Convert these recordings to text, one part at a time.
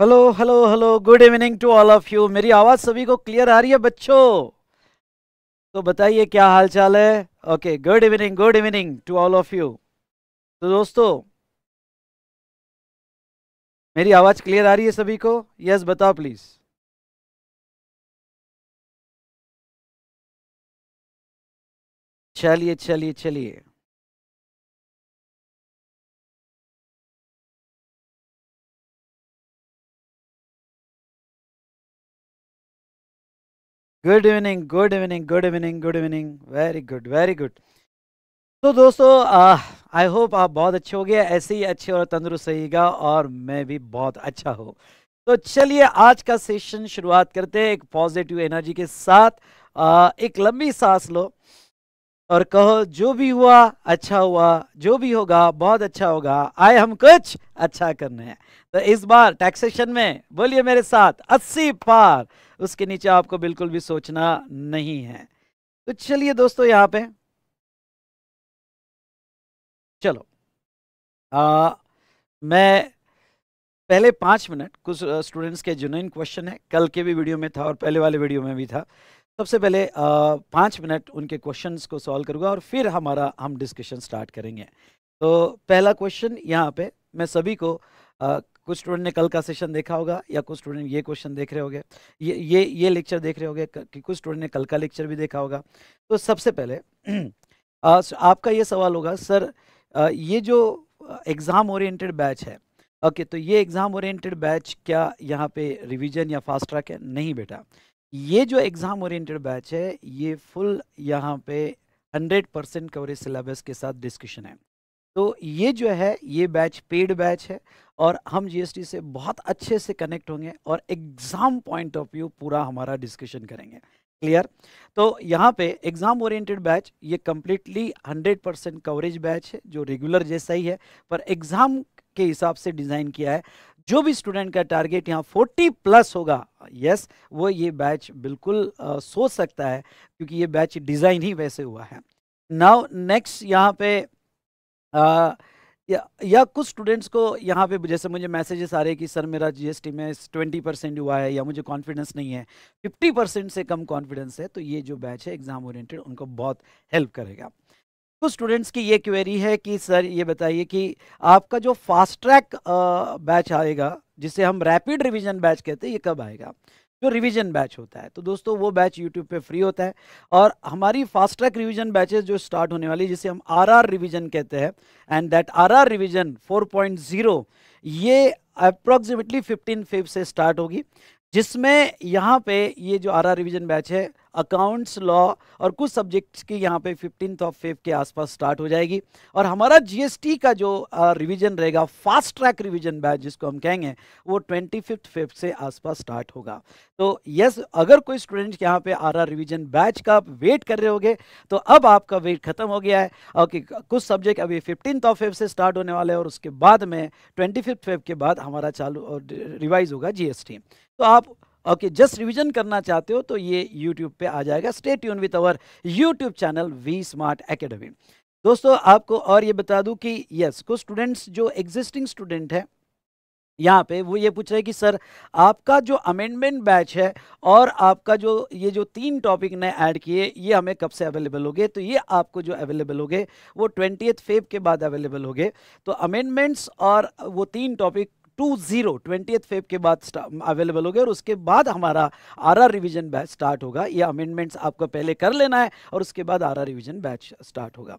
Hello hello hello good evening to all of you मेरी आवाज़ सभी को क्लियर आ रही है बच्चों तो बताइए क्या हाल चाल है okay good evening good evening to all of you तो दोस्तों मेरी आवाज़ क्लियर आ रही है सभी को यस बताओ प्लीज़ चलिए चलिए चलिए good evening good evening good evening good evening very good very good तो दोस्तों आई होप आप बहुत अच्छे हो गए ऐसे ही अच्छे और तंदुरुस्त रहिएगा और मैं भी बहुत अच्छा हो तो चलिए आज का सेशन शुरुआत करते हैं एक पॉजिटिव एनर्जी के साथ आ, एक लंबी सांस लो और कहो जो भी हुआ अच्छा हुआ जो भी होगा बहुत अच्छा होगा आए हम कुछ अच्छा करने हैं तो इस बार टैक्सेशन में बोलिए मेरे साथ अस्सी पार उसके नीचे आपको बिल्कुल भी सोचना नहीं है तो चलिए दोस्तों यहाँ पे चलो आ, मैं पहले पाँच मिनट कुछ स्टूडेंट्स के जुनून क्वेश्चन है कल के भी वीडियो में था और पहले वाले वीडियो में भी था सबसे पहले पाँच मिनट उनके क्वेश्चंस को सॉल्व करूँगा और फिर हमारा हम डिस्कशन स्टार्ट करेंगे तो पहला क्वेश्चन यहाँ पे मैं सभी को कुछ स्टूडेंट ने कल का सेशन देखा होगा या कुछ स्टूडेंट ये क्वेश्चन देख रहे होंगे ये ये ये लेक्चर देख रहे होंगे कि कुछ स्टूडेंट ने कल का लेक्चर भी देखा होगा तो सबसे पहले आ, आपका ये सवाल होगा सर आ, ये जो एग्ज़ाम ओरिएंटेड बैच है ओके तो ये एग्ज़ाम ओरिएंटेड बैच क्या यहाँ पे रिविजन या फास्ट ट्रैक है नहीं बेटा ये जो एग्ज़ाम ओरिएटेड बैच है ये फुल यहाँ पे हंड्रेड परसेंट कवरेज सिलेबस के साथ डिस्कशन है तो ये जो है ये बैच पेड बैच है और हम जीएसटी से बहुत अच्छे से कनेक्ट होंगे और एग्ज़ाम पॉइंट ऑफ व्यू पूरा हमारा डिस्कशन करेंगे क्लियर तो यहाँ पे एग्ज़ाम ओरिएंटेड बैच ये कम्प्लीटली 100 परसेंट कवरेज बैच है जो रेगुलर जैसा ही है पर एग्ज़ाम के हिसाब से डिज़ाइन किया है जो भी स्टूडेंट का टारगेट यहाँ 40 प्लस होगा यस वो ये बैच बिल्कुल आ, सोच सकता है क्योंकि ये बैच डिज़ाइन ही वैसे हुआ है नाउ नेक्स्ट यहाँ पे आ, या, या कुछ स्टूडेंट्स को यहाँ पे जैसे मुझे मैसेजेस आ रहे हैं कि सर मेरा जीएसटी में ट्वेंटी परसेंट हुआ है या मुझे कॉन्फिडेंस नहीं है फिफ्टी परसेंट से कम कॉन्फिडेंस है तो ये जो बैच है एग्ज़ाम ओरिएंटेड उनको बहुत हेल्प करेगा कुछ स्टूडेंट्स की ये क्वेरी है कि सर ये बताइए कि आपका जो फास्ट ट्रैक बैच आएगा जिसे हम रैपिड रिविजन बैच कहते हैं ये कब आएगा जो रिवीजन बैच होता है तो दोस्तों वो बैच यूट्यूब पे फ्री होता है और हमारी फास्ट ट्रैक रिवीजन बैचेस जो स्टार्ट होने वाली जिसे हम आरआर रिवीजन कहते हैं एंड दैट आरआर रिवीजन 4.0 ये अप्रॉक्सीमेटली 15 फेब से स्टार्ट होगी जिसमें यहाँ पे ये जो आरआर रिवीजन बैच है अकाउंट्स लॉ और कुछ सब्जेक्ट्स की यहाँ पे फिफ्टीन ऑफ फेफ के आसपास स्टार्ट हो जाएगी और हमारा जीएसटी का जो रिवीजन रहेगा फास्ट ट्रैक रिवीजन बैच जिसको हम कहेंगे वो ट्वेंटी फिफ्थ से आसपास स्टार्ट होगा तो यस अगर कोई स्टूडेंट यहाँ पे आ रहा रिविजन बैच का वेट कर रहे हो तो अब आपका वेट खत्म हो गया है ओके कुछ सब्जेक्ट अभी फिफ्टीन ऑफ फेफ से स्टार्ट होने वाले हैं और उसके बाद में ट्वेंटी फिफ्थ के बाद हमारा चालू रिवाइज होगा जीएसटी तो आप ओके जस्ट रिविजन करना चाहते हो तो ये यूट्यूब पे आ जाएगा स्टेट यून with our YouTube channel V Smart Academy दोस्तों आपको और ये बता दूं कि यस कुछ स्टूडेंट्स जो एग्जिस्टिंग स्टूडेंट है यहाँ पे वो ये पूछ रहे हैं कि सर आपका जो अमेंडमेंट बैच है और आपका जो ये जो तीन टॉपिक ने ऐड किए ये हमें कब से अवेलेबल हो गए तो ये आपको जो अवेलेबल हो गए वो ट्वेंटी फेब के बाद अवेलेबल हो गए तो अमेंडमेंट्स और वो तीन topic two zero twenty Feb के बाद अवेलेबल हो गया और उसके बाद हमारा R R revision batch start होगा ये अमेंडमेंट्स आपको पहले कर लेना है और उसके बाद R R revision batch start होगा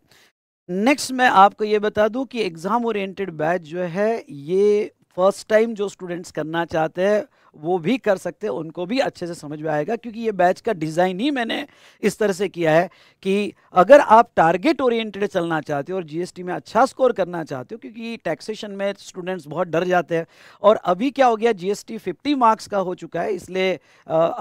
नेक्स्ट मैं आपको ये बता दूं कि एग्ज़ाम ओरिएंटेड बैच जो है ये फर्स्ट टाइम जो स्टूडेंट्स करना चाहते हैं वो भी कर सकते हैं उनको भी अच्छे से समझ में आएगा क्योंकि ये बैच का डिज़ाइन ही मैंने इस तरह से किया है कि अगर आप टारगेट ओरिएंटेड चलना चाहते हो और जीएसटी में अच्छा स्कोर करना चाहते हो क्योंकि टैक्सेशन में स्टूडेंट्स बहुत डर जाते हैं और अभी क्या हो गया जीएसटी 50 मार्क्स का हो चुका है इसलिए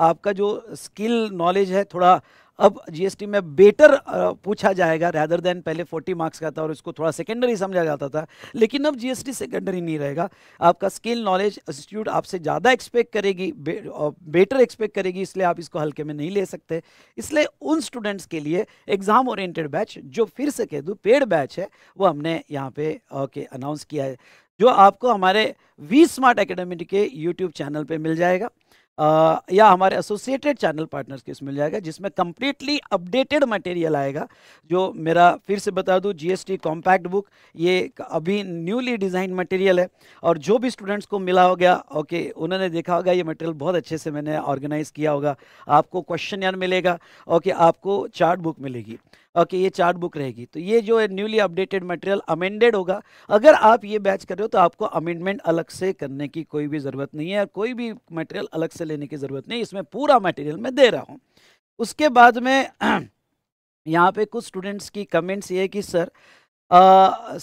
आपका जो स्किल नॉलेज है थोड़ा अब जीएसटी में बेटर पूछा जाएगा रैदर देन पहले 40 मार्क्स का था और इसको थोड़ा सेकेंडरी समझा जाता था लेकिन अब जीएसटी सेकेंडरी नहीं रहेगा आपका स्किल नॉलेज इंस्टीट्यूट आपसे ज़्यादा एक्सपेक्ट करेगी बे, बेटर एक्सपेक्ट करेगी इसलिए आप इसको हल्के में नहीं ले सकते इसलिए उन स्टूडेंट्स के लिए एग्ज़ाम ओरिएटेड बैच जो फिर से कह दूँ पेड बैच है वो हमने यहाँ पे ओके अनाउंस किया है जो आपको हमारे वी स्मार्ट एकेडमी के यूट्यूब चैनल पर मिल जाएगा या हमारे एसोसिएटेड चैनल पार्टनर्स इसमें मिल जाएगा जिसमें कम्प्लीटली अपडेटेड मटेरियल आएगा जो मेरा फिर से बता एस जीएसटी कॉम्पैक्ट बुक ये अभी न्यूली डिज़ाइन मटेरियल है और जो भी स्टूडेंट्स को मिला हो गया ओके उन्होंने देखा होगा ये मटेरियल बहुत अच्छे से मैंने ऑर्गेनाइज़ किया होगा आपको क्वेश्चन मिलेगा ओके आपको चार्ट बुक मिलेगी ओके ये चार्ट बुक रहेगी तो ये जो है न्यूली अपडेटेड मटेरियल अमेंडेड होगा अगर आप ये बैच कर रहे हो तो आपको अमेंडमेंट अलग से करने की कोई भी ज़रूरत नहीं है कोई भी मटेरियल अलग से लेने की ज़रूरत नहीं इसमें पूरा मटेरियल मैं दे रहा हूँ उसके बाद में यहाँ पे कुछ स्टूडेंट्स की कमेंट्स ये कि सर आ,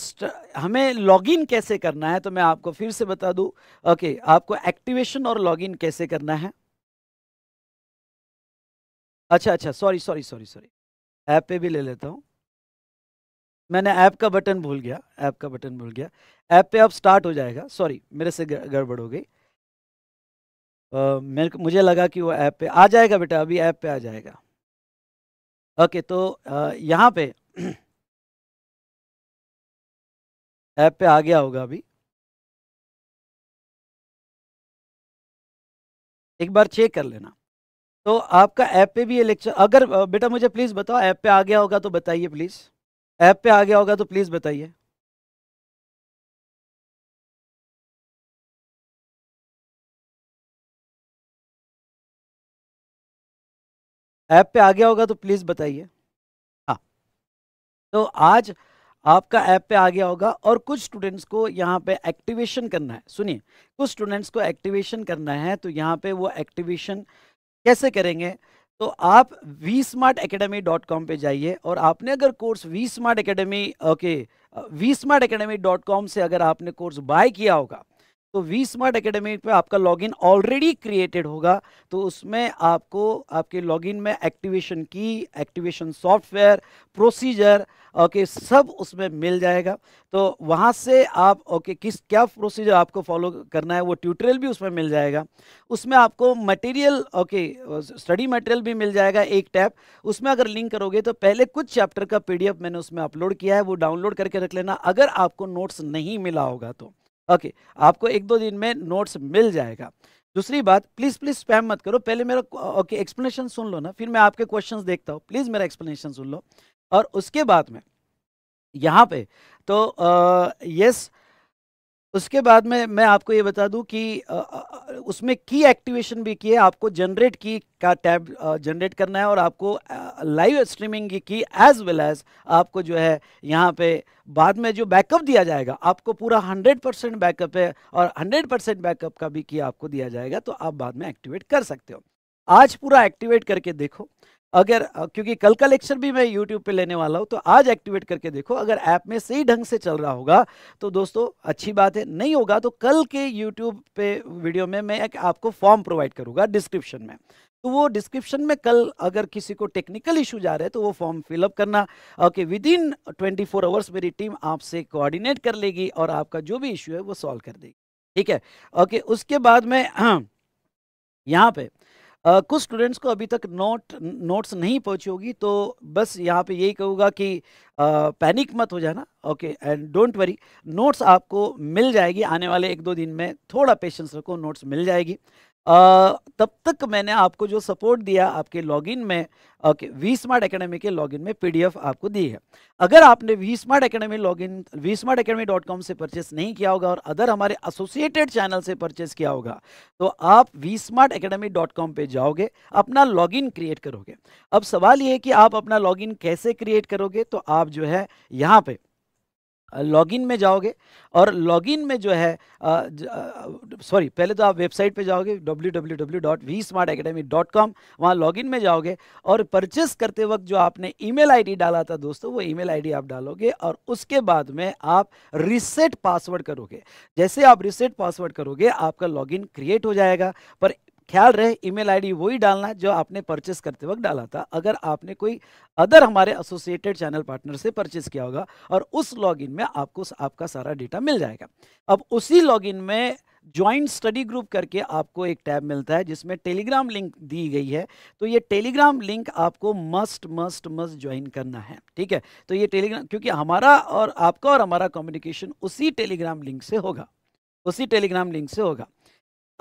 हमें लॉगिन कैसे करना है तो मैं आपको फिर से बता दूं ओके आपको एक्टिवेशन और लॉगिन कैसे करना है अच्छा अच्छा sorry sorry sorry sorry app पे भी ले लेता हूँ मैंने ऐप का बटन भूल गया ऐप का बटन भूल गया ऐप पे अब स्टार्ट हो जाएगा सॉरी मेरे से गड़बड़ हो गई मेरे को मुझे लगा कि वो ऐप पे आ जाएगा बेटा अभी ऐप पे आ जाएगा ओके तो यहाँ पे ऐप पे आ गया होगा अभी एक बार चेक कर लेना तो आपका ऐप पे भी ये लेक्चर अगर बेटा मुझे प्लीज़ बताओ ऐप पे आ गया होगा तो बताइए प्लीज़ ऐप पे आ गया होगा तो प्लीज़ बताइए ऐप पे आ गया होगा तो प्लीज़ बताइए हाँ तो आज आपका ऐप पे आ गया होगा और कुछ स्टूडेंट्स को यहाँ पे एक्टिवेशन करना है सुनिए कुछ स्टूडेंट्स को एक्टिवेशन करना है तो यहाँ पे वो एक्टिवेशन कैसे करेंगे तो आप V Smart Academy dot com पर जाइए और आपने अगर course V Smart Academy okay V Smart Academy dot com से अगर आपने कोर्स बाय किया होगा तो वी स्मार्ट अकेडमी पर आपका लॉगिन ऑलरेडी क्रिएटेड होगा तो उसमें आपको आपके लॉगिन में एक्टिवेशन की एक्टिवेशन सॉफ्टवेयर प्रोसीजर ओके सब उसमें मिल जाएगा तो वहाँ से आप ओके किस क्या प्रोसीजर आपको फॉलो करना है वो ट्यूटोरियल भी उसमें मिल जाएगा उसमें आपको मटेरियल ओके स्टडी मटेरियल भी मिल जाएगा एक टैब उसमें अगर लिंक करोगे तो पहले कुछ चैप्टर का पीडीएफ मैंने उसमें अपलोड किया है वो डाउनलोड करके रख लेना अगर आपको नोट्स नहीं मिला होगा तो ओके आपको एक दो दिन में नोट्स मिल जाएगा दूसरी बात प्लीज़ प्लीज़ स्पैम मत करो पहले मेरा ओके एक्सप्लेनेशन सुन लो ना फिर मैं आपके क्वेश्चन देखता हूँ प्लीज़ मेरा एक्सप्लेनेशन सुन लो और उसके बाद में यहाँ पे तो यस yes, उसके बाद में मैं आपको ये बता दूं कि उसमें की एक्टिवेशन भी की है आपको जनरेट की का टैब जनरेट करना है और आपको लाइव स्ट्रीमिंग की की एज वेल एज आपको जो है यहाँ पे बाद में जो बैकअप दिया जाएगा आपको पूरा 100 परसेंट बैकअप है और 100 परसेंट बैकअप का भी की आपको दिया जाएगा तो आप बाद में एक्टिवेट कर सकते हो आज पूरा एक्टिवेट करके देखो अगर क्योंकि कल का लेक्चर भी मैं यूट्यूब पे लेने वाला हूँ तो आज एक्टिवेट करके देखो अगर ऐप में सही ढंग से चल रहा होगा तो दोस्तों अच्छी बात है नहीं होगा तो कल के यूट्यूब पे वीडियो में मैं एक आपको फॉर्म प्रोवाइड करूँगा डिस्क्रिप्शन में तो वो डिस्क्रिप्शन में कल अगर किसी को टेक्निकल इशू जा रहे हैं तो वो फॉर्म फिलअप करना okay within twenty four hours मेरी टीम आपसे कोऑर्डिनेट कर लेगी और आपका जो भी इशू है वो सॉल्व कर देगी ठीक है ओके उसके बाद में हाँ, यहाँ पे कुछ स्टूडेंट्स को अभी तक नोट नोट्स नहीं पहुंची होगी तो बस यहाँ पे यही कहूँगा कि पैनिक मत हो जाना okay and don't worry notes आपको मिल जाएगी आने वाले एक दो दिन में थोड़ा पेशेंस रखो नोट्स मिल जाएगी तब तक मैंने आपको जो सपोर्ट दिया आपके लॉगिन में ओके वी स्मार्ट अकेडमी के लॉगिन में पीडीएफ आपको दी है अगर आपने V Smart Academy login V Smart Academy dot com से परचेस नहीं किया होगा और अदर हमारे एसोसिएटेड चैनल से परचेस किया होगा तो आप V Smart Academy dot com पर जाओगे अपना लॉगिन क्रिएट करोगे अब सवाल ये है कि आप अपना लॉगिन कैसे क्रिएट करोगे तो आप जो है यहाँ पर लॉगिन में जाओगे और लॉगिन में जो है सॉरी पहले तो आप वेबसाइट पे जाओगे W W W dot V Smart Academy dot com वहाँ लॉगिन में जाओगे और परचेस करते वक्त जो आपने ईमेल आईडी डाला था दोस्तों वो ईमेल आईडी आप डालोगे और उसके बाद में आप रिसेट पासवर्ड करोगे जैसे आप रिसेट पासवर्ड करोगे आपका लॉगिन क्रिएट हो जाएगा पर ख्याल रहे ईमेल आईडी वही डालना जो आपने परचेस करते वक्त डाला था अगर आपने कोई अदर हमारे एसोसिएटेड चैनल पार्टनर से परचेस किया होगा और उस लॉगिन में आपको आपका सारा डेटा मिल जाएगा अब उसी लॉगिन में ज्वाइंट स्टडी ग्रुप करके आपको एक टैब मिलता है जिसमें टेलीग्राम लिंक दी गई है तो ये टेलीग्राम लिंक आपको मस्ट मस्ट मस्ट ज्वाइन करना है ठीक है तो ये टेलीग्राम क्योंकि हमारा और आपका और हमारा कम्युनिकेशन उसी टेलीग्राम लिंक से होगा उसी टेलीग्राम लिंक से होगा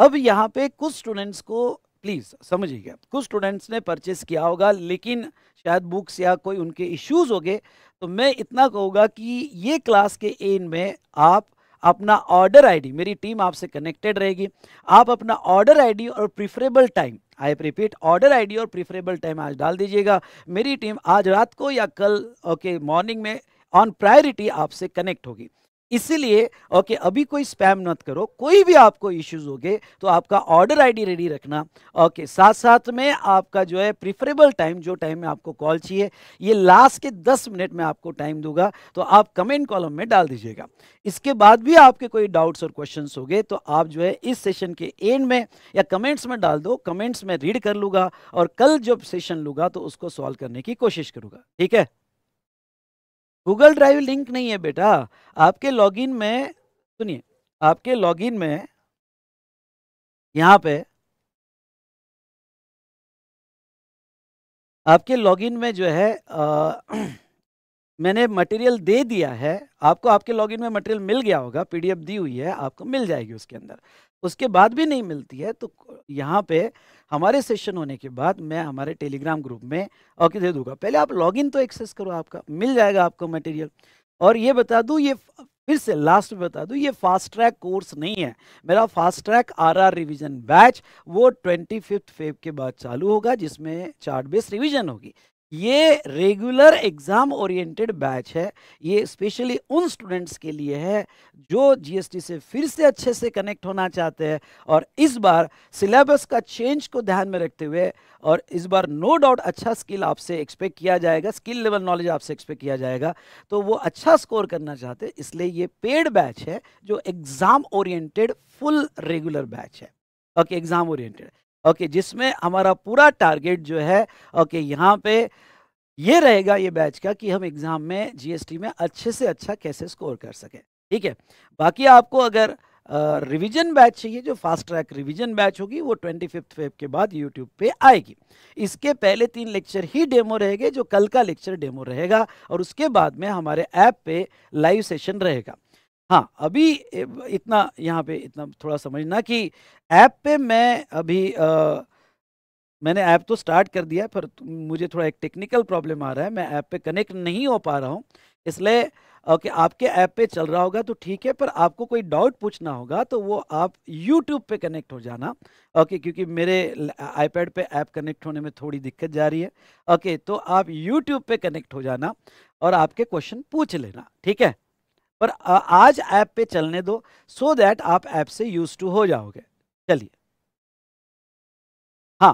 अब यहाँ पे कुछ स्टूडेंट्स को प्लीज़ समझिएगा कुछ स्टूडेंट्स ने परचेस किया होगा लेकिन शायद बुक्स या कोई उनके इश्यूज़ हो गए तो मैं इतना कहूँगा कि ये क्लास के एन में आप अपना ऑर्डर आईडी मेरी टीम आपसे कनेक्टेड रहेगी आप अपना ऑर्डर आईडी और preferable time I repeat order ID और प्रिफरेबल टाइम आज डाल दीजिएगा मेरी टीम आज रात को या कल ओके मॉर्निंग में ऑन प्रायोरिटी आपसे कनेक्ट होगी इसीलिए ओके अभी कोई स्पैम मत करो कोई भी आपको इश्यूज हो गए तो आपका ऑर्डर आईडी रेडी रखना ओके साथ साथ में आपका जो है प्रिफरेबल टाइम जो टाइम में आपको कॉल चाहिए ये लास्ट के दस मिनट में आपको टाइम दूंगा तो आप कमेंट कॉलम में डाल दीजिएगा इसके बाद भी आपके कोई डाउट्स और क्वेश्चन हो गए तो आप जो है इस सेशन के एंड में या कमेंट्स में डाल दो कमेंट्स में रीड कर लूँगा और कल जब सेशन लूँगा तो उसको सॉल्व करने की कोशिश करूँगा ठीक है गूगल ड्राइव लिंक नहीं है बेटा आपके लॉगिन में सुनिए आपके लॉगिन में यहाँ पे आपके लॉगिन में जो है आ, मैंने मटेरियल दे दिया है आपको आपके लॉगिन में मटेरियल मिल गया होगा पीडीएफ दी हुई है आपको मिल जाएगी उसके अंदर उसके बाद भी नहीं मिलती है तो यहाँ पे हमारे सेशन होने के बाद मैं हमारे टेलीग्राम ग्रुप में ओके दे दूंगा पहले आप लॉगिन तो एक्सेस करो आपका मिल जाएगा आपको मटेरियल और ये बता दूँ ये फिर से लास्ट में बता दूँ ये फास्ट ट्रैक कोर्स नहीं है मेरा fast track R R revision batch वो ट्वेंटी फिफ्थ फेब के बाद चालू होगा जिसमें चार्ट बेस रिविजन होगी ये रेगुलर एग्ज़ाम ओरिएंटेड बैच है ये स्पेशली उन स्टूडेंट्स के लिए है जो जीएसटी से फिर से अच्छे से कनेक्ट होना चाहते हैं और इस बार सिलेबस का चेंज को ध्यान में रखते हुए और इस बार नो डाउट अच्छा स्किल आपसे एक्सपेक्ट किया जाएगा स्किल लेवल नॉलेज आपसे एक्सपेक्ट किया जाएगा तो वो अच्छा स्कोर करना चाहते हैं इसलिए ये पेड बैच है जो exam oriented full regular batch है ओके एग्ज़ाम ओरिएंटेड ओके जिसमें हमारा पूरा टारगेट जो है ओके यहाँ पे ये रहेगा ये बैच का कि हम एग्ज़ाम में जीएसटी में अच्छे से अच्छा कैसे स्कोर कर सकें ठीक है बाकी आपको अगर रिवीजन बैच चाहिए जो फास्ट ट्रैक रिवीजन बैच होगी वो ट्वेंटी फिफ्थ फेब के बाद यूट्यूब पे आएगी इसके पहले तीन लेक्चर ही डेमो रहेगा जो कल का लेक्चर डेमो रहेगा और उसके बाद में हमारे ऐप पे लाइव सेशन रहेगा हाँ, अभी इतना यहाँ पे इतना थोड़ा समझना कि ऐप पे मैं अभी आ, मैंने ऐप तो स्टार्ट कर दिया पर तो मुझे थोड़ा एक टेक्निकल प्रॉब्लम आ रहा है। मैं ऐप पे कनेक्ट नहीं हो पा रहा हूँ, इसलिए ओके आपके ऐप पे चल रहा होगा तो ठीक है, पर आपको कोई डाउट पूछना होगा तो वो आप यूट्यूब पे कनेक्ट हो जाना। ओके, क्योंकि मेरे आईपैड पे ऐप कनेक्ट होने में थोड़ी दिक्कत जा रही है। ओके, तो आप यूट्यूब पे कनेक्ट हो जाना और आपके क्वेश्चन पूछ लेना, ठीक है? पर आज ऐप पे चलने दो सो so दैट आप ऐप से यूज टू हो जाओगे चलिए हाँ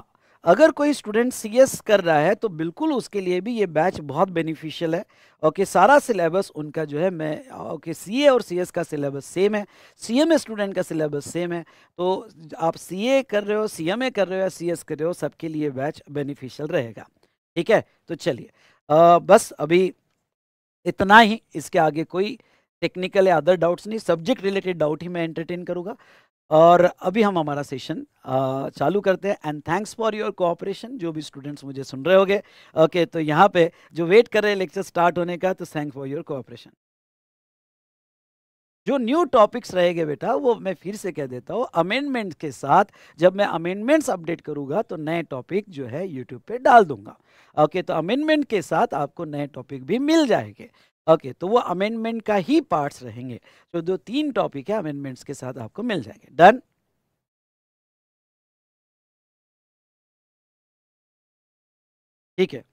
अगर कोई स्टूडेंट सीएस कर रहा है तो बिल्कुल उसके लिए भी ये बैच बहुत बेनिफिशियल है ओके सारा सिलेबस उनका जो है मैं ओके सीए और सीएस का सिलेबस सेम है सीएमए स्टूडेंट का सिलेबस सेम है तो आप सीए कर रहे हो सीएमए कर रहे हो या सीएस कर रहे हो सबके लिए बैच बेनिफिशियल रहेगा ठीक है तो चलिए बस अभी इतना ही इसके आगे कोई टेक्निकल या अदर डाउट्स नहीं सब्जेक्ट रिलेटेड डाउट ही मैं एंटरटेन करूँगा और अभी हम हमारा सेशन चालू करते हैं and thanks for your cooperation जो भी स्टूडेंट्स मुझे सुन रहे होंगे ओके okay, तो यहाँ पे जो वेट कर रहे हैं लेक्चर स्टार्ट होने का तो थैंक फॉर योर कोऑपरेशन जो न्यू टॉपिक्स रहेंगे बेटा वो मैं फिर से कह देता हूँ अमेंडमेंट के साथ जब मैं अमेंडमेंट्स अपडेट करूँगा तो नए टॉपिक जो है यूट्यूब पे डाल दूंगा ओके okay, तो अमेंडमेंट के साथ आपको नए टॉपिक भी मिल जाएंगे ओके तो वो अमेंडमेंट का ही पार्ट्स रहेंगे तो दो तीन टॉपिक है अमेंडमेंट्स के साथ आपको मिल जाएंगे डन ठीक है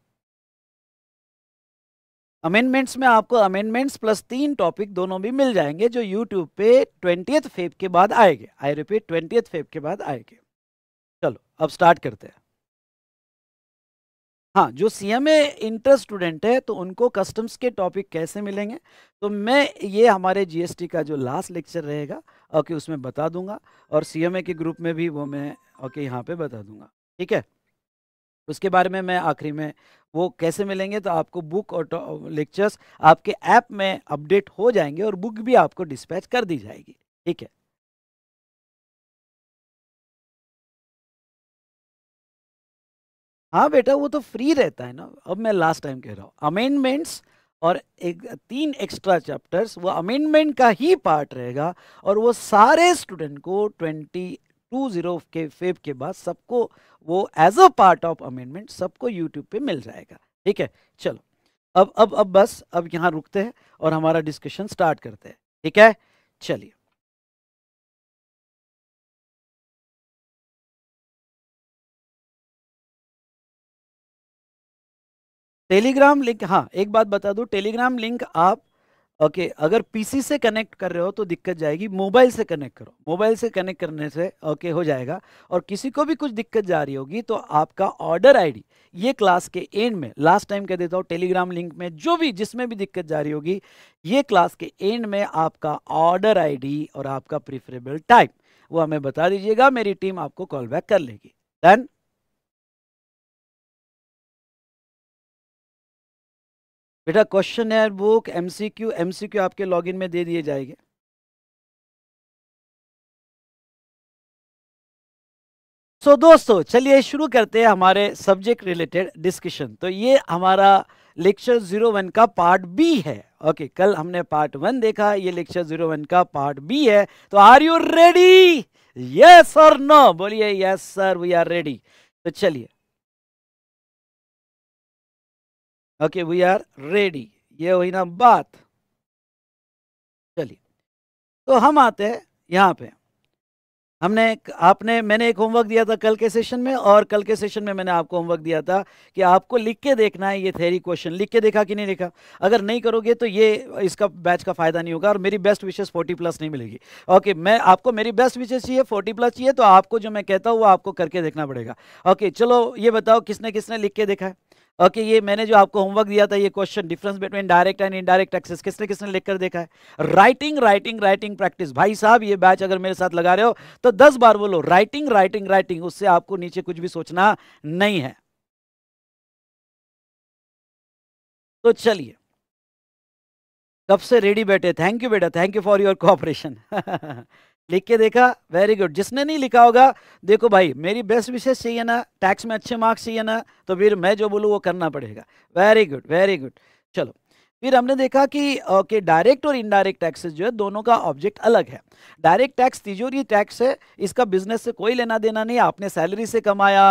अमेंडमेंट्स में आपको अमेंडमेंट्स प्लस तीन टॉपिक दोनों भी मिल जाएंगे जो यूट्यूब पे ट्वेंटी फेब के बाद आएंगे आई रिपीट ट्वेंटी फेब के बाद आएंगे चलो अब स्टार्ट करते हैं हाँ जो C M A inter student है तो उनको कस्टम्स के टॉपिक कैसे मिलेंगे तो मैं ये हमारे जीएसटी का जो लास्ट लेक्चर रहेगा ओके उसमें बता दूंगा और ए के ग्रुप में भी वो मैं ओके यहाँ पे बता दूंगा ठीक है उसके बारे में मैं आखिरी में वो कैसे मिलेंगे तो आपको बुक और लेक्चर्स आपके ऐप में अपडेट हो जाएंगे और बुक भी आपको डिस्पैच कर दी जाएगी ठीक है हाँ बेटा वो तो फ्री रहता है ना अब मैं लास्ट टाइम कह रहा हूँ अमेंडमेंट्स और एक तीन एक्स्ट्रा चैप्टर्स वो अमेंडमेंट का ही पार्ट रहेगा और वो सारे स्टूडेंट को ट्वेंटी टू ज़ीरो के फेब के बाद सबको वो as a part of amendment सबको यूट्यूब पे मिल जाएगा ठीक है चलो अब अब अब बस अब यहाँ रुकते हैं और हमारा डिस्कशन स्टार्ट करते हैं ठीक है चलिए टेलीग्राम लिंक हाँ एक बात बता दूँ टेलीग्राम लिंक आप ओके okay, अगर पीसी से कनेक्ट कर रहे हो तो दिक्कत जाएगी मोबाइल से कनेक्ट करो मोबाइल से कनेक्ट करने से ओके okay, हो जाएगा और किसी को भी कुछ दिक्कत जा रही होगी तो आपका ऑर्डर आईडी ये क्लास के एंड में लास्ट टाइम कह देता हूँ टेलीग्राम लिंक में जो भी जिसमें भी दिक्कत जा रही होगी ये क्लास के एंड में आपका ऑर्डर आई और आपका प्रिफरेबल टाइप वो हमें बता दीजिएगा मेरी टीम आपको कॉल बैक कर लेगी डन बेटा क्वेश्चन है बुक एमसीक्यू एमसीक्यू आपके लॉगिन में दे दिए जाएंगे सो so, दोस्तों चलिए शुरू करते हैं हमारे सब्जेक्ट रिलेटेड डिस्कशन तो ये हमारा लेक्चर जीरो वन का पार्ट बी है ओके okay, कल हमने पार्ट वन देखा ये लेक्चर जीरो वन का पार्ट बी है तो आर यू रेडी यस और नो बोलिए yes sir we are ready तो चलिए ओके वी आर रेडी ये हुई ना बात चलिए तो हम आते हैं यहाँ पे हमने आपने मैंने एक होमवर्क दिया था कल के सेशन में और कल के सेशन में मैंने आपको होमवर्क दिया था कि आपको लिख के देखना है ये थेरी क्वेश्चन लिख के देखा कि नहीं देखा अगर नहीं करोगे तो ये इसका बैच का फायदा नहीं होगा और मेरी बेस्ट विशेष 40 प्लस नहीं मिलेगी ओके मैं आपको मेरी बेस्ट विशेष चाहिए फोर्टी प्लस चाहिए तो आपको जो मैं कहता हूँ वो आपको करके देखना पड़ेगा ओके चलो ये बताओ किसने किसने लिख के देखा है ओके ये मैंने जो आपको होमवर्क दिया था ये question difference between direct and indirect access किसने किसने लेकर देखा है राइटिंग राइटिंग राइटिंग प्रैक्टिस भाई साहब ये बैच अगर मेरे साथ लगा रहे हो तो दस बार बोलो राइटिंग राइटिंग राइटिंग उससे आपको नीचे कुछ भी सोचना नहीं है तो चलिए कब से रेडी बैठे थैंक यू बेटा thank you for your cooperation लिख के देखा वेरी गुड जिसने नहीं लिखा होगा देखो भाई मेरी बेस्ट विशेष चाहिए ना टैक्स में अच्छे मार्क्स चाहिए ना तो फिर मैं जो बोलूँ वो करना पड़ेगा वेरी गुड वेरी गुड चलो फिर हमने देखा कि ओके डायरेक्ट और इनडायरेक्ट टैक्सेस जो है दोनों का ऑब्जेक्ट अलग है डायरेक्ट टैक्स तिजोरी टैक्स है इसका बिजनेस से कोई लेना देना नहीं आपने सैलरी से कमाया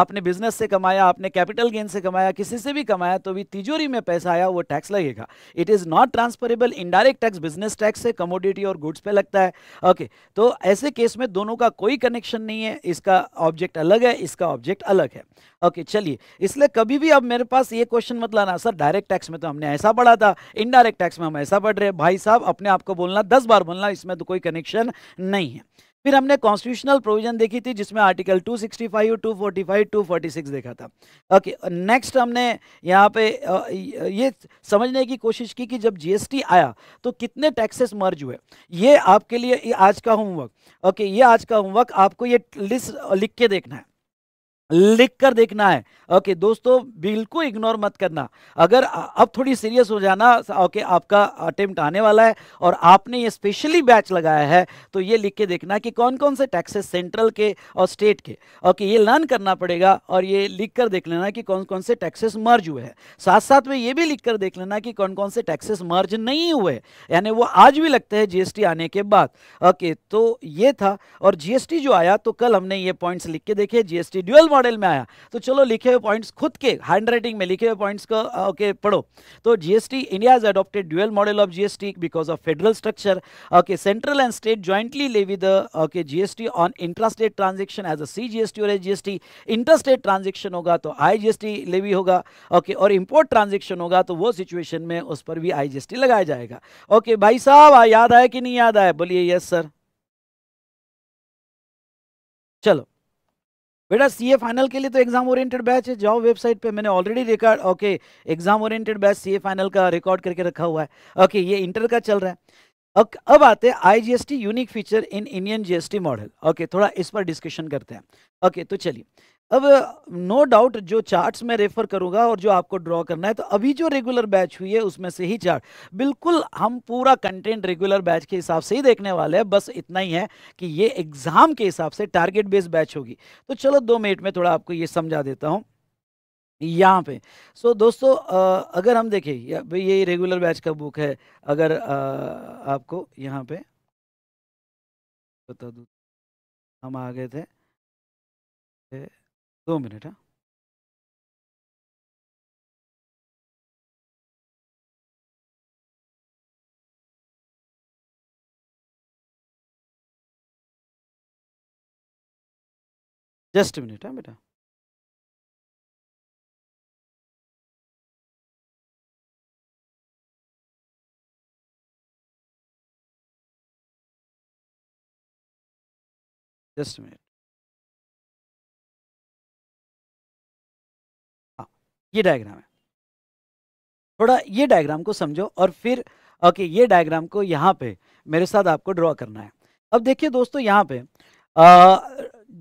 आपने बिजनेस से कमाया आपने कैपिटल गेन से कमाया किसी से भी कमाया तो भी तिजोरी में पैसा आया वो टैक्स लगेगा it is not transferable indirect tax business tax है कमोडिटी और गुड्स पर लगता है ओके तो ऐसे केस में दोनों का कोई कनेक्शन नहीं है इसका ऑब्जेक्ट अलग है इसका ऑब्जेक्ट अलग है ओके चलिए इसलिए कभी भी अब मेरे पास ये क्वेश्चन मत लाना सर डायरेक्ट टैक्स में तो हमने ऐसा पढ़ा था था इनडायरेक्ट टैक्स में हम ऐसा पढ़ रहे हैं भाई साहब अपने आप को बोलना दस बार बोलना इसमें तो कोई कनेक्शन नहीं है फिर हमने कॉन्स्टिट्यूशनल प्रोविजन देखी थी जिसमें आर्टिकल 265 और 245 246 देखा था ओके okay, नेक्स्ट हमने यहाँ पे ये समझने की कोशिश की कि जब जीएसटी आया तो कितने टैक्सेस मर्ज हुए ये आपके लिए आज का होमवर्क ओके okay, ये आज का होमवर्क आपको ये लिस्ट लिख के देखना है लिख कर देखना है ओके okay, दोस्तों बिल्कुल इग्नोर मत करना अगर अब थोड़ी सीरियस हो जाना ओके okay, आपका अटेम्प्ट आने वाला है और आपने ये स्पेशली बैच लगाया है तो ये लिख के देखना कि कौन कौन से टैक्सेस सेंट्रल के और स्टेट के ओके okay, ये लर्न करना पड़ेगा और ये लिख कर देख लेना कि कौन कौन से टैक्सेस मर्ज हुए हैं साथ साथ में ये भी लिख कर देख लेना कि कौन कौन से टैक्सेस मर्ज नहीं हुए यानी वो आज भी लगते हैं जीएसटी आने के बाद ओके तो ये था और जीएसटी जो आया तो कल हमने ये पॉइंट्स लिख के देखे जीएसटी ड्यूएल मॉडल मॉडल में आया तो चलो लिखे हुए पॉइंट्स खुद के हैंड राइटिंग में लिखे हुए पॉइंट्स को ओके पढ़ो तो GST India is adopted dual model of GST because of federal structure okay central and state jointly levy the okay GST on intrastate transaction as a C GST और GST interstate transaction होगा तो I GST levy होगा okay okay, और import transaction होगा तो वो situation में उस पर भी आई जीएसटी लगाया जाएगा ओके okay, भाई साहब याद आया कि नहीं याद आया बोलिए यस सर चलो बेटा सीए फाइनल के लिए तो एग्जाम ओरिएंटेड बैच है जाओ वेबसाइट पे मैंने already record okay exam oriented batch CA final का रिकॉर्ड करके रखा हुआ है ओके ये इंटर का चल रहा है अब आते हैं IGST unique feature in Indian GST model okay थोड़ा इस पर डिस्कशन करते हैं ओके तो चलिए अब नो no डाउट जो चार्ट्स मैं रेफर करूंगा और जो आपको ड्रॉ करना है तो अभी जो रेगुलर बैच हुई है उसमें से ही चार्ट बिल्कुल हम पूरा कंटेंट रेगुलर बैच के हिसाब से ही देखने वाले हैं बस इतना ही है कि ये एग्ज़ाम के हिसाब से टारगेट बेस्ड बैच होगी तो चलो दो मिनट में थोड़ा आपको ये समझा देता हूँ यहाँ पे सो so, दोस्तों अगर हम देखें भाई ये रेगुलर बैच का बुक है अगर आपको यहाँ पे बता दू हम आ गए थे दो मिनट हाँ जस्ट मिनट हाँ बेटा जस्ट मिनट ये डायग्राम है थोड़ा ये डायग्राम को समझो और फिर ओके ये डायग्राम को यहाँ पे मेरे साथ आपको ड्रॉ करना है अब देखिए दोस्तों यहाँ पे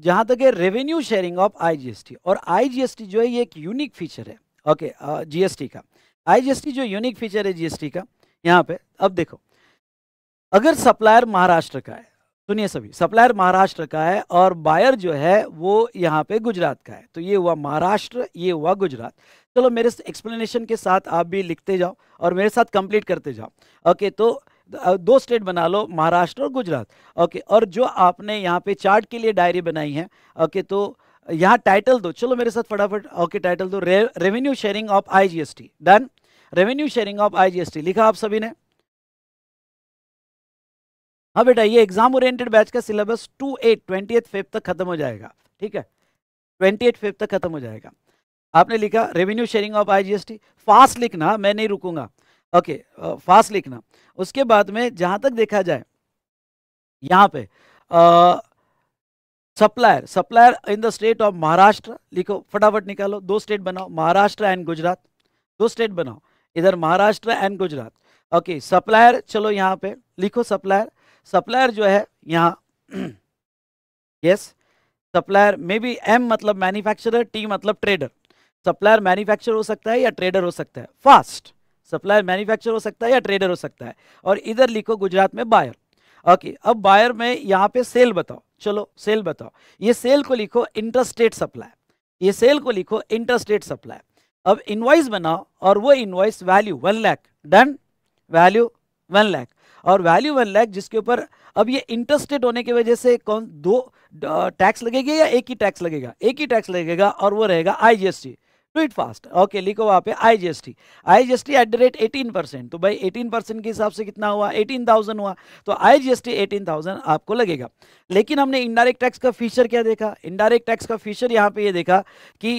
जहाँ तक है रेवेन्यू शेयरिंग ऑफ आईजीएसटी और आईजीएसटी जो है ये एक यूनिक फीचर है ओके जीएसटी का आईजीएसटी जो यूनिक फीचर है जीएसटी का यहाँ पे अब देखो अगर सप्लायर महाराष्ट्र का है सुनिए सभी सप्लायर महाराष्ट्र का है और बायर जो है वो यहाँ पे गुजरात का है तो ये हुआ महाराष्ट्र ये हुआ गुजरात चलो मेरे एक्सप्लेनेशन के साथ आप भी लिखते जाओ और मेरे साथ कंप्लीट करते जाओ ओके तो दो स्टेट बना लो महाराष्ट्र और गुजरात ओके और जो आपने यहाँ पे चार्ट के लिए डायरी बनाई है ओके तो यहाँ टाइटल दो चलो मेरे साथ फटाफट ओके टाइटल दो रे, revenue sharing of IGST done revenue sharing of IGST लिखा आप सभी ने हाँ बेटा ये एग्जाम ओरिएंटेड बैच का syllabus two eight twenty eight तक खत्म हो जाएगा ठीक है ट्वेंटी एट तक खत्म हो जाएगा आपने लिखा revenue sharing of IGST fast लिखना मैं नहीं रुकूंगा ओके फास्ट लिखना उसके बाद में जहां तक देखा जाए यहां पे supplier supplier in the state of Maharashtra लिखो फटाफट निकालो दो स्टेट बनाओ महाराष्ट्र एंड गुजरात दो स्टेट बनाओ इधर Maharashtra and Gujarat okay supplier चलो यहाँ पे लिखो सप्लायर सप्लायर जो है यहाँ yes supplier may be M मतलब मैन्युफैक्चरर टी मतलब ट्रेडर सप्लायर मैन्युफैक्चर हो सकता है या ट्रेडर हो सकता है फास्ट सप्लायर मैन्युफैक्चर हो सकता है या ट्रेडर हो सकता है और इधर लिखो गुजरात में बायर ओके अब बायर में यहाँ पे सेल बताओ चलो सेल बताओ ये सेल को लिखो इंटरस्टेट सप्लाई ये सेल को लिखो इंटरस्टेट सप्लाई अब इन्वाइस बनाओ और वो invoice value one lakh done value one lakh और वैल्यू वन लैख जिसके ऊपर अब ये इंटरस्टेट होने की वजह से कौन दो टैक्स लगेगा या एक ही टैक्स लगेगा एक ही टैक्स लगेगा और वो रहेगा IGST do it fast okay लिखो वहाँ पे I G S T I G S T at the rate eighteen percent तो भाई एटीन परसेंट के हिसाब से कितना हुआ एटीन थाउजेंड हुआ तो I G S T eighteen thousand आपको लगेगा लेकिन हमने इनडायरेक्ट टैक्स का फीचर क्या देखा इनडायरेक्ट टैक्स का फीचर यहाँ पे ये यह देखा कि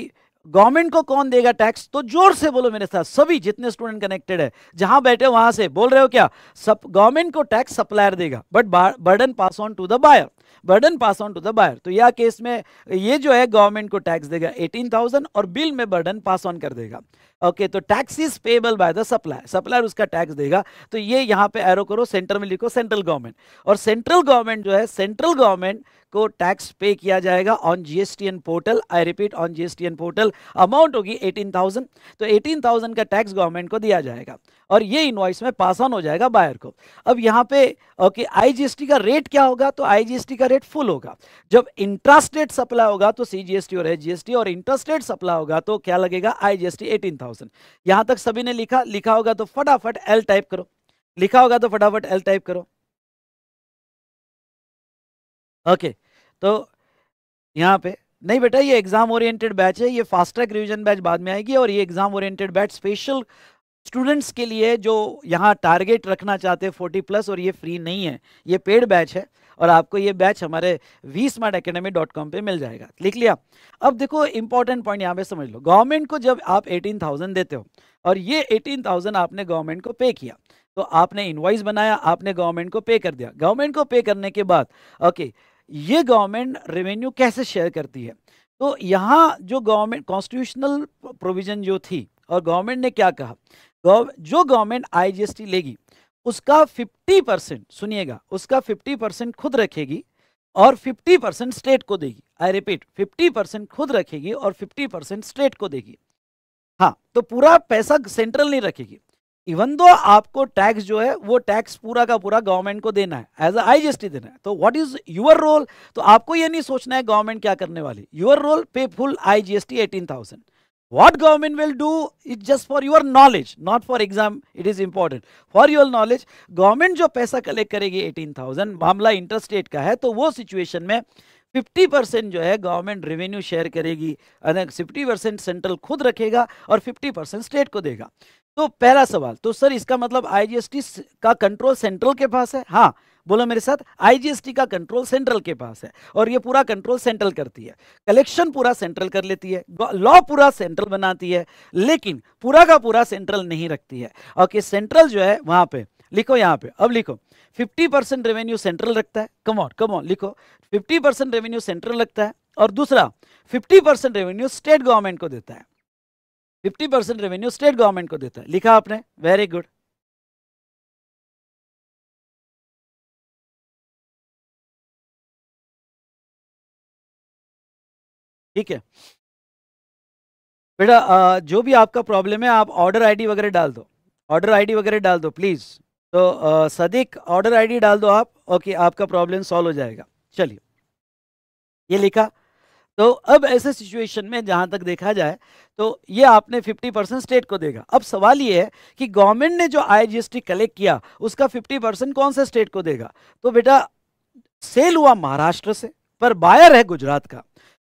गवर्नमेंट को कौन देगा टैक्स तो जोर से बोलो मेरे साथ सभी जितने स्टूडेंट कनेक्टेड है जहां बैठे वहां से बोल रहे हो क्या सब गवर्नमेंट को टैक्स सप्लायर देगा but burden pass on to the buyer burden pass on to the buyer तो यह केस में ये जो है गवर्नमेंट को टैक्स देगा एटीन थाउजेंड और बिल में बर्डन पास ऑन कर देगा ओके तो tax is payable by the supplier supplier उसका टैक्स देगा तो ये यहाँ पे एरो करो सेंटर में लिखो सेंट्रल गवर्नमेंट और सेंट्रल गवर्नमेंट जो है सेंट्रल गवर्नमेंट को टैक्स पे किया जाएगा on GST N portal I repeat on GST N portal amount होगी 18,000 तो 18,000 का टैक्स गवर्नमेंट को दिया जाएगा और ये इन्वाइस में पास ऑन हो जाएगा बायर को अब यहाँ पे ओके आईजीएसटी का रेट क्या होगा तो आईजीएसटी का रेट फुल होगा जब रेट सप्लाई होगा तो सीजीएसटी और एच और रेट सप्लाई होगा तो क्या लगेगा आईजीएसटी 18,000 थाउजेंड यहां तक सभी ने लिखा लिखा होगा तो फटाफट एल टाइप करो लिखा होगा तो फटाफट एल टाइप करो ओके तो यहां पे नहीं बेटा ये एग्जाम ओरिएंटेड बैच है ये फास्ट ट्रैक रिवीजन बैच बाद में आएगी और ये exam oriented batch special students के लिए जो यहाँ टारगेट रखना चाहते हैं फोर्टी प्लस और ये फ्री नहीं है ये पेड बैच है और आपको ये बैच हमारे V Smart Academy dot com पर मिल जाएगा लिख लिया अब देखो इंपॉर्टेंट पॉइंट यहाँ पे समझ लो गवर्नमेंट को जब आप एटीन थाउजेंड देते हो और ये एटीन थाउजेंड आपने गवर्नमेंट को पे किया तो आपने इन्वाइस बनाया आपने गवर्नमेंट को पे कर दिया गवर्नमेंट को पे करने के बाद ओके ये गवर्नमेंट रेवेन्यू कैसे शेयर करती है तो यहाँ जो गवर्नमेंट कॉन्स्टिट्यूशनल प्रोविजन जो थी और गवर्नमेंट ने क्या कहा जो गवर्नमेंट आईजीएसटी लेगी उसका 50 परसेंट सुनिएगा उसका 50 परसेंट खुद रखेगी और 50 परसेंट स्टेट को देगी आई रिपीट 50 परसेंट खुद रखेगी और 50 परसेंट स्टेट को देगी हाँ तो पूरा पैसा सेंट्रल नहीं रखेगी इवन दो आपको टैक्स जो है वो टैक्स पूरा का पूरा गवर्नमेंट को देना है एज आई जी देना है तो व्हाट इज योर रोल तो आपको ये नहीं सोचना है गवर्नमेंट क्या करने वाली your role pay full I G S T eighteen thousand What government will do is just for your knowledge, not for exam. It is important. For your knowledge, government jo paisa collect karegi 18,000 मामला interstate ka hai to wo situation mein 50 percent जो है government revenue share करेगी fifty percent central खुद रखेगा और 50 percent state को देगा तो पहला सवाल तो सर इसका मतलब आईजीएसटी का कंट्रोल सेंट्रल के पास है हाँ बोलो मेरे साथ आईजीएसटी का कंट्रोल सेंट्रल के पास है और ये पूरा कंट्रोल सेंट्रल करती है कलेक्शन पूरा सेंट्रल कर लेती है लॉ पूरा सेंट्रल बनाती है लेकिन पूरा का पूरा सेंट्रल नहीं रखती है ओके सेंट्रल जो है वहां पे लिखो यहाँ पे अब लिखो 50 परसेंट रेवेन्यू सेंट्रल रखता है कम ऑन कम लिखो 50 परसेंट रेवेन्यू सेंट्रल रखता है और दूसरा 50 परसेंट रेवेन्यू स्टेट गवर्नमेंट को देता है 50 परसेंट रेवेन्यू स्टेट गवर्नमेंट को देता है लिखा आपने वेरी गुड ठीक है बेटा जो भी आपका प्रॉब्लम है आप ऑर्डर आईडी वगैरह डाल दो ऑर्डर आईडी वगैरह डाल दो प्लीज़ तो सदीक ऑर्डर आईडी डाल दो आप ओके आपका प्रॉब्लम सॉल्व हो जाएगा चलिए ये लिखा तो अब ऐसे सिचुएशन में जहां तक देखा जाए तो ये आपने 50 परसेंट स्टेट को देगा अब सवाल ये है कि गवर्नमेंट ने जो आईजीएसटी कलेक्ट किया उसका 50 परसेंट कौन से स्टेट को देगा तो बेटा सेल हुआ महाराष्ट्र से पर बायर है गुजरात का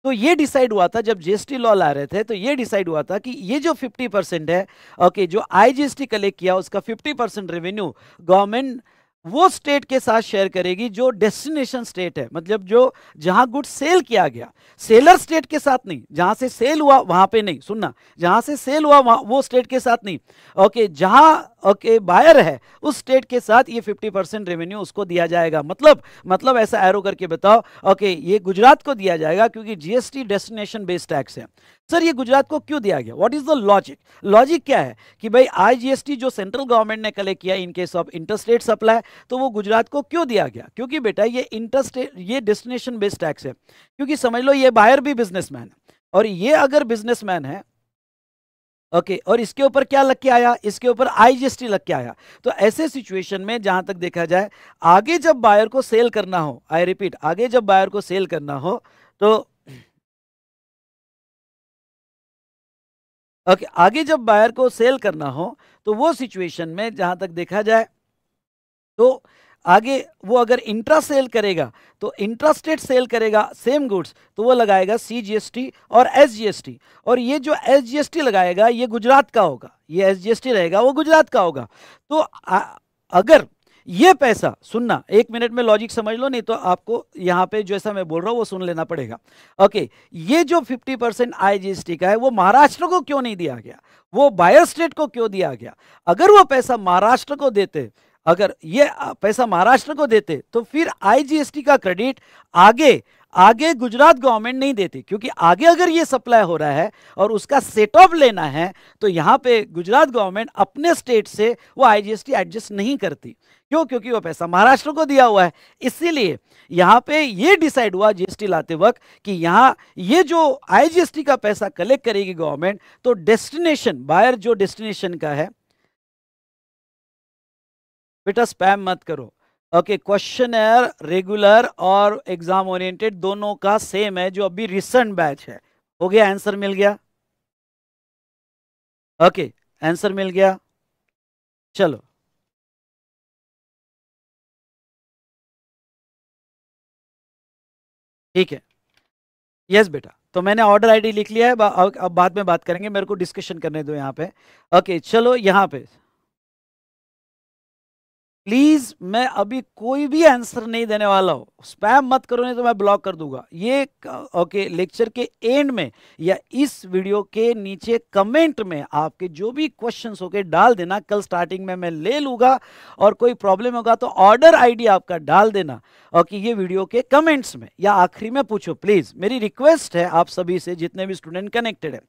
तो ये डिसाइड हुआ था जब जीएसटी लॉ ला रहे थे तो ये डिसाइड हुआ था कि ये जो 50 परसेंट है ओके okay, जो आईजीएसटी कलेक्ट किया उसका 50 परसेंट रेवेन्यू गवर्नमेंट वो स्टेट के साथ शेयर करेगी जो डेस्टिनेशन स्टेट है मतलब जो जहां गुड सेल किया गया सेलर स्टेट के साथ नहीं जहां से सेल हुआ वहां पे नहीं सुनना जहां से सेल हुआ वहां वो स्टेट के साथ नहीं ओके जहां ओके बायर है उस स्टेट के साथ ये 50 परसेंट रेवेन्यू उसको दिया जाएगा मतलब मतलब ऐसा एरो करके बताओ ओके ये गुजरात को दिया जाएगा क्योंकि जीएसटी डेस्टिनेशन बेस्ड टैक्स है सर ये गुजरात को क्यों दिया गया what is the logic logic क्या है कि भाई आईजीएसटी जो सेंट्रल गवर्नमेंट ने कलेक्ट किया in case of interstate supply तो वो गुजरात को क्यों दिया गया क्योंकि बेटा ये इंटरस्टेट ये डेस्टिनेशन बेस्ड टैक्स है क्योंकि समझ लो ये बायर भी बिजनेसमैन है और ये अगर बिजनेसमैन है ओके okay, और इसके ऊपर क्या लग के आया इसके ऊपर आईजीएसटी लग के आया तो ऐसे सिचुएशन में जहां तक देखा जाए आगे जब बायर को सेल करना हो आई रिपीट आगे जब बायर को सेल करना हो तो ओके okay, आगे जब बायर को सेल करना हो तो वो सिचुएशन में जहां तक देखा जाए तो आगे वो अगर इंट्रा सेल करेगा तो इंट्रास्टेट सेल करेगा सेम गुड्स तो वो लगाएगा सीजीएसटी और एसजीएसटी और ये जो एसजीएसटी लगाएगा ये गुजरात का होगा ये एसजीएसटी रहेगा वो गुजरात का होगा तो आ, अगर ये पैसा सुनना एक मिनट में लॉजिक समझ लो नहीं तो आपको यहां पे जैसा मैं बोल रहा हूं वो सुन लेना पड़ेगा ओके ये जो 50 परसेंट आईजीएसटी का है वो महाराष्ट्र को क्यों नहीं दिया गया वो बायर स्टेट को क्यों दिया गया अगर वो पैसा महाराष्ट्र को देते अगर ये पैसा महाराष्ट्र को देते तो फिर आईजीएसटी का क्रेडिट आगे आगे गुजरात गवर्नमेंट नहीं देती क्योंकि आगे अगर ये सप्लाई हो रहा है और उसका सेट ऑफ लेना है तो यहाँ पे गुजरात गवर्नमेंट अपने स्टेट से वो आईजीएसटी एडजस्ट नहीं करती क्यों क्योंकि वो पैसा महाराष्ट्र को दिया हुआ है इसीलिए यहाँ पे ये डिसाइड हुआ जीएसटी लाते वक्त कि यहाँ ये जो आईजीएसटी का पैसा कलेक्ट करेगी गवर्नमेंट तो डेस्टिनेशन बायर जो डेस्टिनेशन का है बेटा स्पैम मत करो ओके क्वेश्चन रेगुलर और एग्जाम ओरिएंटेड दोनों का सेम है जो अभी रिसेंट बैच है हो गया आंसर मिल गया ओके आंसर मिल गया चलो ठीक है यस बेटा तो मैंने ऑर्डर आईडी लिख लिया है अब बाद में बात करेंगे मेरे को डिस्कशन करने दो यहाँ पे ओके चलो यहाँ पे प्लीज मैं अभी कोई भी आंसर नहीं देने वाला हूँ स्पैम मत करो नहीं तो मैं ब्लॉक कर दूंगा ये ओके लेक्चर के एंड में या इस वीडियो के नीचे कमेंट में आपके जो भी क्वेश्चंस होके डाल देना कल स्टार्टिंग में मैं ले लूंगा और कोई प्रॉब्लम होगा तो ऑर्डर आईडी आपका डाल देना ओके ये वीडियो के कमेंट्स में या आखिरी में पूछो प्लीज़ मेरी रिक्वेस्ट है आप सभी से जितने भी स्टूडेंट कनेक्टेड है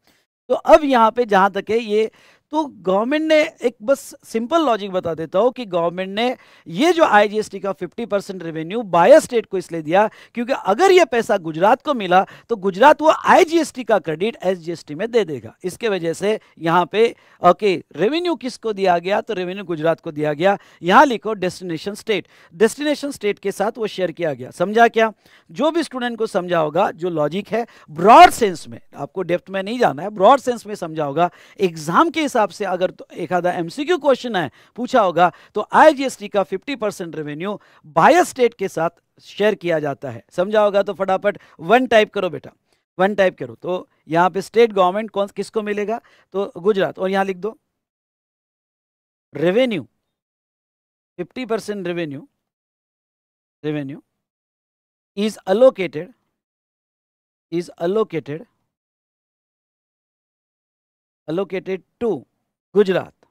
तो अब यहाँ पे जहां तक है ये तो गवर्नमेंट ने एक बस सिंपल लॉजिक बता देता हूं कि गवर्नमेंट ने ये जो आईजीएसटी का 50 परसेंट रेवेन्यू बायर स्टेट को इसलिए दिया क्योंकि अगर ये पैसा गुजरात को मिला तो गुजरात वो आईजीएसटी का क्रेडिट एसजीएसटी में दे देगा इसके वजह से यहां पे ओके रेवेन्यू किसको दिया गया तो रेवेन्यू गुजरात को दिया गया यहां लिखो डेस्टिनेशन स्टेट डेस्टिनेशन स्टेट के साथ वो शेयर किया गया समझा क्या जो भी स्टूडेंट को समझा होगा जो लॉजिक है ब्रॉड सेंस में आपको डेप्थ में नहीं जाना है ब्रॉड सेंस में समझा होगा एग्जाम के हिसाब आपसे अगर तो आधा एमसीक्यू क्वेश्चन है पूछा होगा तो आईजीएसटी का 50 परसेंट रेवेन्यू बायर स्टेट के साथ शेयर किया जाता है समझा होगा तो फटाफट वन टाइप करो बेटा वन टाइप करो तो यहाँ पे स्टेट गवर्नमेंट कौन किसको मिलेगा तो गुजरात और यहाँ लिख दो revenue 50 percent revenue revenue is allocated is allocated allocated to Gujarat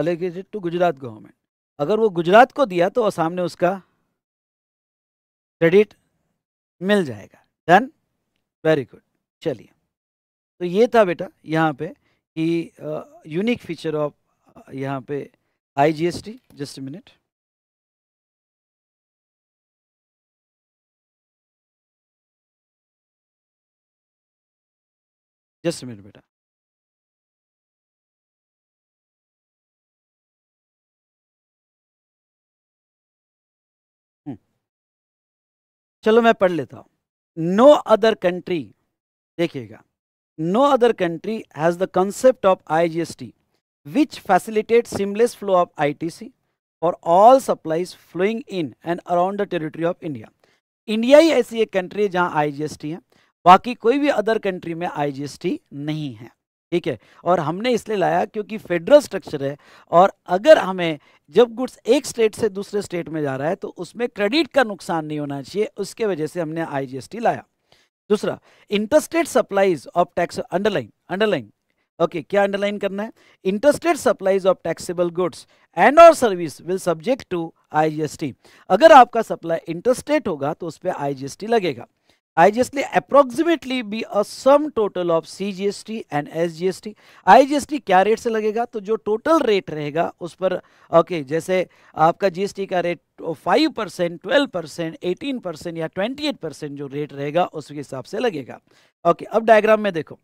allocated to Gujarat government अगर वो गुजरात को दिया तो सामने उसका क्रेडिट मिल जाएगा डन वेरी गुड चलिए तो ये था बेटा यहाँ पे कि यूनिक फीचर ऑफ यहाँ पे I G S T just minute just minute बेटा चलो मैं पढ़ लेता हूं नो अदर कंट्री देखिएगा no other country has the concept of I G S T which facilitate seamless flow of I T C और all supplies flowing in and around the territory of India India ही ऐसी एक country है जहां आई G S T है बाकी कोई भी अदर कंट्री में आई जी एस टी नहीं है ठीक है और हमने इसलिए लाया क्योंकि फेडरल स्ट्रक्चर है और अगर हमें जब गुड्स एक स्टेट से दूसरे स्टेट में जा रहा है तो उसमें क्रेडिट का नुकसान नहीं होना चाहिए उसके वजह से हमने आईजीएसटी लाया दूसरा interstate supplies of tax underline underline okay क्या अंडरलाइन करना है interstate supplies of taxable goods and और service will subject to I अगर आपका सप्लाई इंटरस्टेट होगा तो उस पर आई लगेगा IGST approximately be a sum total of CGST and SGST IGST क्या रेट से लगेगा तो जो टोटल रेट रहेगा उस पर ओके okay, जैसे आपका जीएसटी का rate five percent twelve percent eighteen percent या ट्वेंटी एट परसेंट जो रेट रहेगा उसके हिसाब से लगेगा ओके okay, अब डायग्राम में देखो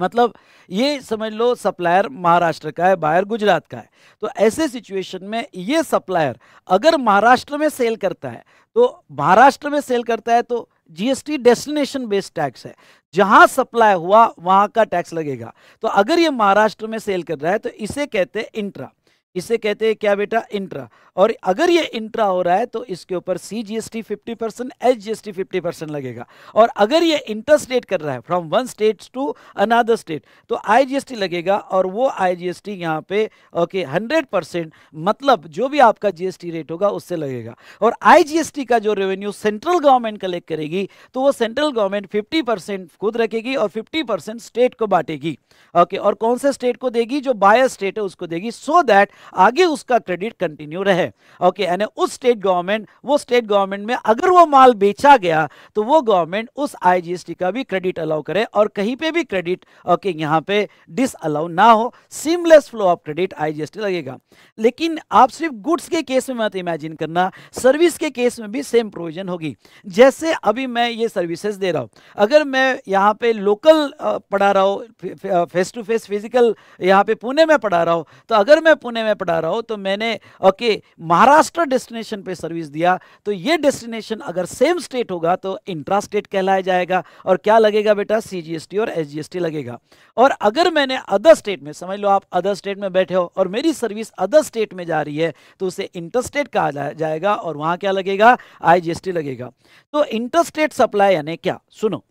मतलब ये समझ लो सप्लायर महाराष्ट्र का है बायर गुजरात का है तो ऐसे सिचुएशन में ये सप्लायर अगर महाराष्ट्र में सेल करता है तो महाराष्ट्र में सेल करता है तो जीएसटी डेस्टिनेशन बेस्ड टैक्स है जहां सप्लाई हुआ वहां का टैक्स लगेगा तो अगर ये महाराष्ट्र में सेल कर रहा है तो इसे कहते हैं इंट्रा इसे कहते हैं क्या बेटा इंट्रा और अगर ये इंट्रा हो रहा है तो इसके ऊपर C G S T fifty percent H G S T fifty percent लगेगा और अगर ये इंटर स्टेट कर रहा है from one state to another state तो आई जी एस टी लगेगा और वो आई जी एस टी यहाँ पे ओके हंड्रेड परसेंट मतलब जो भी आपका जी एस टी रेट होगा उससे लगेगा और आई जी एस टी का जो रेवेन्यू सेंट्रल गवर्नमेंट कलेक्ट करेगी तो वो सेंट्रल गवर्नमेंट फिफ्टी परसेंट खुद रखेगी और फिफ्टी परसेंट स्टेट को बांटेगी ओके और कौन से स्टेट को देगी जो बायर स्टेट है उसको देगी सो so दैट आगे उसका क्रेडिट कंटिन्यू रहे ओके यानी उस स्टेट गवर्नमेंट वो स्टेट गवर्नमेंट में अगर वो माल बेचा गया तो वो गवर्नमेंट उस आईजीएसटी का भी क्रेडिट अलाउ करे और कहीं पे भी क्रेडिट ओके यहाँ पे डिस अलाउ ना हो seamless flow of credit IGST लगेगा लेकिन आप सिर्फ गुड्स के केस में मत इमेजिन करना सर्विस के केस में भी सेम प्रोविजन होगी जैसे अभी मैं ये सर्विसेज दे रहा हूँ अगर मैं यहाँ पे लोकल पढ़ा रहा हूँ फेस टू फेस फिजिकल यहाँ पे पुणे में पढ़ा रहा हूँ तो अगर मैं पुणे में मैं पढ़ा रहा हूं तो मैंने ओके महाराष्ट्र डेस्टिनेशन पे सर्विस दिया तो ये डेस्टिनेशन अगर सेम स्टेट होगा तो इंट्रा स्टेट कहलाया जाएगा और क्या लगेगा बेटा सीजीएसटी और एसजीएसटी लगेगा और अगर मैंने अदर स्टेट में समझ लो आप अदर स्टेट में बैठे हो और मेरी सर्विस अदर स्टेट में जा रही है तो उसे इंटर स्टेट कहा जाएगा और वहां क्या लगेगा आईजीएसटी लगेगा तो इंटर स्टेट सप्लाई यानी क्या सुनो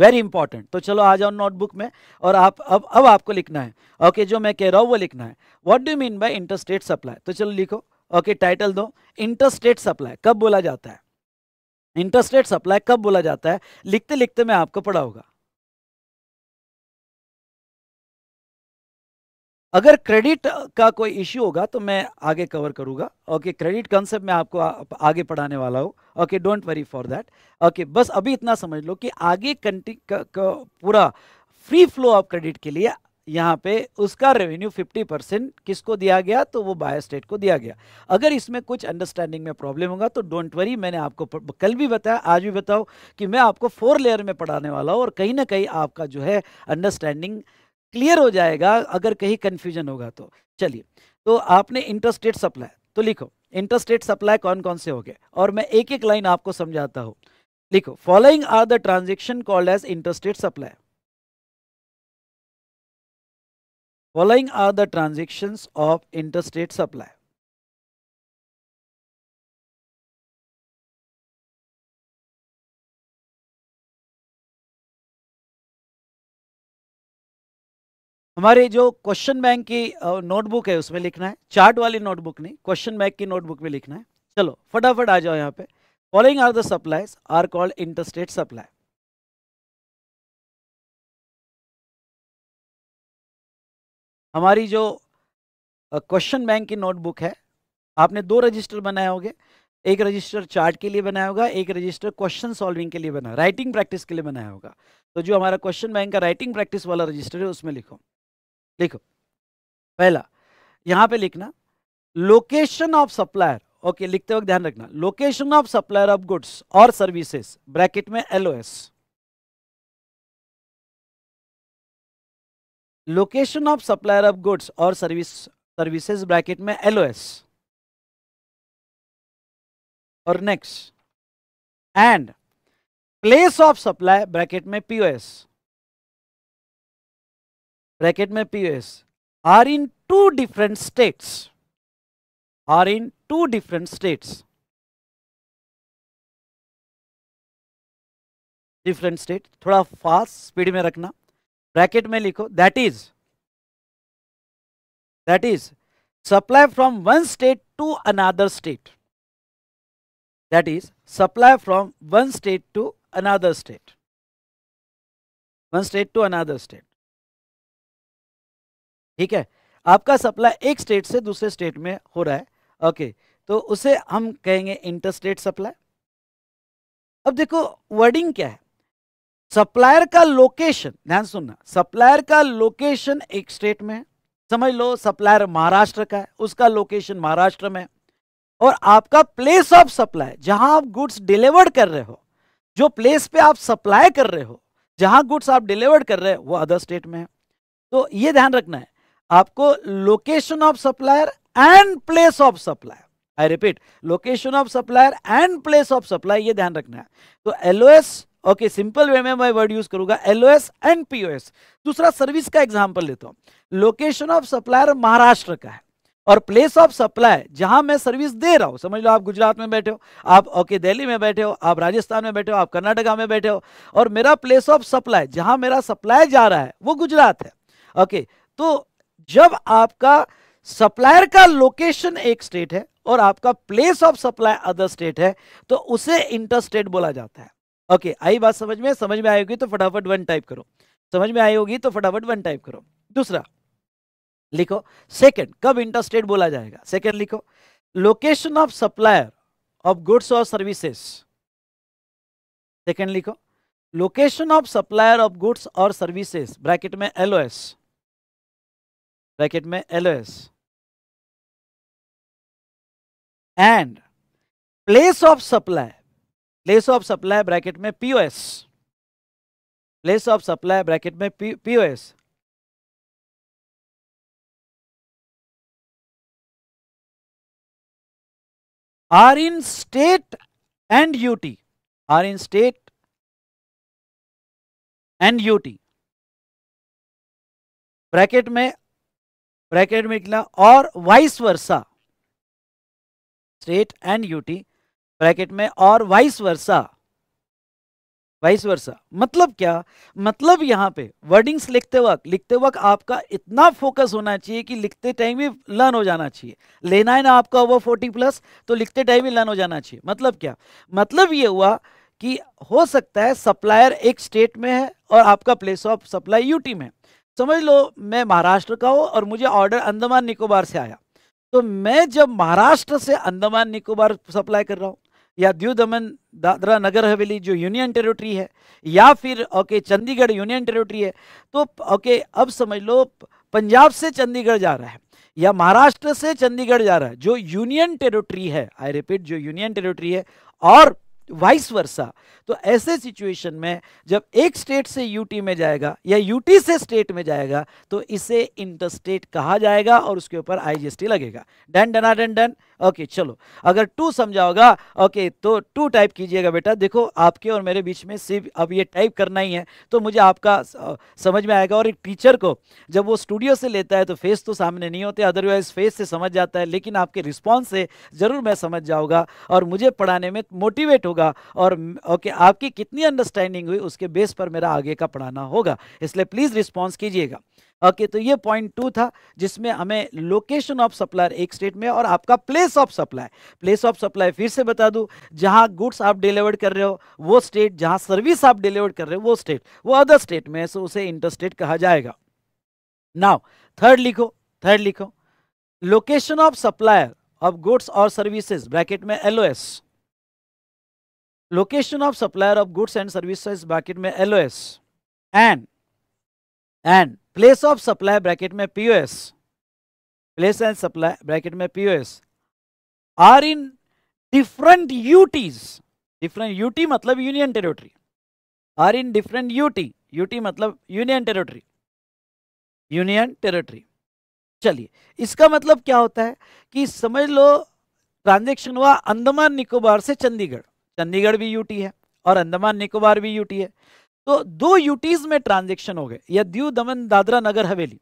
वेरी इंपॉर्टेंट तो चलो आ जाओ नोटबुक में और आप अब अब आपको लिखना है ओके okay, जो मैं कह रहा हूँ वो लिखना है what do mean by interstate supply तो चलो लिखो ओके okay, टाइटल दो इंटरस्टेट सप्लाई कब बोला जाता है इंटरस्टेट सप्लाई कब बोला जाता है लिखते लिखते मैं आपको पढ़ाऊंगा अगर क्रेडिट का कोई इश्यू होगा तो मैं आगे कवर करूंगा ओके क्रेडिट कॉन्सेप्ट मैं आपको आ, आगे पढ़ाने वाला हूँ okay don't worry for that okay बस अभी इतना समझ लो कि आगे कंटी पूरा फ्री फ्लो ऑफ क्रेडिट के लिए यहाँ पे उसका रेवेन्यू 50 परसेंट किसको दिया गया तो वो बाय स्टेट को दिया गया अगर इसमें कुछ अंडरस्टैंडिंग में प्रॉब्लम होगा तो डोंट वरी मैंने आपको कल भी बताया आज भी बताओ कि मैं आपको फोर लेयर में पढ़ाने वाला हूँ और कहीं ना कहीं आपका जो है अंडरस्टैंडिंग क्लियर हो जाएगा अगर कहीं कंफ्यूजन होगा तो चलिए तो आपने इंटरस्टेट सप्लाई तो लिखो इंटरस्टेट सप्लाई कौन कौन से हो गए और मैं एक एक लाइन आपको समझाता हूं लिखो following are the transaction called as interstate supply following are the transaction of interstate supply हमारे जो क्वेश्चन बैंक की नोटबुक है उसमें लिखना है चार्ट वाली नोटबुक नहीं क्वेश्चन बैंक की नोटबुक में लिखना है चलो फटाफट आ जाओ यहाँ पे following are the supplies are called interstate supply हमारी जो क्वेश्चन बैंक की नोटबुक है आपने दो रजिस्टर बनाए होंगे एक रजिस्टर चार्ट के लिए बनाया होगा एक रजिस्टर क्वेश्चन सॉल्विंग के लिए बना राइटिंग प्रैक्टिस के लिए बनाया होगा तो जो हमारा क्वेश्चन बैंक का राइटिंग प्रैक्टिस वाला रजिस्टर है उसमें लिखो लिखो पहला यहां पे लिखना लोकेशन ऑफ सप्लायर ओके लिखते वक्त ध्यान रखना location of supplier of goods और सर्विसेस ब्रैकेट में LOS location of supplier of goods और सर्विस सर्विसेज ब्रैकेट में एलओएस और next and place of supply bracket में पीओएस ब्रैकेट में POS are in two different states are in two different states different state थोड़ा fast speed में रखना bracket में लिखो that is that is supply from one state to another state that is supply from one state to another state one state to another state ठीक है आपका supply एक state से दूसरे स्टेट में हो रहा है ओके तो उसे हम कहेंगे इंटर स्टेट सप्लाई अब देखो वर्डिंग क्या है सप्लायर का लोकेशन ध्यान सुनना सप्लायर का लोकेशन एक स्टेट में है समझ लो सप्लायर महाराष्ट्र का है उसका लोकेशन महाराष्ट्र में और आपका प्लेस ऑफ सप्लाई जहां आप गुड्स डिलीवर्ड कर रहे हो जो प्लेस पे आप सप्लाई कर रहे हो जहां गुड्स आप डिलीवर्ड कर रहे हो वो अदर स्टेट में है तो ये ध्यान रखना है आपको location of supplier and place of supplier I repeat location of supplier and place of supply ये ध्यान रखना है तो एलओएस ओके सिंपल वे में मैं वर्ड यूज करूंगा एलओएस एंड पीओएस दूसरा सर्विस का एग्जांपल लेता हूं लोकेशन ऑफ सप्लायर महाराष्ट्र का है और प्लेस ऑफ सप्लाई जहां मैं सर्विस दे रहा हूं समझ लो आप गुजरात में बैठे हो आप ओके दिल्ली में बैठे हो आप राजस्थान में बैठे हो आप कर्नाटका में बैठे हो और मेरा प्लेस ऑफ सप्लाई जहां मेरा सप्लाई जा रहा है वो गुजरात है ओके तो जब आपका सप्लायर का लोकेशन एक स्टेट है और आपका place of supply other state है तो उसे इंटर स्टेट बोला जाता है ओके okay, आई बात समझ में समझ में आई होगी तो फटाफट वन टाइप करो समझ में आई होगी तो फटाफट वन टाइप करो दूसरा लिखो सेकंड कब इंटर स्टेट बोला जाएगा सेकंड लिखो location of supplier of goods और सर्विसेस सेकंड लिखो location of supplier of goods और सर्विसेस ब्रैकेट में एलओएस ब्रैकेट में L S and place of supply place of supply bracket में POS place of supply bracket में POS are in state and UT are in state and UT bracket में bracket में लिखना और vice versa state and UT bracket में और vice वर्षा vice versa मतलब क्या मतलब यहां पे वर्डिंग्स लिखते वक्त लिखते वक्त आपका इतना फोकस होना चाहिए कि लिखते टाइम ही लर्न हो जाना चाहिए लेना है ना आपका वो फोर्टी प्लस तो लिखते टाइम ही लर्न हो जाना चाहिए मतलब क्या मतलब ये हुआ कि हो सकता है सप्लायर एक स्टेट में है और आपका प्लेस ऑफ सप्लाई यूटी में समझ लो मैं महाराष्ट्र का हूँ और मुझे ऑर्डर अंडमान निकोबार से आया तो मैं जब महाराष्ट्र से अंडमान निकोबार सप्लाई कर रहा हूँ या द्यू दमन दादरा नगर हवेली जो यूनियन टेरिटरी है या फिर ओके चंडीगढ़ यूनियन टेरिटरी है तो ओके अब समझ लो पंजाब से चंडीगढ़ जा रहा है या महाराष्ट्र से चंडीगढ़ जा रहा है जो यूनियन टेरिटरी है आई रिपीट जो यूनियन टेरिटरी है और वाइस वर्षा तो ऐसे सिचुएशन में जब एक स्टेट से यूटी में जाएगा या यूटी से स्टेट में जाएगा तो इसे इंटरस्टेट कहा जाएगा और उसके ऊपर आईजीएसटी लगेगा डन डना डन डन ओके चलो अगर टू समझा होगा ओके तो टू टाइप कीजिएगा बेटा देखो आपके और मेरे बीच में सिर्फ अब ये टाइप करना ही है तो मुझे आपका समझ में आएगा और एक टीचर को जब वो स्टूडियो से लेता है तो फेस तो सामने नहीं होते अदरवाइज फेस से समझ जाता है लेकिन आपके रिस्पॉन्स से ज़रूर मैं समझ जाऊँगा और मुझे पढ़ाने में मोटिवेट होगा और ओके आपकी कितनी अंडरस्टैंडिंग हुई उसके बेस पर मेरा आगे का पढ़ाना होगा इसलिए प्लीज़ रिस्पॉन्स कीजिएगा ओके तो ये पॉइंट टू था जिसमें हमें लोकेशन ऑफ सप्लायर एक स्टेट में और आपका place of supply place of supply फिर से बता दूं जहां गुड्स आप डिलीवर कर रहे हो वो स्टेट जहां सर्विस आप डिलीवर कर रहे हो वो स्टेट वो अदर स्टेट में सो उसे इंटर स्टेट कहा जाएगा नाउ थर्ड लिखो थर्ड लिखो location of supplier of goods और सर्विसेज ब्रैकेट में L location of supplier of goods and services bracket में L and and place of supply bracket में POS place and supply bracket में POS are in different UTs different UT मतलब union territory are in different UT UT मतलब union territory union territory चलिए इसका मतलब क्या होता है कि समझ लो ट्रांजेक्शन हुआ अंदमान निकोबार से चंडीगढ़ चंडीगढ़ भी यूटी है और अंदमान निकोबार भी यूटी है तो दो यूटीज में ट्रांजेक्शन हो गए या दीव दमन दादरा नगर हवेली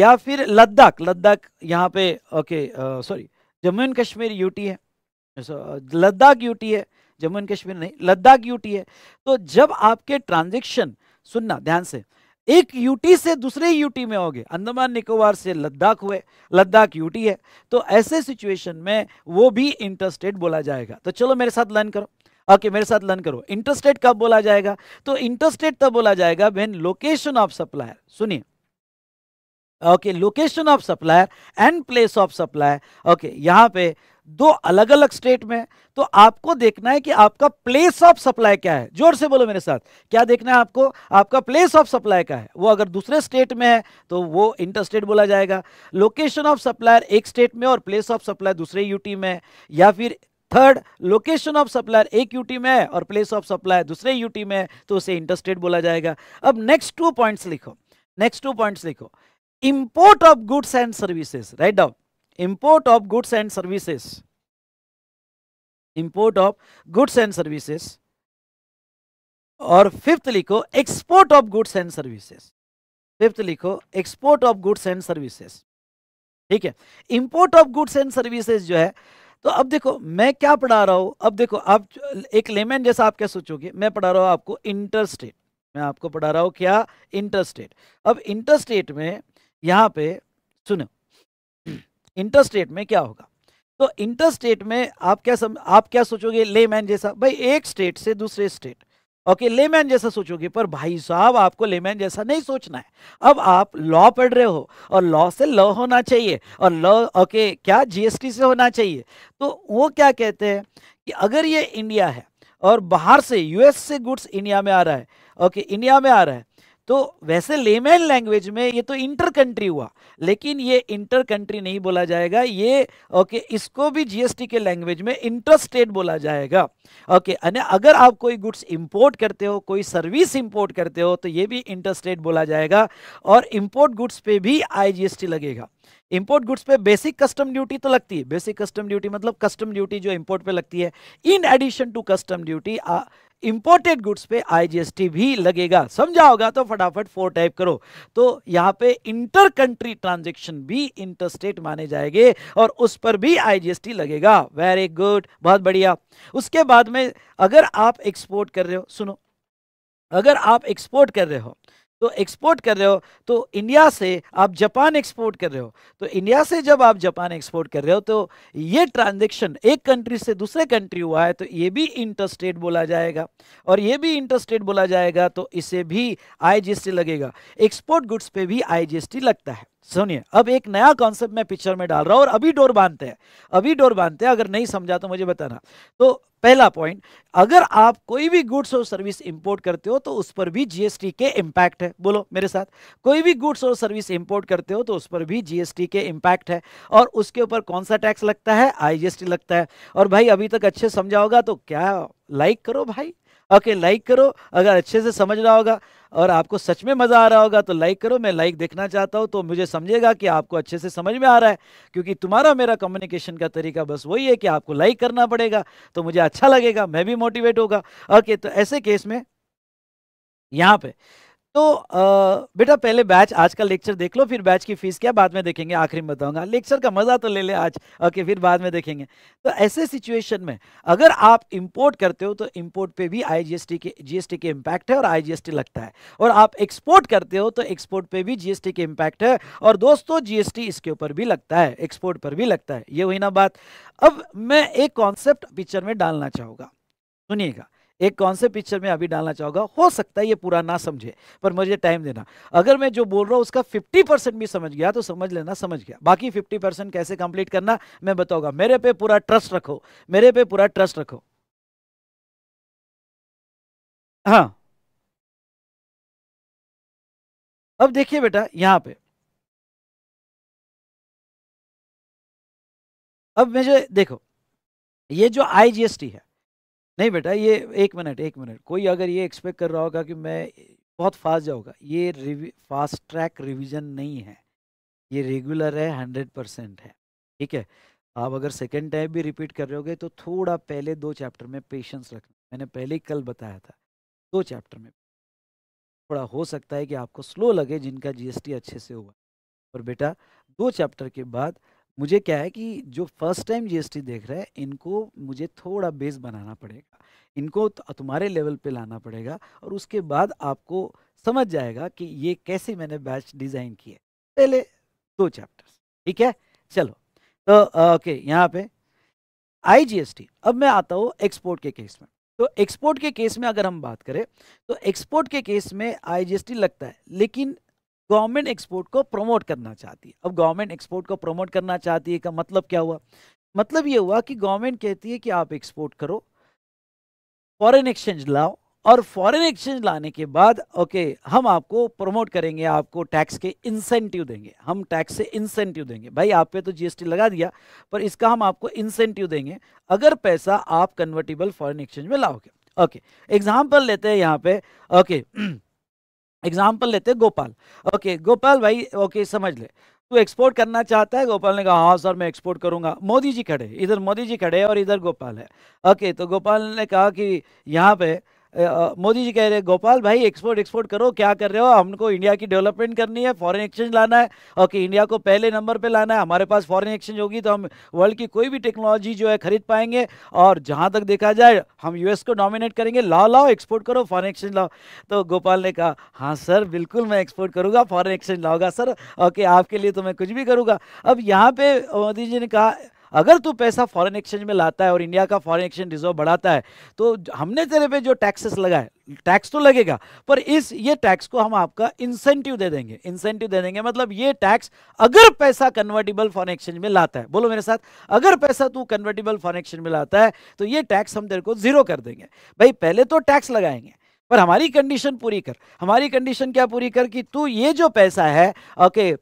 या फिर लद्दाख लद्दाख यहाँ पे okay sorry Jammu and Kashmir UT है लद्दाख यूटी है जम्मू एंड कश्मीर नहीं लद्दाख यूटी है तो जब आपके ट्रांजेक्शन सुनना ध्यान से एक यूटी से दूसरे यूटी में हो गए अंडमान निकोबार से लद्दाख हुए लद्दाख यूटी है तो ऐसे सिचुएशन में वो भी इंटरस्टेट बोला जाएगा तो चलो मेरे साथ लर्न करो ओके मेरे साथ लर्न करो इंटरेस्टेड कब बोला जाएगा तो इंटरेस्टेड तब बोला जाएगा वेन लोकेशन ऑफ सप्लायर सुनिए okay location of supplier and place of supplier okay यहां पे दो अलग अलग स्टेट में तो आपको देखना है कि आपका प्लेस ऑफ सप्लाई क्या है जोर से बोलो मेरे साथ क्या देखना है आपको आपका प्लेस ऑफ सप्लाई क्या है वो अगर दूसरे स्टेट में है तो वो इंटरस्टेट बोला जाएगा लोकेशन ऑफ सप्लायर एक स्टेट में और प्लेस ऑफ सप्लाई दूसरे यूटी में या फिर थर्ड लोकेशन ऑफ सप्लायर एक यूटी में है और प्लेस ऑफ सप्लायर दूसरे यूटी में है तो उसे इंटरस्टेट बोला जाएगा अब नेक्स्ट टू पॉइंट्स लिखो नेक्स्ट टू पॉइंट्स लिखो import of goods and services right down import of goods and services import of goods and services और फिफ्थ लिखो export of goods and services fifth लिखो export of goods and services ठीक है import of goods and services जो है तो अब देखो मैं क्या पढ़ा रहा हूँ अब देखो आप एक लेमैन जैसा आप क्या सोचोगे मैं पढ़ा रहा हूँ आपको इंटरस्टेट मैं आपको पढ़ा रहा हूँ क्या इंटरस्टेट अब इंटरस्टेट में यहाँ पे सुनो इंटरस्टेट में क्या होगा तो इंटरस्टेट में आप क्या सम, आप क्या सोचोगे लेमैन जैसा भाई एक स्टेट से दूसरे स्टेट ओके लेमैन जैसा सोचोगे पर भाई साहब आपको लेमैन जैसा नहीं सोचना है अब आप लॉ पढ़ रहे हो और लॉ से लॉ होना चाहिए और लॉ ओके क्या जीएसटी से होना चाहिए तो वो क्या कहते हैं कि अगर ये इंडिया है और बाहर से यूएस से गुड्स इंडिया में आ रहा है ओके इंडिया में आ रहा है तो वैसे लेमैन लैंग्वेज में ये तो इंटर कंट्री हुआ लेकिन ये इंटर कंट्री नहीं बोला जाएगा ये ओके इसको भी जीएसटी के लैंग्वेज में इंटर स्टेट बोला जाएगा ओके अने अगर आप कोई गुड्स इंपोर्ट करते हो कोई सर्विस इंपोर्ट करते हो तो ये भी इंटर स्टेट बोला जाएगा और इंपोर्ट गुड्स पे भी आईजीएसटी लगेगा इंपोर्ट गुड्स पे बेसिक कस्टम ड्यूटी तो लगती है बेसिक कस्टम ड्यूटी मतलब कस्टम ड्यूटी जो इंपोर्ट पे लगती है in addition to custom duty imported goods पे आईजीएसटी भी लगेगा समझा होगा तो फटाफट फोर टाइप करो तो यहां पे इंटर कंट्री ट्रांजेक्शन भी इंटर स्टेट माने जाएंगे और उस पर भी आईजीएसटी लगेगा वेरी गुड बहुत बढ़िया उसके बाद में अगर आप एक्सपोर्ट कर रहे हो सुनो अगर आप एक्सपोर्ट कर रहे हो तो एक्सपोर्ट कर रहे हो तो इंडिया से आप जापान एक्सपोर्ट कर रहे हो तो इंडिया से जब आप जापान एक्सपोर्ट कर रहे हो तो ये ट्रांजेक्शन एक कंट्री से दूसरे कंट्री हुआ है तो ये भी इंटरस्टेट बोला जाएगा और ये भी इंटरस्टेट बोला जाएगा तो इसे भी आई लगेगा एक्सपोर्ट गुड्स पे भी आई लगता है सुनिए अब एक नया कॉन्सेप्ट मैं पिक्चर में डाल रहा हूं और अभी डोर बांधते हैं अभी डोर बांधते हैं अगर नहीं समझा तो मुझे बताना तो पहला पॉइंट अगर आप कोई भी गुड्स और सर्विस इंपोर्ट करते हो तो उस पर भी जीएसटी के इम्पैक्ट है बोलो मेरे साथ कोई भी गुड्स और सर्विस इंपोर्ट करते हो तो उस पर भी जीएसटी के इम्पैक्ट है और उसके ऊपर कौन सा टैक्स लगता है आईजीएसटी लगता है और भाई अभी तक अच्छे समझा होगा तो क्या लाइक करो भाई ओके लाइक करो अगर अच्छे से समझ रहा होगा और आपको सच में मज़ा आ रहा होगा तो लाइक करो मैं लाइक देखना चाहता हूँ तो मुझे समझेगा कि आपको अच्छे से समझ में आ रहा है क्योंकि तुम्हारा मेरा कम्युनिकेशन का तरीका बस वही है कि आपको लाइक करना पड़ेगा तो मुझे अच्छा लगेगा मैं भी मोटिवेट होगा ओके तो ऐसे केस में यहाँ पे तो आ, बेटा पहले बैच आज का लेक्चर देख लो फिर बैच की फीस क्या बाद में देखेंगे आखिरी में बताऊंगा लेक्चर का मजा तो ले ले आज ओके फिर बाद में देखेंगे तो ऐसे सिचुएशन में अगर आप इंपोर्ट करते हो तो इंपोर्ट पे भी आईजीएसटी के जीएसटी के इम्पैक्ट है और आईजीएसटी लगता है और आप एक्सपोर्ट करते हो तो एक्सपोर्ट पर भी जीएसटी के इम्पैक्ट है और दोस्तों जीएसटी इसके ऊपर भी लगता है एक्सपोर्ट पर भी लगता है ये हुई ना बात अब मैं एक कॉन्सेप्ट पिक्चर में डालना चाहूँगा सुनिएगा एक कौन से पिक्चर में अभी डालना चाहूंगा हो सकता है ये पूरा ना समझे पर मुझे टाइम देना अगर मैं जो बोल रहा हूं उसका 50 परसेंट भी समझ गया तो समझ लेना समझ गया बाकी 50 परसेंट कैसे कंप्लीट करना मैं बताऊंगा मेरे पे पूरा ट्रस्ट रखो मेरे पे पूरा ट्रस्ट रखो हाँ अब देखिए बेटा यहां पर अब मुझे देखो ये जो आई है नहीं बेटा ये एक मिनट एक मिनट कोई अगर ये एक्सपेक्ट कर रहा होगा कि मैं बहुत फास्ट जाऊँगा ये फास्ट ट्रैक रिविज़न नहीं है ये रेगुलर है हंड्रेड परसेंट है ठीक है आप अगर सेकेंड टाइम भी रिपीट कर रहे होगे तो थोड़ा पहले दो चैप्टर में पेशेंस रखना मैंने पहले ही कल बताया था दो चैप्टर में थोड़ा हो सकता है कि आपको स्लो लगे जिनका जीएसटी अच्छे से हुआ और बेटा दो चैप्टर के बाद मुझे क्या है कि जो फर्स्ट टाइम जीएसटी देख रहे हैं इनको मुझे थोड़ा बेस बनाना पड़ेगा इनको तुम्हारे लेवल पे लाना पड़ेगा और उसके बाद आपको समझ जाएगा कि ये कैसे मैंने बैच डिज़ाइन किए पहले दो चैप्टर्स ठीक है चलो तो ओके यहाँ पे आईजीएसटी अब मैं आता हूँ एक्सपोर्ट के केस में तो एक्सपोर्ट के केस में अगर हम बात करें तो एक्सपोर्ट के केस में आईजीएसटी लगता है लेकिन गवर्नमेंट एक्सपोर्ट को प्रमोट करना चाहती है अब गवर्नमेंट एक्सपोर्ट को प्रमोट करना चाहती है का मतलब क्या हुआ मतलब ये हुआ कि गवर्नमेंट कहती है कि आप एक्सपोर्ट करो फॉरेन एक्सचेंज लाओ और फॉरेन एक्सचेंज लाने के बाद ओके हम आपको प्रमोट करेंगे आपको टैक्स के इंसेंटिव देंगे हम टैक्स से इंसेंटिव देंगे भाई आप पे तो जीएसटी लगा दिया पर इसका हम आपको इंसेंटिव देंगे अगर पैसा आप कन्वर्टेबल फॉरेन एक्सचेंज में लाओगे ओके एग्जांपल लेते हैं यहाँ पे ओके एग्जाम्पल लेते हैं गोपाल ओके गोपाल भाई ओके समझ ले तू एक्सपोर्ट करना चाहता है गोपाल ने कहा हाँ सर मैं एक्सपोर्ट करूंगा मोदी जी खड़े इधर मोदी जी खड़े और इधर गोपाल है ओके तो गोपाल ने कहा कि यहाँ पे मोदी जी कह रहे हैं गोपाल भाई एक्सपोर्ट एक्सपोर्ट करो क्या कर रहे हो हमको इंडिया की डेवलपमेंट करनी है फॉरेन एक्सचेंज लाना है ओके इंडिया को पहले नंबर पे लाना है हमारे पास फॉरेन एक्सचेंज होगी तो हम वर्ल्ड की कोई भी टेक्नोलॉजी जो है खरीद पाएंगे और जहाँ तक देखा जाए हम यूएस को डोमिनेट करेंगे लाओ लाओ एक्सपोर्ट करो फॉरन एक्सचेंज लाओ तो गोपाल ने कहा हाँ सर बिल्कुल मैं एक्सपोर्ट करूँगा फॉरन एक्सचेंज लाओगा सर ओके आपके लिए तो मैं कुछ भी करूँगा अब यहाँ पे मोदी जी ने कहा अगर तू पैसा फॉरेन एक्सचेंज में लाता है और इंडिया का फॉरेन एक्सचेंज रिजर्व बढ़ाता है तो हमने तेरे पे जो टैक्सेस लगाए टैक्स तो लगेगा पर इस ये टैक्स को हम आपका इंसेंटिव दे देंगे इंसेंटिव दे देंगे मतलब ये टैक्स अगर पैसा कन्वर्टेबल फॉरन एक्सचेंज में लाता है बोलो मेरे साथ अगर पैसा तू कन्वर्टेबल फॉरन एक्सचेंज में लाता है तो ये टैक्स हम तेरे को जीरो कर देंगे भाई पहले तो टैक्स लगाएंगे पर हमारी कंडीशन पूरी कर हमारी कंडीशन क्या पूरी कर कि तू ये जो पैसा है ओके okay,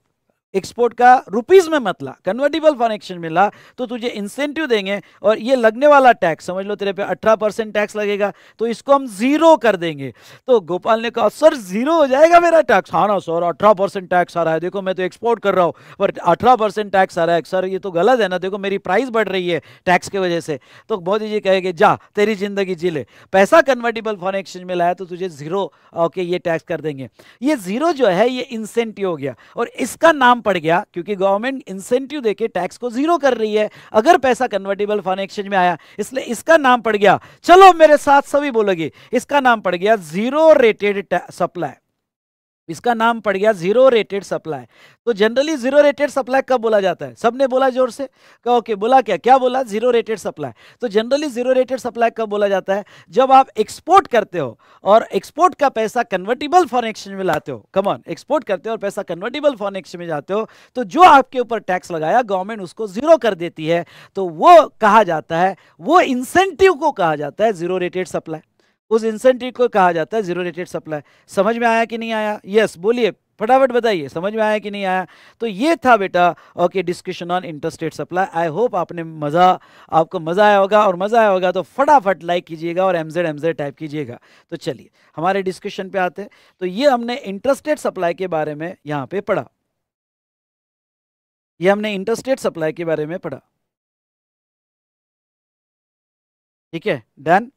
एक्सपोर्ट का रुपीस में मतला कन्वर्टेबल फॉरन एक्सचेंज मिला तो तुझे इंसेंटिव देंगे और ये लगने वाला टैक्स समझ लो तेरे पे अठारह परसेंट टैक्स लगेगा तो इसको हम जीरो कर देंगे तो गोपाल ने कहा सर जीरो हो जाएगा मेरा टैक्स हाँ ना सर अठारह परसेंट टैक्स आ रहा है देखो मैं तो एक्सपोर्ट कर रहा हूँ पर अठारह परसेंट टैक्स आ रहा है सर ये तो गलत है ना देखो मेरी प्राइस बढ़ रही है टैक्स की वजह से तो मोदी जी कहेगी जा तेरी जिंदगी जी ले पैसा कन्वर्टेबल फॉरन एक्सचेंज में लाया तो तुझे जीरो ओके ये टैक्स कर देंगे ये जीरो जो है ये इंसेंटिव हो गया और इसका नाम पड़ गया क्योंकि गवर्नमेंट इंसेंटिव देके टैक्स को जीरो कर रही है अगर पैसा कन्वर्टेबल फॉरन एक्सचेंज में आया इसलिए इसका नाम पड़ गया चलो मेरे साथ सभी बोलोगे इसका नाम पड़ गया जीरो रेटेड सप्लाई इसका नाम पड़ गया जीरो रेटेड सप्लाई तो जनरली जीरो रेटेड सप्लाई कब बोला जाता है सबने बोला जोर से कहा ओके बोला क्या क्या बोला जीरो रेटेड सप्लाई तो जनरली जीरो रेटेड सप्लाई कब बोला जाता है जब आप एक्सपोर्ट करते हो और एक्सपोर्ट का पैसा कन्वर्टेबल फॉरन एक्सचेंज में लाते हो कमॉन एक्सपोर्ट करते हो और पैसा कन्वर्टेबल फॉरन एक्सचेंज में जाते हो तो जो आपके ऊपर टैक्स लगाया गवर्नमेंट उसको जीरो कर देती है तो वो कहा जाता है वो इंसेंटिव को कहा जाता है जीरो रेटेड सप्लाई उस इंसेंटिव को कहा जाता है जीरो रेटेड सप्लाई समझ में आया कि नहीं आया यस बोलिए फटाफट बताइए समझ में आया कि नहीं आया तो ये था बेटा okay discussion on interstate supply I hope आपने मज़ा आपको मज़ा आया होगा और मज़ा आया होगा तो फटाफट लाइक कीजिएगा और एमजेड एमजेड टाइप कीजिएगा तो चलिए हमारे डिस्कशन पे आते हैं तो ये हमने इंटरस्टेट सप्लाई के बारे में यहाँ पे पढ़ा ये हमने इंटरस्टेट सप्लाई के बारे में पढ़ा ठीक है डन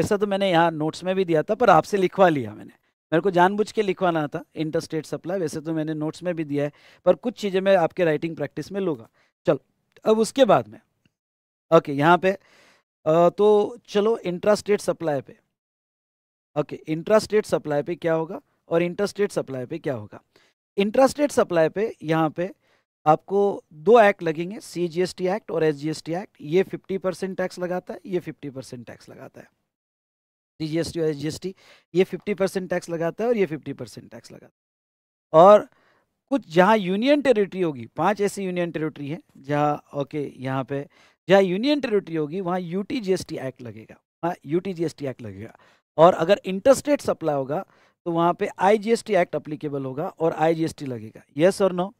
वैसा तो मैंने यहाँ नोट्स में भी दिया था पर आपसे लिखवा लिया मैंने मेरे को जानबूझ के लिखवाना था इंटर स्टेट सप्लाई वैसे तो मैंने नोट्स में भी दिया है पर कुछ चीज़ें मैं आपके राइटिंग प्रैक्टिस में लूँगा चलो अब उसके बाद में ओके यहाँ पे तो चलो इंट्रा स्टेट सप्लाई पे ओके इंट्रा स्टेट सप्लाई पे क्या होगा और इंटर स्टेट सप्लाई पे क्या होगा इंट्रा स्टेट सप्लाई पे यहाँ पे आपको दो एक्ट लगेंगे C G S T act और S G S T act ये फिफ्टी परसेंट टैक्स लगाता है ये फिफ्टी परसेंट टैक्स लगाता है जी एस टी और एस जी ये फिफ्टी परसेंट टैक्स लगाता है और ये फिफ्टी परसेंट टैक्स लगाता है और कुछ जहाँ यूनियन टेरिटरी होगी पांच ऐसी यूनियन टेरिटरी है जहाँ ओके यहाँ पे जहाँ यूनियन टेरिटरी होगी वहाँ U T G S T act लगेगा वहाँ U T G S T act लगेगा और अगर इंटरस्टेट सप्लाई होगा तो वहाँ पे I G S T act applicable होगा और आई जी एस टी लगेगा येस और नो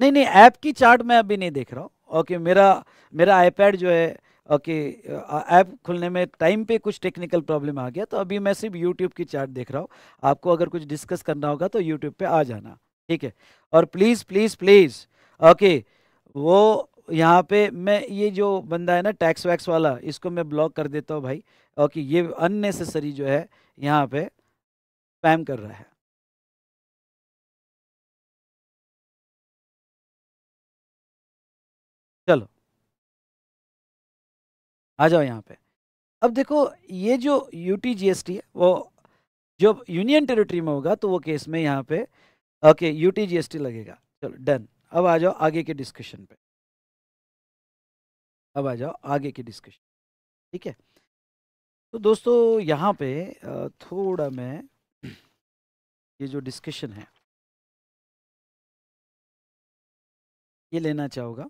नहीं नहीं ऐप की चार्ट मैं अभी नहीं देख रहा हूँ ओके मेरा मेरा आईपैड जो है ओके ऐप खुलने में टाइम पे कुछ टेक्निकल प्रॉब्लम आ गया तो अभी मैं सिर्फ यूट्यूब की चार्ट देख रहा हूँ आपको अगर कुछ डिस्कस करना होगा तो यूट्यूब पे आ जाना ठीक है और प्लीज़ प्लीज़ प्लीज़ ओके वो यहाँ पे मैं ये जो बंदा है ना टैक्स वैक्स वाला इसको मैं ब्लॉक कर देता हूँ भाई ओके ये अननेसेसरी जो है यहाँ पे स्पैम कर रहा है चलो आ जाओ यहाँ पे अब देखो ये जो U T G S T है वो जो यूनियन टेरिटरी में होगा तो वो केस में यहाँ पे okay U T G S T लगेगा चलो डन अब आ जाओ आगे के डिस्कशन पे अब आ जाओ आगे के डिस्कशन ठीक है तो दोस्तों यहाँ पे थोड़ा मैं ये जो डिस्कशन है ये लेना चाहूँगा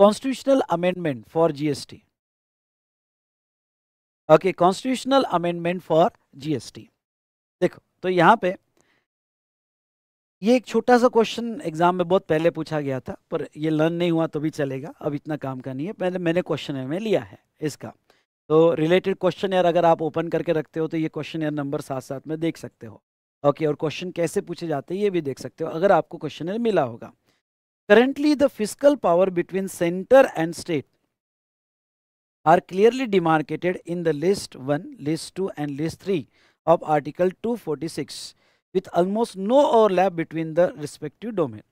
constitutional amendment for GST. Okay constitutional amendment for GST देखो तो यहाँ पे ये एक छोटा सा क्वेश्चन एग्जाम में बहुत पहले पूछा गया था पर ये लर्न नहीं हुआ तो भी चलेगा अब इतना काम का नहीं है पहले मैंने क्वेश्चन में लिया है इसका तो रिलेटेड क्वेश्चन यार अगर आप ओपन करके रखते हो तो ये क्वेश्चन यार नंबर साथ साथ में देख सकते हो ओके और क्वेश्चन कैसे पूछे जाते हैं ये भी देख सकते हो अगर आपको क्वेश्चन मिला होगा Currently, the fiscal power between center and state are clearly demarcated in the list 1, list 2 and list 3 of article 246 with almost no overlap between the respective domain.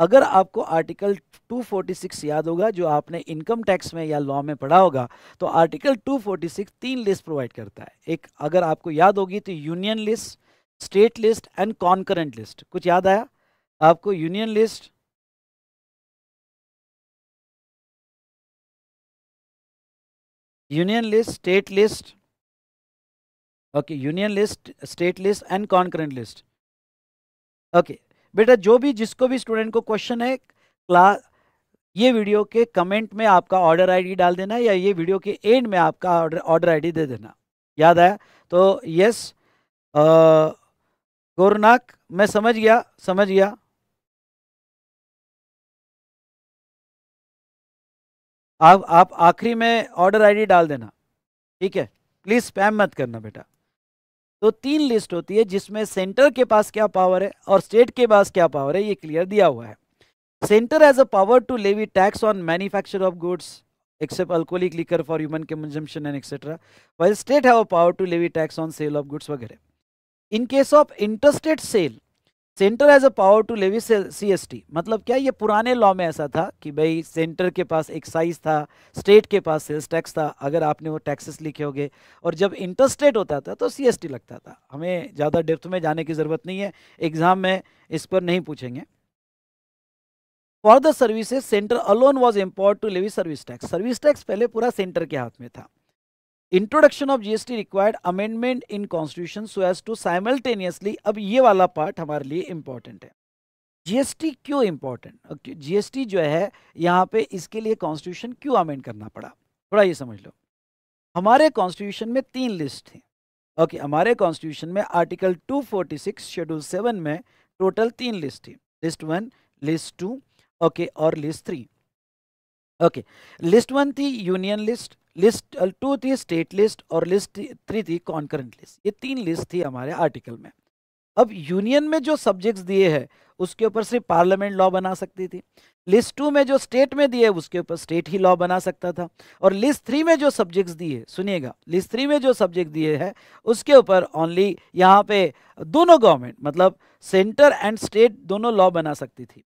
अगर आपको आर्टिकल 246 याद होगा जो आपने इनकम टैक्स में या लॉ में पढ़ा होगा तो आर्टिकल 246 तीन लिस्ट प्रोवाइड करता है एक अगर आपको याद होगी तो union list state list and concurrent list कुछ याद आया आपको union list union list state list okay union list state list and concurrent list okay बेटा जो भी जिसको भी स्टूडेंट को क्वेश्चन है क्लास ये वीडियो के कमेंट में आपका ऑर्डर आईडी डाल देना या ये वीडियो के एंड में आपका ऑर्डर ऑर्डर आईडी दे देना याद आया तो यस गोरनाक मैं समझ गया समझ गया आप आप आखिरी में ऑर्डर आईडी डाल देना ठीक है प्लीज़ स्पैम मत करना बेटा तो तीन लिस्ट होती है जिसमें सेंटर के पास क्या पावर है और स्टेट के पास क्या पावर है ये क्लियर दिया हुआ है centre has a power to levy tax on manufacture of goods except alcoholic liquor for human consumption and etcetera well state have a power to levy tax on sale of goods वगैरह in case of interstate sale centre has a power to levy C S T मतलब क्या ये पुराने law में ऐसा था कि भाई सेंटर के पास एक्साइज था स्टेट के पास सेल्स टैक्स था अगर आपने वो टैक्सेस लिखे होंगे और जब इंटरस्टेट होता था तो सी एस टी लगता था हमें ज़्यादा डेप्थ में जाने की ज़रूरत नहीं है एग्ज़ाम में इस पर नहीं पूछेंगे for the services centre alone was import to levy service tax service tax पहले पूरा सेंटर के हाथ में था introduction of GST required amendment in constitution so as to simultaneously अब ये वाला पार्ट हमारे लिए इंपॉर्टेंट है जीएसटी क्यों इंपॉर्टेंट जीएसटी जो है यहाँ पे इसके लिए कॉन्स्टिट्यूशन क्यों अमेंड करना पड़ा थोड़ा ये समझ लो हमारे कॉन्स्टिट्यूशन में तीन लिस्ट थी ओके okay, हमारे कॉन्स्टिट्यूशन में आर्टिकल 246 शेड्यूल सेवन में टोटल तीन लिस्ट थी list one list two okay और list three okay list one थी यूनियन लिस्ट लिस्ट टू थी स्टेट लिस्ट और लिस्ट थ्री थी कॉन्करेंट लिस्ट ये तीन लिस्ट थी हमारे आर्टिकल में अब यूनियन में जो सब्जेक्ट्स दिए हैं उसके ऊपर सिर्फ पार्लियामेंट लॉ बना सकती थी लिस्ट टू में जो स्टेट में दिए उसके ऊपर स्टेट ही लॉ बना सकता था और लिस्ट थ्री में जो सब्जेक्ट्स दिए सुनिएगा लिस्ट थ्री में जो सब्जेक्ट दिए हैं उसके ऊपर ओनली यहाँ पे दोनों गवर्नमेंट मतलब सेंटर एंड स्टेट दोनों लॉ बना सकती थी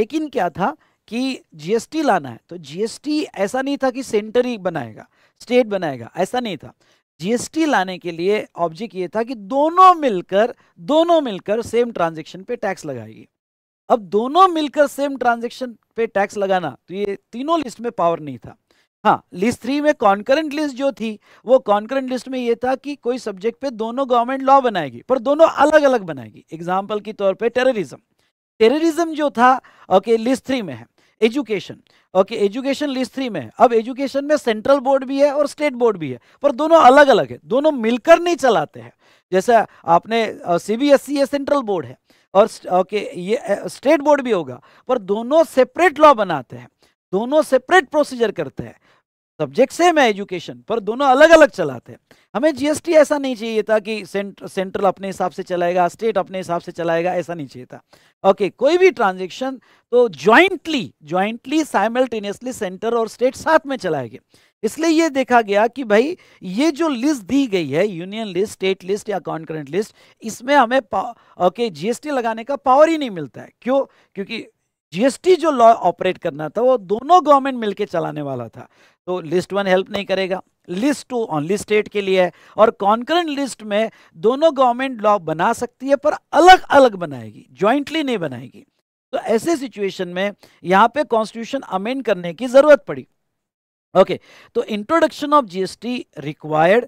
लेकिन क्या था कि जीएसटी लाना है तो जीएसटी ऐसा नहीं था कि सेंटर ही बनाएगा स्टेट बनाएगा ऐसा नहीं था जीएसटी लाने के लिए ऑब्जेक्ट ये था कि दोनों मिलकर दोनों मिलकर सेम ट्रांजेक्शन पे टैक्स लगाएगी अब दोनों मिलकर सेम ट्रांजेक्शन पे टैक्स लगाना तो ये तीनों लिस्ट में पावर नहीं था हाँ लिस्ट थ्री में कॉन्करेंट लिस्ट जो थी वो कॉन्करेंट लिस्ट में ये था कि कोई सब्जेक्ट पे दोनों गवर्नमेंट लॉ बनाएगी पर दोनों अलग अलग बनाएगी एग्जाम्पल के तौर पर टेररिज्म टेररिज्म जो था ओके लिस्ट थ्री में है education okay education list three में अब एजुकेशन में सेंट्रल बोर्ड भी है और स्टेट बोर्ड भी है पर दोनों अलग अलग है दोनों मिलकर नहीं चलाते हैं जैसे आपने सीबीएसई e है सेंट्रल बोर्ड है और ओके ये स्टेट बोर्ड भी होगा पर दोनों सेपरेट लॉ बनाते हैं दोनों सेपरेट प्रोसीजर करते हैं सब्जेक्ट सेम है एजुकेशन पर दोनों अलग अलग चलाते हैं हमें जीएसटी ऐसा नहीं चाहिए था कि सेंट्र, सेंट्रल अपने हिसाब से चलाएगा स्टेट अपने हिसाब से चलाएगा ऐसा नहीं चाहिए था ओके okay, कोई भी ट्रांजेक्शन तो ज्वाइंटली ज्वाइंटली साइमल्टेनियसली सेंटर और स्टेट साथ में चलाएंगे इसलिए ये देखा गया कि भाई ये जो लिस्ट दी गई है यूनियन लिस्ट स्टेट लिस्ट या कॉन्करेंट लिस्ट इसमें हमें ओके जीएसटी लगाने का पावर ही नहीं मिलता है क्यों क्योंकि जीएसटी जो लॉ ऑपरेट करना था वो दोनों गवर्नमेंट मिलकर चलाने वाला था तो लिस्ट वन हेल्प नहीं करेगा लिस्ट टू ओनली स्टेट के लिए है और कॉन्करेंट लिस्ट में दोनों गवर्नमेंट लॉ बना सकती है पर अलग अलग बनाएगी ज्वाइंटली नहीं बनाएगी तो ऐसे सिचुएशन में यहां पे कॉन्स्टिट्यूशन अमेंड करने की ज़रूरत पड़ी ओके तो introduction of GST required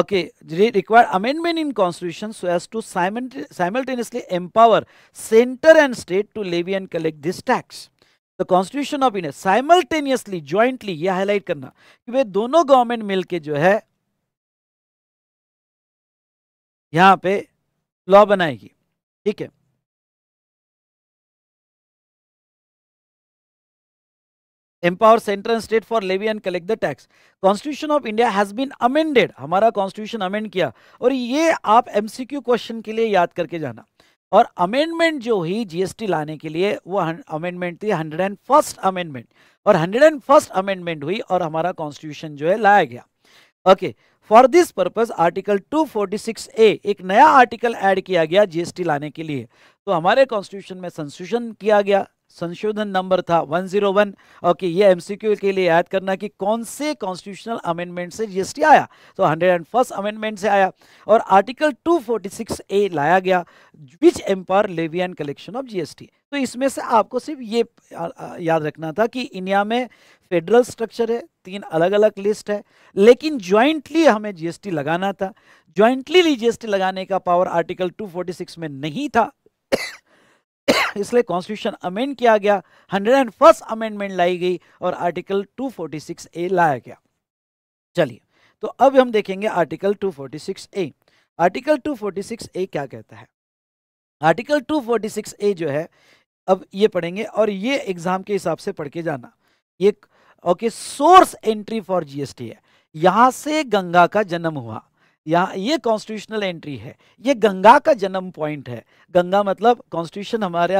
okay required amendment in constitution so as to simultaneously empower centre and state to levy and collect this tax the constitution of India simultaneously jointly ये highlight करना कि भाई दोनों government मिलकर जो है यहां पे लॉ बनाएगी ठीक है empower central and state for levy and collect the tax constitution of India has been amended हमारा कॉन्स्टिट्यूशन अमेंड किया और ये आप एमसीक्यू क्वेश्चन के लिए याद करके जाना और अमेंडमेंट जो हुई जीएसटी लाने के लिए वो अमेंडमेंट थी हंड्रेड एंड फर्स्ट अमेंडमेंट और हंड्रेड एंड फर्स्ट अमेंडमेंट हुई और हमारा कॉन्स्टिट्यूशन जो है लाया गया okay for this purpose article 246 A एक नया आर्टिकल ऐड किया गया जीएसटी लाने के लिए तो हमारे कॉन्स्टिट्यूशन में संशोधन किया गया संशोधन नंबर था 101 ओके ये एमसीक्यू के लिए याद करना कि कौन से कॉन्स्टिट्यूशनल अमेंडमेंट से जीएसटी आया तो हंड्रेड एंड फर्स्ट अमेंडमेंट से आया और आर्टिकल 246 ए लाया गया which empire levy and collection of GST तो इसमें से आपको सिर्फ ये याद रखना था कि इंडिया में फेडरल स्ट्रक्चर है तीन अलग अलग लिस्ट है लेकिन ज्वाइंटली हमें जीएसटी लगाना था ज्वाइंटली जीएसटी लगाने का पावर आर्टिकल 246 में नहीं था इसलिए कॉन्स्टिट्यूशन अमेंड किया गया हंड्रेड एंड फर्स्ट अमेंडमेंट लाई गई और आर्टिकल 246 ए लाया गया चलिए तो अब हम देखेंगे आर्टिकल 246 ए आर्टिकल 246 ए क्या कहता है आर्टिकल 246 ए जो है अब ये पढ़ेंगे और ये एग्जाम के हिसाब से पढ़ के जाना ये okay source entry for GST है यहां से गंगा का जन्म हुआ यहाँ ये कॉन्स्टिट्यूशनल एंट्री है ये गंगा का जन्म पॉइंट है गंगा मतलब कॉन्स्टिट्यूशन हमारे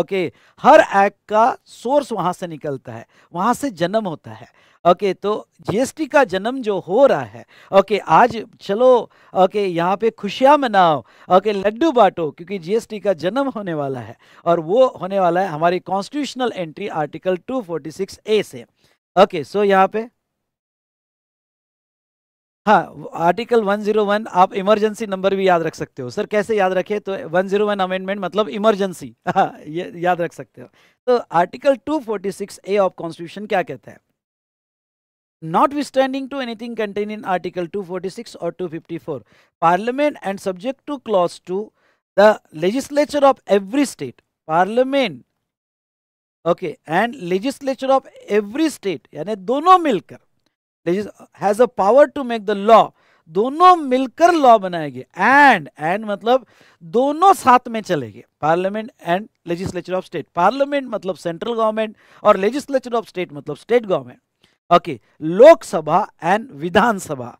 ओके हर एक्ट का सोर्स वहाँ से निकलता है वहाँ से जन्म होता है ओके तो जीएसटी का जन्म जो हो रहा है ओके आज चलो ओके यहाँ पे खुशियाँ मनाओ ओके लड्डू बांटो क्योंकि जीएसटी का जन्म होने वाला है और वो होने वाला है हमारी constitutional entry article two A से ओके सो यहाँ पे हाँ आर्टिकल 101 आप इमरजेंसी नंबर भी याद रख सकते हो सर कैसे याद रखे तो 101 अमेंडमेंट मतलब इमरजेंसी हाँ ये याद रख सकते हो तो आर्टिकल 246 ए ऑफ कॉन्स्टिट्यूशन क्या कहता है notwithstanding to anything contain in article 246 और 254 parliament and subject to clause two the legislature of every state parliament okay and legislature of every state यानी दोनों मिलकर has a power to make the law दोनों मिलकर law बनाएंगे and and मतलब दोनों साथ में चलेंगे parliament and legislature of state parliament मतलब सेंट्रल गवर्नमेंट और लेजिस्लेचर ऑफ स्टेट मतलब state government okay Lok Sabha and Vidhan Sabha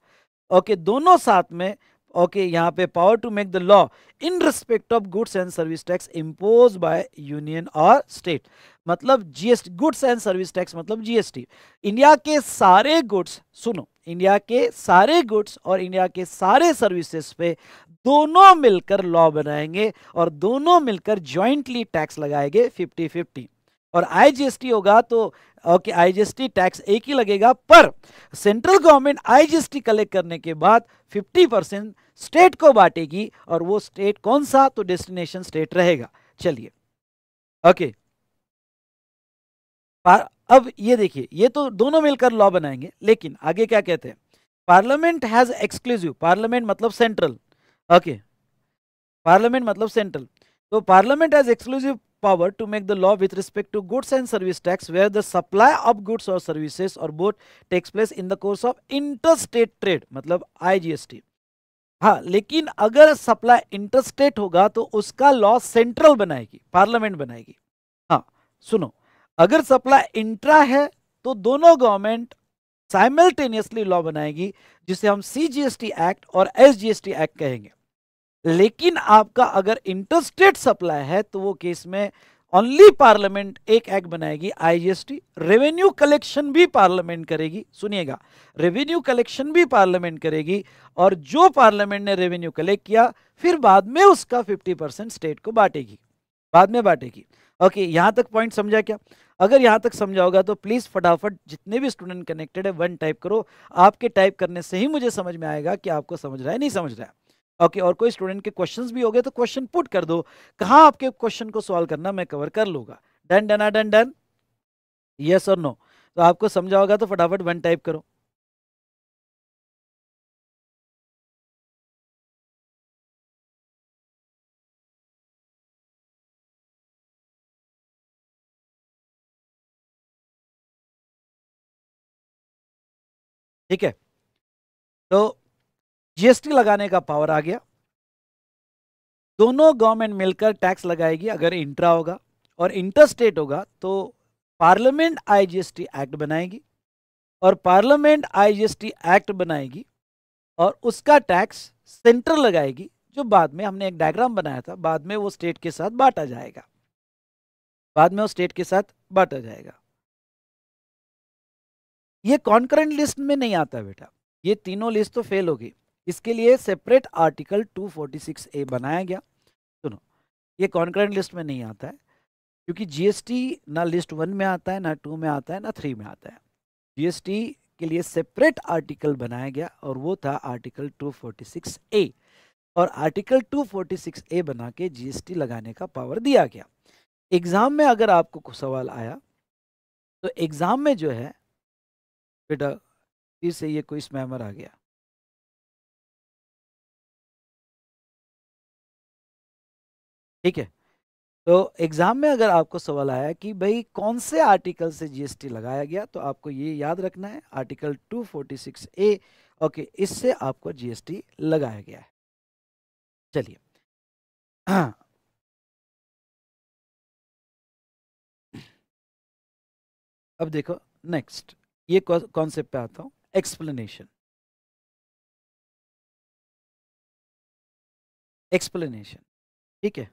okay दोनों साथ में ओके okay, यहाँ पे power to make the law in respect of goods and service tax impose by union और state मतलब GST goods and service tax मतलब GST India के सारे गुड्स सुनो इंडिया के सारे गुड्स और इंडिया के सारे सर्विसेज पे दोनों मिलकर लॉ बनाएंगे और दोनों मिलकर ज्वाइंटली टैक्स लगाएंगे फिफ्टी फिफ्टी और आईजीएसटी होगा तो ओके आईजीएसटी टैक्स एक ही लगेगा पर सेंट्रल गवर्नमेंट आईजीएसटी कलेक्ट करने के बाद 50 परसेंट स्टेट को बांटेगी और वो स्टेट कौन सा तो डेस्टिनेशन स्टेट रहेगा चलिए ओके अब ये देखिए ये तो दोनों मिलकर लॉ बनाएंगे लेकिन आगे क्या कहते हैं पार्लियामेंट हैज एक्सक्लूसिव पार्लियामेंट मतलब सेंट्रल ओके पार्लियामेंट मतलब सेंट्रल तो parliament has exclusive power to make the law with respect to goods and service tax where the supply of goods or services or both takes place in the course of interstate trade matlab IGST ha lekin agar supply interstate hoga to uska law central banayegi parliament banayegi ha suno agar supply intra hai to dono government simultaneously law बनाएगी जिसे हम C act और S act कहेंगे लेकिन आपका अगर interstate supply है तो वो केस में ओनली पार्लियामेंट एक एक्ट बनाएगी आईजीएसटी रेवेन्यू कलेक्शन भी पार्लियामेंट करेगी सुनिएगा रेवेन्यू कलेक्शन भी पार्लियामेंट करेगी और जो पार्लियामेंट ने रेवेन्यू कलेक्ट किया फिर बाद में उसका 50 परसेंट स्टेट को बांटेगी बाद में बांटेगी ओके यहां तक पॉइंट समझा क्या अगर यहां तक समझा होगा तो प्लीज़ फटाफट जितने भी स्टूडेंट कनेक्टेड है वन टाइप करो आपके टाइप करने से ही मुझे समझ में आएगा कि आपको समझ रहा है नहीं समझ रहा है ओके और कोई स्टूडेंट के क्वेश्चन भी हो गए तो क्वेश्चन पुट कर दो कहा आपके क्वेश्चन को सॉल्व करना मैं कवर कर लूंगा done done done done yes और नो तो आपको समझा होगा तो फटाफट वन टाइप करो ठीक है तो जीएसटी लगाने का पावर आ गया दोनों गवर्नमेंट मिलकर टैक्स लगाएगी अगर इंट्रा होगा और इंटर स्टेट होगा तो पार्लियामेंट आईजीएसटी एक्ट बनाएगी और पार्लियामेंट आईजीएसटी एक्ट बनाएगी और उसका टैक्स सेंटर लगाएगी जो बाद में हमने एक डायग्राम बनाया था बाद में वो स्टेट के साथ बांटा जाएगा बाद में वो स्टेट के साथ बांटा जाएगा ये कॉन्करेंट लिस्ट में नहीं आता बेटा ये तीनों लिस्ट तो फेल होगी इसके लिए सेपरेट आर्टिकल 246 ए बनाया गया सुनो ये कॉन्करेंट लिस्ट में नहीं आता है क्योंकि जीएसटी ना लिस्ट वन में आता है ना टू में आता है ना थ्री में आता है जीएसटी के लिए सेपरेट आर्टिकल बनाया गया और वो था आर्टिकल 246 ए और आर्टिकल 246 ए बना के जीएसटी लगाने का पावर दिया गया एग्ज़ाम में अगर आपको सवाल आया तो एग्ज़ाम में जो है बेटा फिर से ये कोई स्मैमर आ गया ठीक है तो एग्ज़ाम में अगर आपको सवाल आया कि भाई कौन से आर्टिकल से जीएसटी लगाया गया तो आपको ये याद रखना है आर्टिकल 246 ए ओके इससे आपको जीएसटी लगाया गया है चलिए अब देखो नेक्स्ट ये कॉन्सेप्ट पे आता हूं एक्सप्लेनेशन एक्सप्लेनेशन ठीक है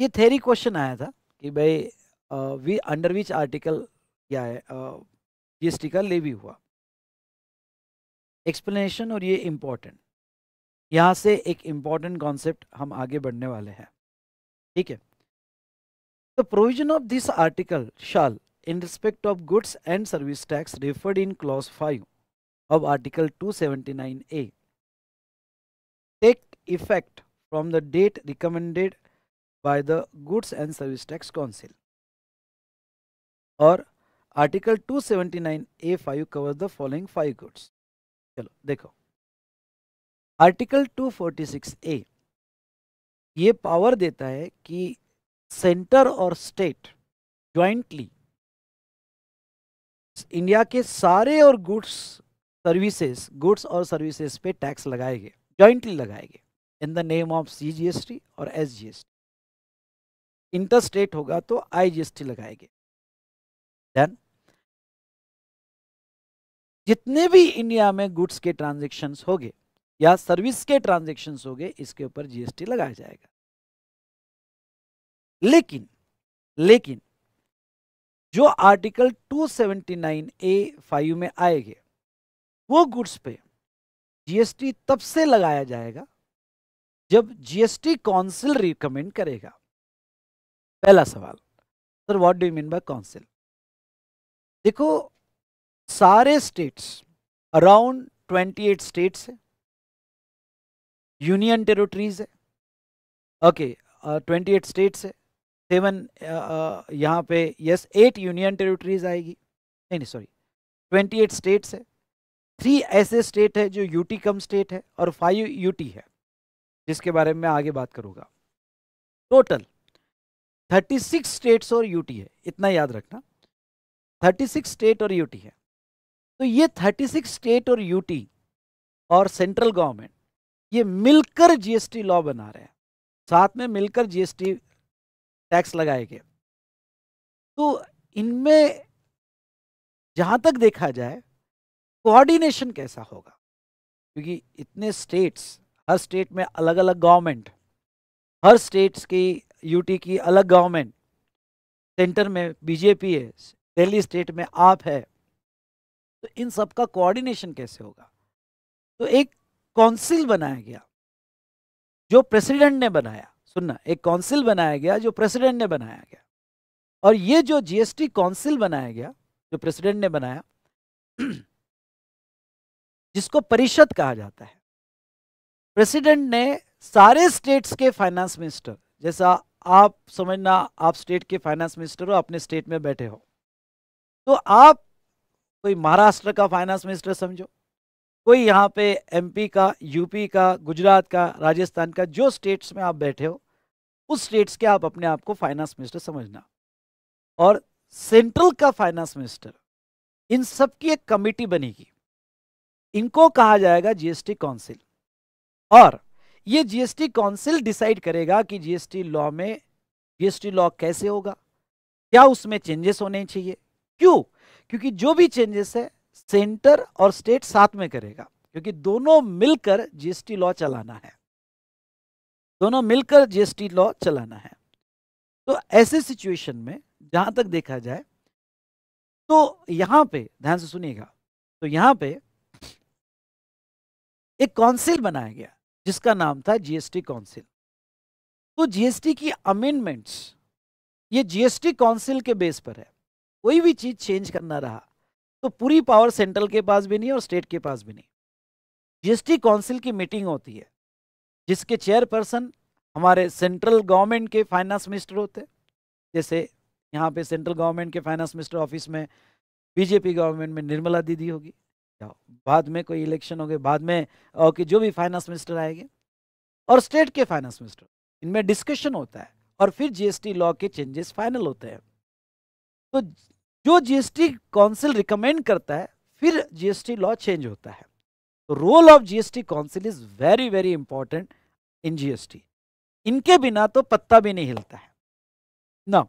ये थेरी क्वेश्चन आया था कि भाई वी अंडर विच आर्टिकल क्या है जी एस टी का भी हुआ एक्सप्लेनेशन और ये इम्पोर्टेंट यहाँ से एक इम्पॉर्टेंट कॉन्सेप्ट हम आगे बढ़ने वाले हैं ठीक है the provision of this article shall in respect of goods and service tax referred in clause five of article two seventy nine A take effect from the date recommended by the Goods and Service Tax Council. और article 279 A five covers the following five goods चलो देखो article 246 ए ये power देता है कि centre और state jointly India के सारे और गुड्स सर्विसेज गुड्स और सर्विसेज पे टैक्स लगाएंगे ज्वाइंटली लगाएंगे in the name of C G S T और S G S T interstate होगा तो आईजीएसटी लगाएंगे देन जितने भी इंडिया में गुड्स के ट्रांजेक्शन होंगे या सर्विस के ट्रांजेक्शन होंगे इसके ऊपर जीएसटी लगाया जाएगा लेकिन लेकिन जो आर्टिकल 279 ए फाइव में आएंगे वो गुड्स पे जीएसटी तब से लगाया जाएगा जब जीएसटी काउंसिल रिकमेंड करेगा पहला सवाल sir what do you mean by council देखो सारे स्टेट्स अराउंड 28 स्टेट्स है यूनियन टेरिटरीज है ओके ट्वेंटी एट स्टेट्स है सेवन यहाँ पे यस एट यूनियन टेरिटरीज आएगी नहीं नहीं सॉरी ट्वेंटी एट स्टेट्स है थ्री ऐसे स्टेट है जो यूटी कम स्टेट है और फाइव यूटी है जिसके बारे में मैं आगे बात करूँगा टोटल थर्टी सिक्स स्टेट्स और यूटी है इतना याद रखना थर्टी सिक्स स्टेट और यूटी है तो ये थर्टी सिक्स स्टेट और यूटी और सेंट्रल गवर्नमेंट ये मिलकर जीएसटी लॉ बना रहे हैं साथ में मिलकर जीएसटी टैक्स लगाए गए तो इनमें जहां तक देखा जाए कोऑर्डिनेशन कैसा होगा क्योंकि इतने स्टेट्स हर स्टेट में अलग अलग गवर्नमेंट हर स्टेट्स की यूटी की अलग गवर्नमेंट सेंटर में बीजेपी है दिल्ली स्टेट में आप है तो इन सब का कोऑर्डिनेशन कैसे होगा तो एक काउंसिल बनाया गया जो प्रेसिडेंट ने बनाया सुनना एक काउंसिल बनाया गया जो प्रेसिडेंट ने बनाया गया और ये जो जीएसटी काउंसिल बनाया गया जो प्रेसिडेंट ने बनाया जिसको परिषद कहा जाता है प्रेसिडेंट ने सारे स्टेट्स के फाइनेंस मिनिस्टर जैसा आप समझना आप स्टेट के फाइनेंस मिनिस्टर हो अपने स्टेट में बैठे हो तो आप कोई महाराष्ट्र का फाइनेंस मिनिस्टर समझो कोई यहाँ पे एमपी का यूपी का गुजरात का राजस्थान का जो स्टेट्स में आप बैठे हो उस स्टेट्स के आप अपने आप को फाइनेंस मिनिस्टर समझना और सेंट्रल का फाइनेंस मिनिस्टर इन सब की एक कमेटी बनेगी इनको कहा जाएगा जीएसटी काउंसिल और ये जीएसटी काउंसिल डिसाइड करेगा कि जीएसटी लॉ में जीएसटी लॉ कैसे होगा क्या उसमें चेंजेस होने चाहिए क्यों क्योंकि जो भी चेंजेस है सेंटर और स्टेट साथ में करेगा क्योंकि दोनों मिलकर जीएसटी लॉ चलाना है दोनों मिलकर जीएसटी लॉ चलाना है तो ऐसे सिचुएशन में जहां तक देखा जाए तो यहां पे ध्यान से सुनिएगा तो यहां पे एक काउंसिल बनाया गया जिसका नाम था जीएसटी काउंसिल तो जीएसटी की अमेंडमेंट्स ये जीएसटी काउंसिल के बेस पर है कोई भी चीज चेंज करना रहा तो पूरी पावर सेंट्रल के पास भी नहीं और स्टेट के पास भी नहीं जीएसटी काउंसिल की मीटिंग होती है जिसके चेयरपर्सन हमारे सेंट्रल गवर्नमेंट के फाइनेंस मिनिस्टर होते जैसे यहाँ पे सेंट्रल गवर्नमेंट के फाइनेंस मिनिस्टर ऑफिस में बीजेपी गवर्नमेंट में निर्मला दीदी होगी जाओ बाद में कोई इलेक्शन हो गए बाद में ओके जो भी फाइनेंस मिनिस्टर आएंगे और स्टेट के फाइनेंस मिनिस्टर इनमें डिस्कशन होता है और फिर जीएसटी लॉ के चेंजेस फाइनल होते हैं तो जो जीएसटी काउंसिल रिकमेंड करता है फिर जीएसटी लॉ चेंज होता है तो role of GST council is very very important in GST इनके बिना तो पत्ता भी नहीं हिलता है ना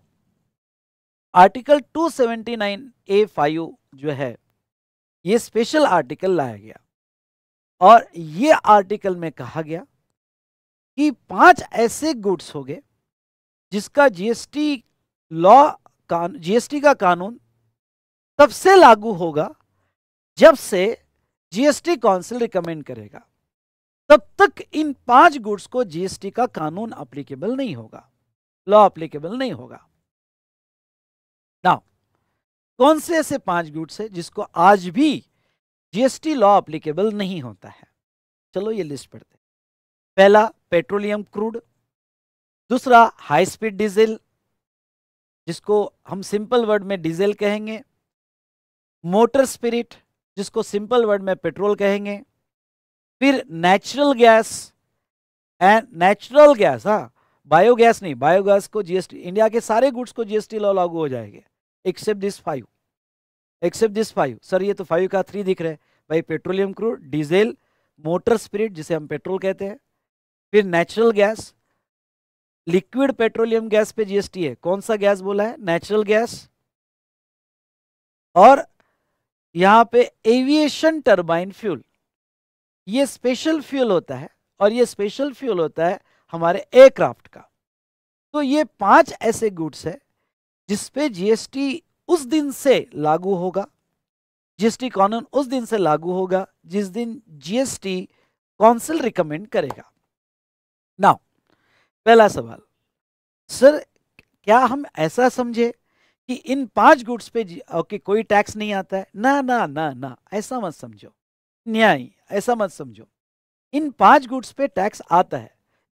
आर्टिकल 279 ए फाइव जो है ये स्पेशल आर्टिकल लाया गया और ये आर्टिकल में कहा गया कि पांच ऐसे गुड्स हो गए जिसका जीएसटी लॉ कान जीएसटी का कानून तब से लागू होगा जब से जीएसटी काउंसिल रिकमेंड करेगा तब तक इन पांच गुड्स को जीएसटी का कानून अप्लीकेबल नहीं होगा लॉ अप्लीकेबल नहीं होगा नाउ कौन से ऐसे पांच गुड्स है जिसको आज भी जीएसटी लॉ अप्लीकेबल नहीं होता है चलो ये लिस्ट पढ़ते पहला पेट्रोलियम क्रूड दूसरा हाई स्पीड डीजल जिसको हम सिंपल वर्ड में डीजल कहेंगे मोटर स्पिरिट जिसको सिंपल वर्ड में पेट्रोल कहेंगे फिर natural gas and natural gas हाँ बायोगैस नहीं बायोगैस को जीएसटी इंडिया के सारे गुड्स को जीएसटी लॉ लागू हो जाएंगे except this five except this five sir ये तो फाइव का थ्री दिख रहे हैं भाई petroleum crude diesel motor spirit जिसे हम पेट्रोल कहते हैं फिर natural gas liquid petroleum gas पे जीएसटी है कौन सा गैस बोला है नेचुरल गैस और यहां पे एविएशन टर्बाइन फ्यूल ये स्पेशल फ्यूल होता है और ये स्पेशल फ्यूल होता है हमारे एयरक्राफ्ट का तो ये पांच ऐसे गुड्स है जिसपे जीएसटी उस दिन से लागू होगा जीएसटी कानून उस दिन से लागू होगा जिस दिन जीएसटी काउंसिल रिकमेंड करेगा नाउ पहला सवाल सर क्या हम ऐसा समझे कि इन पांच गुड्स पे ओके कोई टैक्स नहीं आता है ना ना ना ना ऐसा मत समझो न्याय ऐसा मत समझो इन पांच गुड्स पे टैक्स आता है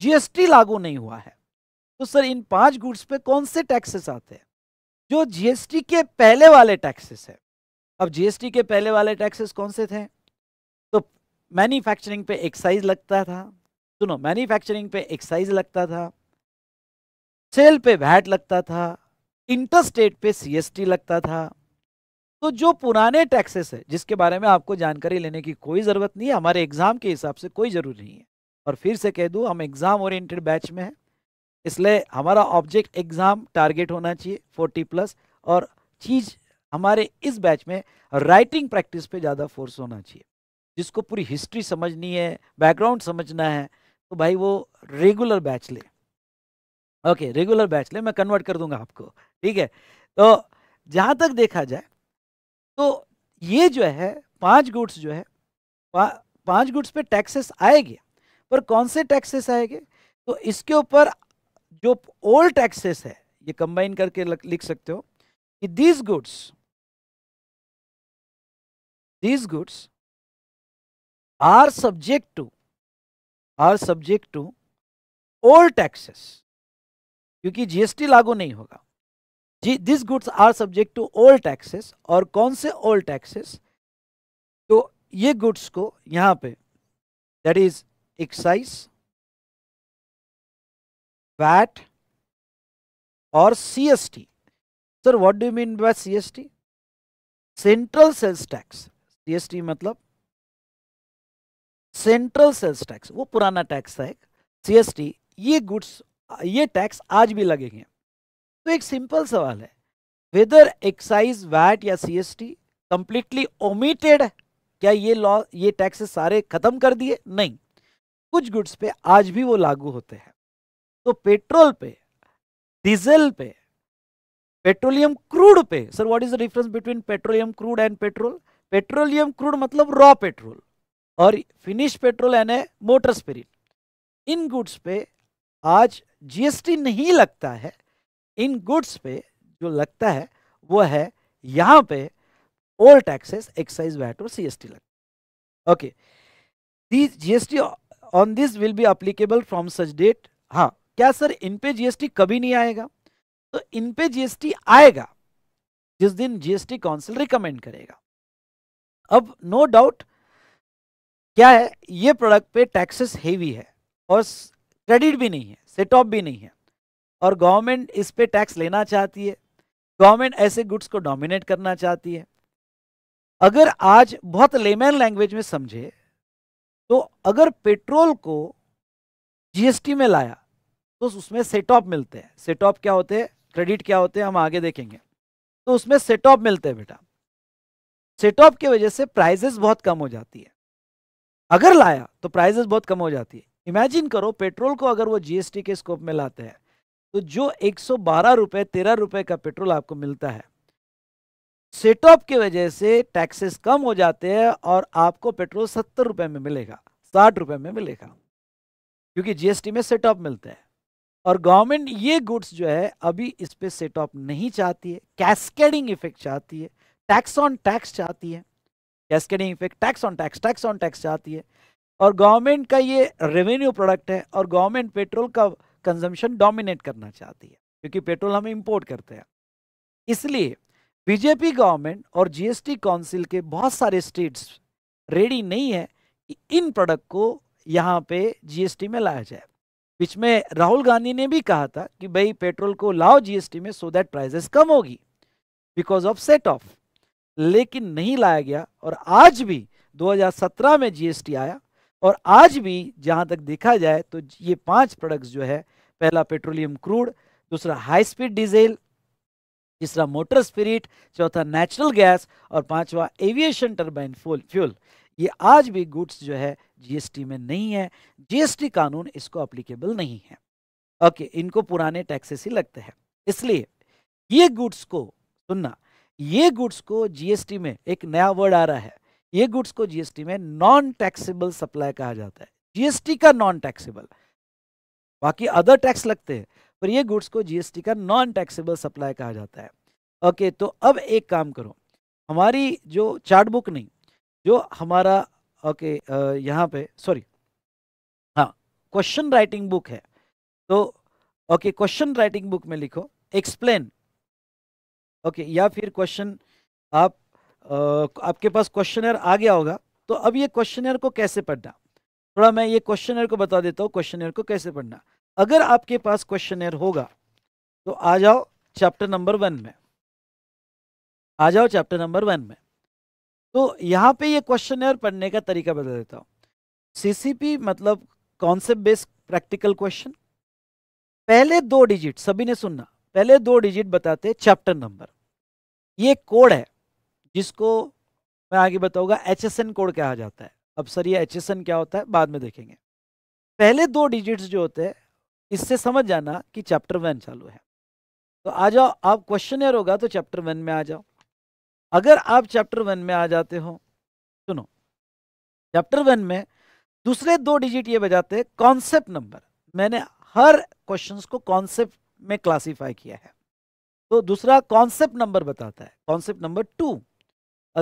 जीएसटी लागू नहीं हुआ है तो सर इन पांच गुड्स पे कौन से टैक्सेस आते हैं जो जीएसटी के पहले वाले टैक्सेस है अब जीएसटी के पहले वाले टैक्सेस कौन से थे तो मैन्युफैक्चरिंग पे एक्साइज लगता था सुनो मैन्युफैक्चरिंग पे एक्साइज लगता था सेल पे वैट लगता था इंटरस्टेट पे सीएसटी लगता था तो जो पुराने टैक्सेस है जिसके बारे में आपको जानकारी लेने की कोई ज़रूरत नहीं है हमारे एग्ज़ाम के हिसाब से कोई ज़रूरी नहीं है और फिर से कह दू हम एग्ज़ाम ओरिएंटेड बैच में हैं इसलिए हमारा ऑब्जेक्ट एग्ज़ाम टारगेट होना चाहिए फोर्टी प्लस और चीज़ हमारे इस बैच में राइटिंग प्रैक्टिस पे ज़्यादा फोर्स होना चाहिए जिसको पूरी हिस्ट्री समझनी है बैकग्राउंड समझना है तो भाई वो रेगुलर बैच ले ओके रेगुलर बैच ले मैं कन्वर्ट कर दूंगा आपको ठीक है तो जहाँ तक देखा जाए तो ये जो है पांच गुड्स जो है पा, पांच गुड्स पे टैक्सेस आएंगे पर कौन से टैक्सेस आएंगे तो इसके ऊपर जो ओल्ड टैक्सेस है ये कंबाइन करके लिख सकते हो कि these goods these goods are subject to are subject to old taxes क्योंकि जीएसटी लागू नहीं होगा जी this goods are subject to old taxes और कौन से ओल्ड टैक्सेस तो ये गुड्स को यहां पे that is excise VAT or CST. Sir, what do you mean by CST? Central sales tax. CST मतलब सेंट्रल सेल्स टैक्स वो पुराना टैक्स था एक सीएसटी ये गुड्स ये टैक्स आज भी लगेंगे तो एक सिंपल सवाल है वेदर एक्साइज वैट या सीएसटी कंप्लीटली ओमिटेड क्या ये लॉ ये टैक्सेस सारे खत्म कर दिए नहीं कुछ गुड्स पे आज भी वो लागू होते हैं तो पेट्रोल पे डीजल पे पेट्रोलियम क्रूड पे sir what is the difference between petroleum crude and petrol petroleum crude मतलब रॉ पेट्रोल और finish petrol and a motor spirit in goods पे आज जीएसटी नहीं लगता है इन गुड्स पे जो लगता है वो है यहां पे टैक्सेस एक्साइज वैट और सीएसटी लगता okay these GST on this will be applicable from such date हाँ क्या सर इन पे जीएसटी कभी नहीं आएगा तो इन पे जीएसटी आएगा जिस दिन जीएसटी काउंसिल रिकमेंड करेगा अब नो no डाउट क्या है ये प्रोडक्ट पे टैक्सेस हेवी है और क्रेडिट भी नहीं है सेट ऑफ भी नहीं है और गवर्नमेंट इस पे टैक्स लेना चाहती है गवर्नमेंट ऐसे गुड्स को डोमिनेट करना चाहती है अगर आज बहुत लेमैन लैंग्वेज में समझे तो अगर पेट्रोल को जीएसटी में लाया तो उसमें सेट ऑफ मिलते हैं सेट ऑफ क्या होते हैं क्रेडिट क्या होते हैं हम आगे देखेंगे तो उसमें सेट ऑफ मिलते हैं बेटा सेट ऑफ की वजह से प्राइजेस बहुत कम हो जाती है अगर लाया तो प्राइजेस बहुत कम हो जाती है इमेजिन करो पेट्रोल को अगर वो जीएसटी के स्कोप में लाते हैं तो जो एक सौ बारह रुपए तेरह का पेट्रोल आपको मिलता है सेट ऑफ की वजह से टैक्सेस कम हो जाते हैं और आपको पेट्रोल सत्तर रुपए में मिलेगा साठ रुपए में मिलेगा क्योंकि जीएसटी में सेट ऑफ मिलता है और गवर्नमेंट ये गुड्स जो है अभी इस पर सेट ऑफ नहीं चाहती है कैस्केडिंग इफेक्ट चाहती है टैक्स ऑन टैक्स चाहती है cascading effect tax on tax tax on tax चाहती है और गवर्नमेंट का ये रेवेन्यू प्रोडक्ट है और गवर्नमेंट पेट्रोल का कंजम्पशन डोमिनेट करना चाहती है क्योंकि पेट्रोल हम इम्पोर्ट करते हैं इसलिए बीजेपी गवर्नमेंट और जीएसटी काउंसिल के बहुत सारे स्टेट्स रेडी नहीं है कि इन प्रोडक्ट को यहाँ पे जीएसटी में लाया जाए बीच में राहुल गांधी ने भी कहा था कि भाई पेट्रोल को लाओ जीएसटी में सो दैट प्राइजेस कम होगी बिकॉज ऑफ सेट ऑफ लेकिन नहीं लाया गया और आज भी 2017 में जीएसटी आया और आज भी जहां तक देखा जाए तो ये पांच प्रोडक्ट्स जो है पहला पेट्रोलियम क्रूड दूसरा हाई स्पीड डीजल तीसरा मोटर स्पिरिट चौथा नेचुरल गैस और पांचवा एविएशन टर्बाइन फ्यूल ये आज भी गुड्स जो है जीएसटी में नहीं है जीएसटी कानून इसको अप्लीकेबल नहीं है ओके इनको पुराने टैक्सेस ही लगते हैं इसलिए ये गुड्स को सुनना ये गुड्स को जीएसटी में एक नया वर्ड आ रहा है ये गुड्स को जीएसटी में नॉन टैक्सेबल सप्लाई कहा जाता है जीएसटी का नॉन टैक्सेबल बाकी अदर टैक्स लगते हैं पर ये गुड्स को जीएसटी का नॉन टैक्सेबल सप्लाई कहा जाता है ओके तो अब एक काम करो हमारी जो चार्ट बुक नहीं जो हमारा ओके okay, यहाँ पे सॉरी हाँ क्वेश्चन राइटिंग बुक है तो ओके क्वेश्चन राइटिंग बुक में लिखो एक्सप्लेन ओके okay, या फिर क्वेश्चन आप uh, आपके पास क्वेश्चनर आ गया होगा तो अब ये क्वेश्चनर को कैसे पढ़ना थोड़ा मैं ये क्वेश्चनर को बता देता हूँ क्वेश्चनर को कैसे पढ़ना अगर आपके पास क्वेश्चनर होगा तो आ जाओ चैप्टर नंबर वन में आ जाओ चैप्टर नंबर वन में तो यहाँ पे ये क्वेश्चन पढ़ने का तरीका बदल देता हूँ सीसीपी मतलब कॉन्सेप्ट बेस्ड प्रैक्टिकल क्वेश्चन पहले दो डिजिट सभी ने सुनना पहले दो डिजिट बताते चैप्टर नंबर ये कोड है जिसको मैं आगे बताऊंगा एच एस एन कोड कहा जाता है अब सर ये एच एस एन क्या होता है बाद में देखेंगे पहले दो डिजिट्स जो होते हैं इससे समझ जाना कि चैप्टर वन चालू है तो आ जाओ आप क्वेश्चन होगा तो चैप्टर वन में आ जाओ अगर आप चैप्टर वन में आ जाते हो सुनो चैप्टर वन में दूसरे दो डिजिट ये बजाते हैं कॉन्सेप्ट नंबर मैंने हर क्वेश्चंस को कॉन्सेप्ट में क्लासिफाई किया है तो दूसरा कॉन्सेप्ट नंबर बताता है कॉन्सेप्ट नंबर टू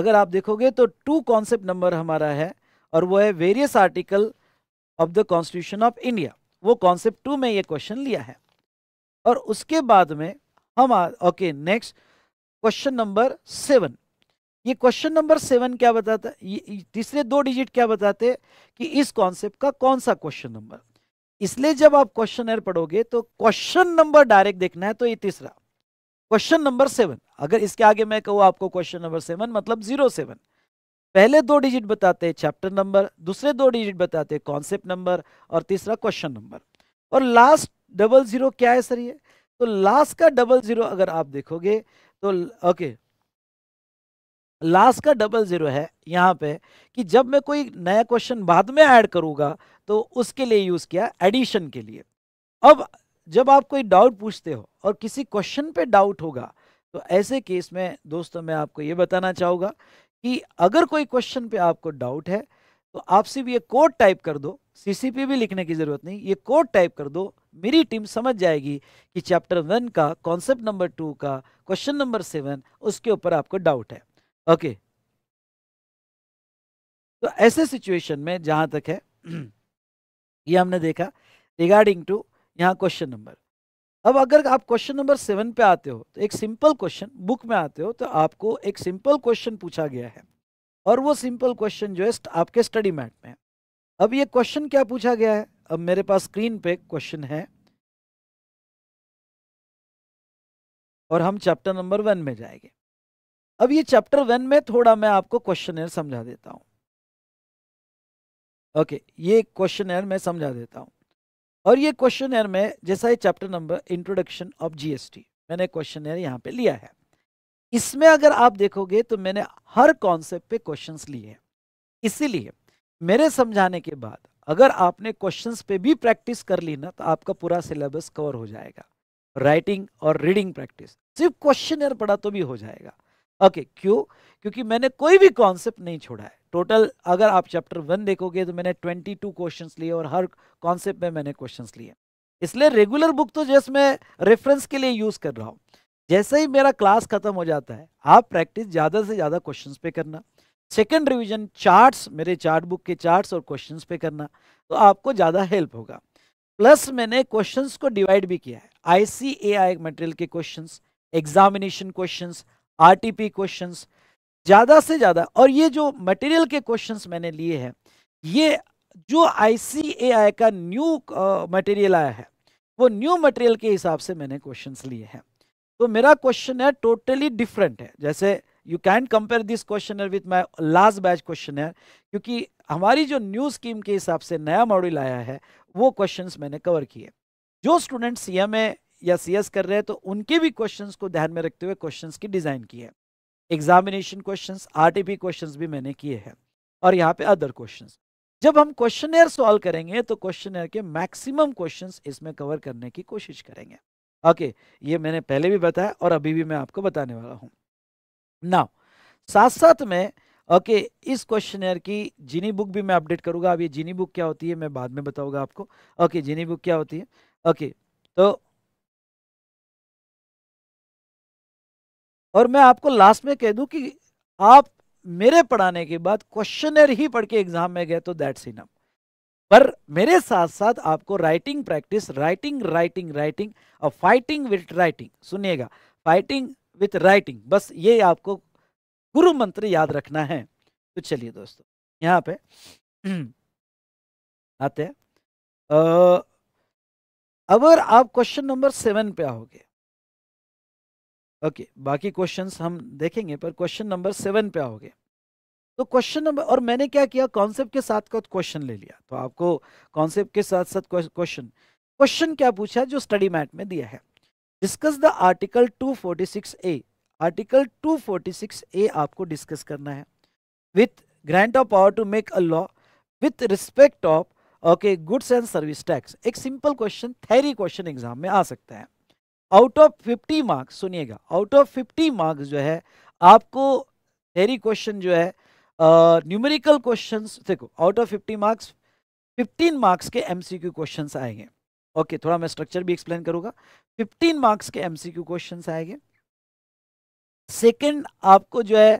अगर आप देखोगे तो टू कॉन्सेप्ट नंबर हमारा है और वो है various article of the constitution of India वो कॉन्सेप्ट टू में ये क्वेश्चन लिया है और उसके बाद में हम okay next question number seven ये क्वेश्चन नंबर सेवन क्या बताता है तीसरे दो डिजिट क्या बताते कि इस कॉन्सेप्ट का कौन सा क्वेश्चन नंबर इसलिए जब आप क्वेश्चन पढ़ोगे तो क्वेश्चन नंबर डायरेक्ट देखना है तो ये तीसरा क्वेश्चन नंबर सेवन अगर इसके आगे मैं कहूँ आपको क्वेश्चन नंबर सेवन मतलब जीरो सेवन पहले दो डिजिट बताते हैं चैप्टर नंबर दूसरे दो डिजिट बताते हैं कॉन्सेप्ट नंबर और तीसरा क्वेश्चन नंबर और लास्ट डबल जीरो क्या है सर ये तो लास्ट का डबल जीरो अगर आप देखोगे तो ओके लास्ट का डबल ज़ीरो है यहाँ पे कि जब मैं कोई नया क्वेश्चन बाद में ऐड करूँगा तो उसके लिए यूज़ किया एडिशन के लिए अब जब आप कोई डाउट पूछते हो और किसी क्वेश्चन पे डाउट होगा तो ऐसे केस में दोस्तों मैं आपको ये बताना चाहूँगा कि अगर कोई क्वेश्चन पे आपको डाउट है तो आप सिर्फ ये कोड टाइप कर दो सीसीपी भी लिखने की ज़रूरत नहीं ये कोड टाइप कर दो मेरी टीम समझ जाएगी कि चैप्टर वन का कॉन्सेप्ट नंबर टू का क्वेश्चन नंबर सेवन उसके ऊपर आपको डाउट है ओके तो ऐसे सिचुएशन में जहां तक है ये हमने देखा रिगार्डिंग टू यहाँ क्वेश्चन नंबर अब अगर आप क्वेश्चन नंबर सेवन पे आते हो तो एक सिंपल क्वेश्चन बुक में आते हो तो आपको एक सिंपल क्वेश्चन पूछा गया है और वो सिंपल क्वेश्चन जो है आपके स्टडी मैट में अब ये क्वेश्चन क्या पूछा गया है अब मेरे पास स्क्रीन पे क्वेश्चन है और हम चैप्टर नंबर वन में जाएंगे अब ये चैप्टर वन में थोड़ा मैं आपको क्वेश्चन समझा देता हूं ओके okay, ये क्वेश्चन मैं समझा देता हूं और ये क्वेश्चन में जैसा ये chapter number introduction of GST मैंने क्वेश्चन यहां पे लिया है इसमें अगर आप देखोगे तो मैंने हर कॉन्सेप्ट पे क्वेश्चंस लिए हैं इसीलिए मेरे समझाने के बाद अगर आपने क्वेश्चंस पे भी प्रैक्टिस कर ली ना तो आपका पूरा सिलेबस कवर हो जाएगा राइटिंग और रीडिंग प्रैक्टिस सिर्फ क्वेश्चन पढ़ा तो भी हो जाएगा ओके okay, क्यों क्योंकि मैंने कोई भी कॉन्सेप्ट नहीं छोड़ा है टोटल अगर आप चैप्टर वन देखोगे तो मैंने ट्वेंटी टू क्वेश्चन लिए और हर कॉन्सेप्ट में मैंने क्वेश्चन लिए इसलिए रेगुलर बुक तो जैसे मैं रेफरेंस के लिए यूज़ कर रहा हूँ जैसे ही मेरा क्लास खत्म हो जाता है आप प्रैक्टिस ज़्यादा से ज़्यादा क्वेश्चन पे करना सेकेंड रिविजन चार्ट्स मेरे चार्ट बुक के चार्ट्स और क्वेश्चंस पे करना तो आपको ज़्यादा हेल्प होगा प्लस मैंने क्वेश्चंस को डिवाइड भी किया है I C A I material के questions examination questions RTP questions ज़्यादा से ज़्यादा और ये जो मटेरियल के क्वेश्चन मैंने लिए हैं ये जो आई सी ए आई का न्यू मटेरियल आया है वो न्यू मटेरियल के हिसाब से मैंने क्वेश्चन लिए हैं तो मेरा क्वेश्चन है टोटली डिफरेंट है जैसे you can compare this question with my last batch question क्योंकि हमारी जो न्यू स्कीम के हिसाब से नया मॉड्यूल आया है वो क्वेश्चंस मैंने कवर किए जो स्टूडेंट सी एम ए या सी एस कर रहे हैं तो उनके भी क्वेश्चंस को ध्यान में रखते हुए क्वेश्चंस की डिज़ाइन की है एग्जामिनेशन टी पी क्वेश्चंस भी मैंने किए हैं और यहाँ पे अदर क्वेश्चन जब हम क्वेश्चन सॉल्व करेंगे तो क्वेश्चन के मैक्सिमम क्वेश्चन इसमें कवर करने की कोशिश करेंगे ओके okay, ये मैंने पहले भी बताया और अभी भी मैं आपको बताने वाला हूँ ना साथ साथ में ओके okay, इस क्वेश्चनर की जीनी बुक भी मैं अपडेट करूंगा अब ये जीनी बुक क्या होती है मैं बाद में बताऊंगा आपको ओके okay, जीनी बुक क्या होती है ओके okay, तो और मैं आपको लास्ट में कह दूं कि आप मेरे पढ़ाने के बाद क्वेश्चनर ही पढ़ के एग्जाम में गए तो दैट्स इनफ पर मेरे साथ साथ आपको writing practice writing writing writing और फाइटिंग विथ राइटिंग सुनिएगा फाइटिंग विथ राइटिंग बस ये आपको गुरु मंत्र याद रखना है तो चलिए दोस्तों यहाँ पे आते हैं अगर आप क्वेश्चन नंबर सेवन पे आओगे ओके बाकी क्वेश्चंस हम देखेंगे पर क्वेश्चन नंबर सेवन पे आओगे तो क्वेश्चन नंबर और मैंने क्या किया कॉन्सेप्ट के साथ का क्वेश्चन ले लिया तो आपको कॉन्सेप्ट के साथ साथ क्वेश्चन क्वेश्चन क्या पूछा जो स्टडी मैट में दिया है discuss the article A article A आपको डिस्कस करना है with grant of power to make a law with respect of okay goods and service tax एक simple question theory question exam में आ सकता है आउट ऑफ 50 मार्क्स सुनिएगा out of 50 marks जो है आपको थेरी क्वेश्चन जो है न्यूमेरिकल uh, क्वेश्चंस देखो आउट ऑफ 50 मार्क्स 15 मार्क्स के एमसीक्यू क्वेश्चंस आएंगे ओके थोड़ा मैं स्ट्रक्चर भी एक्सप्लेन करूंगा 15 मार्क्स के एमसीक्यू क्वेश्चंस आएंगे सेकंड आपको जो है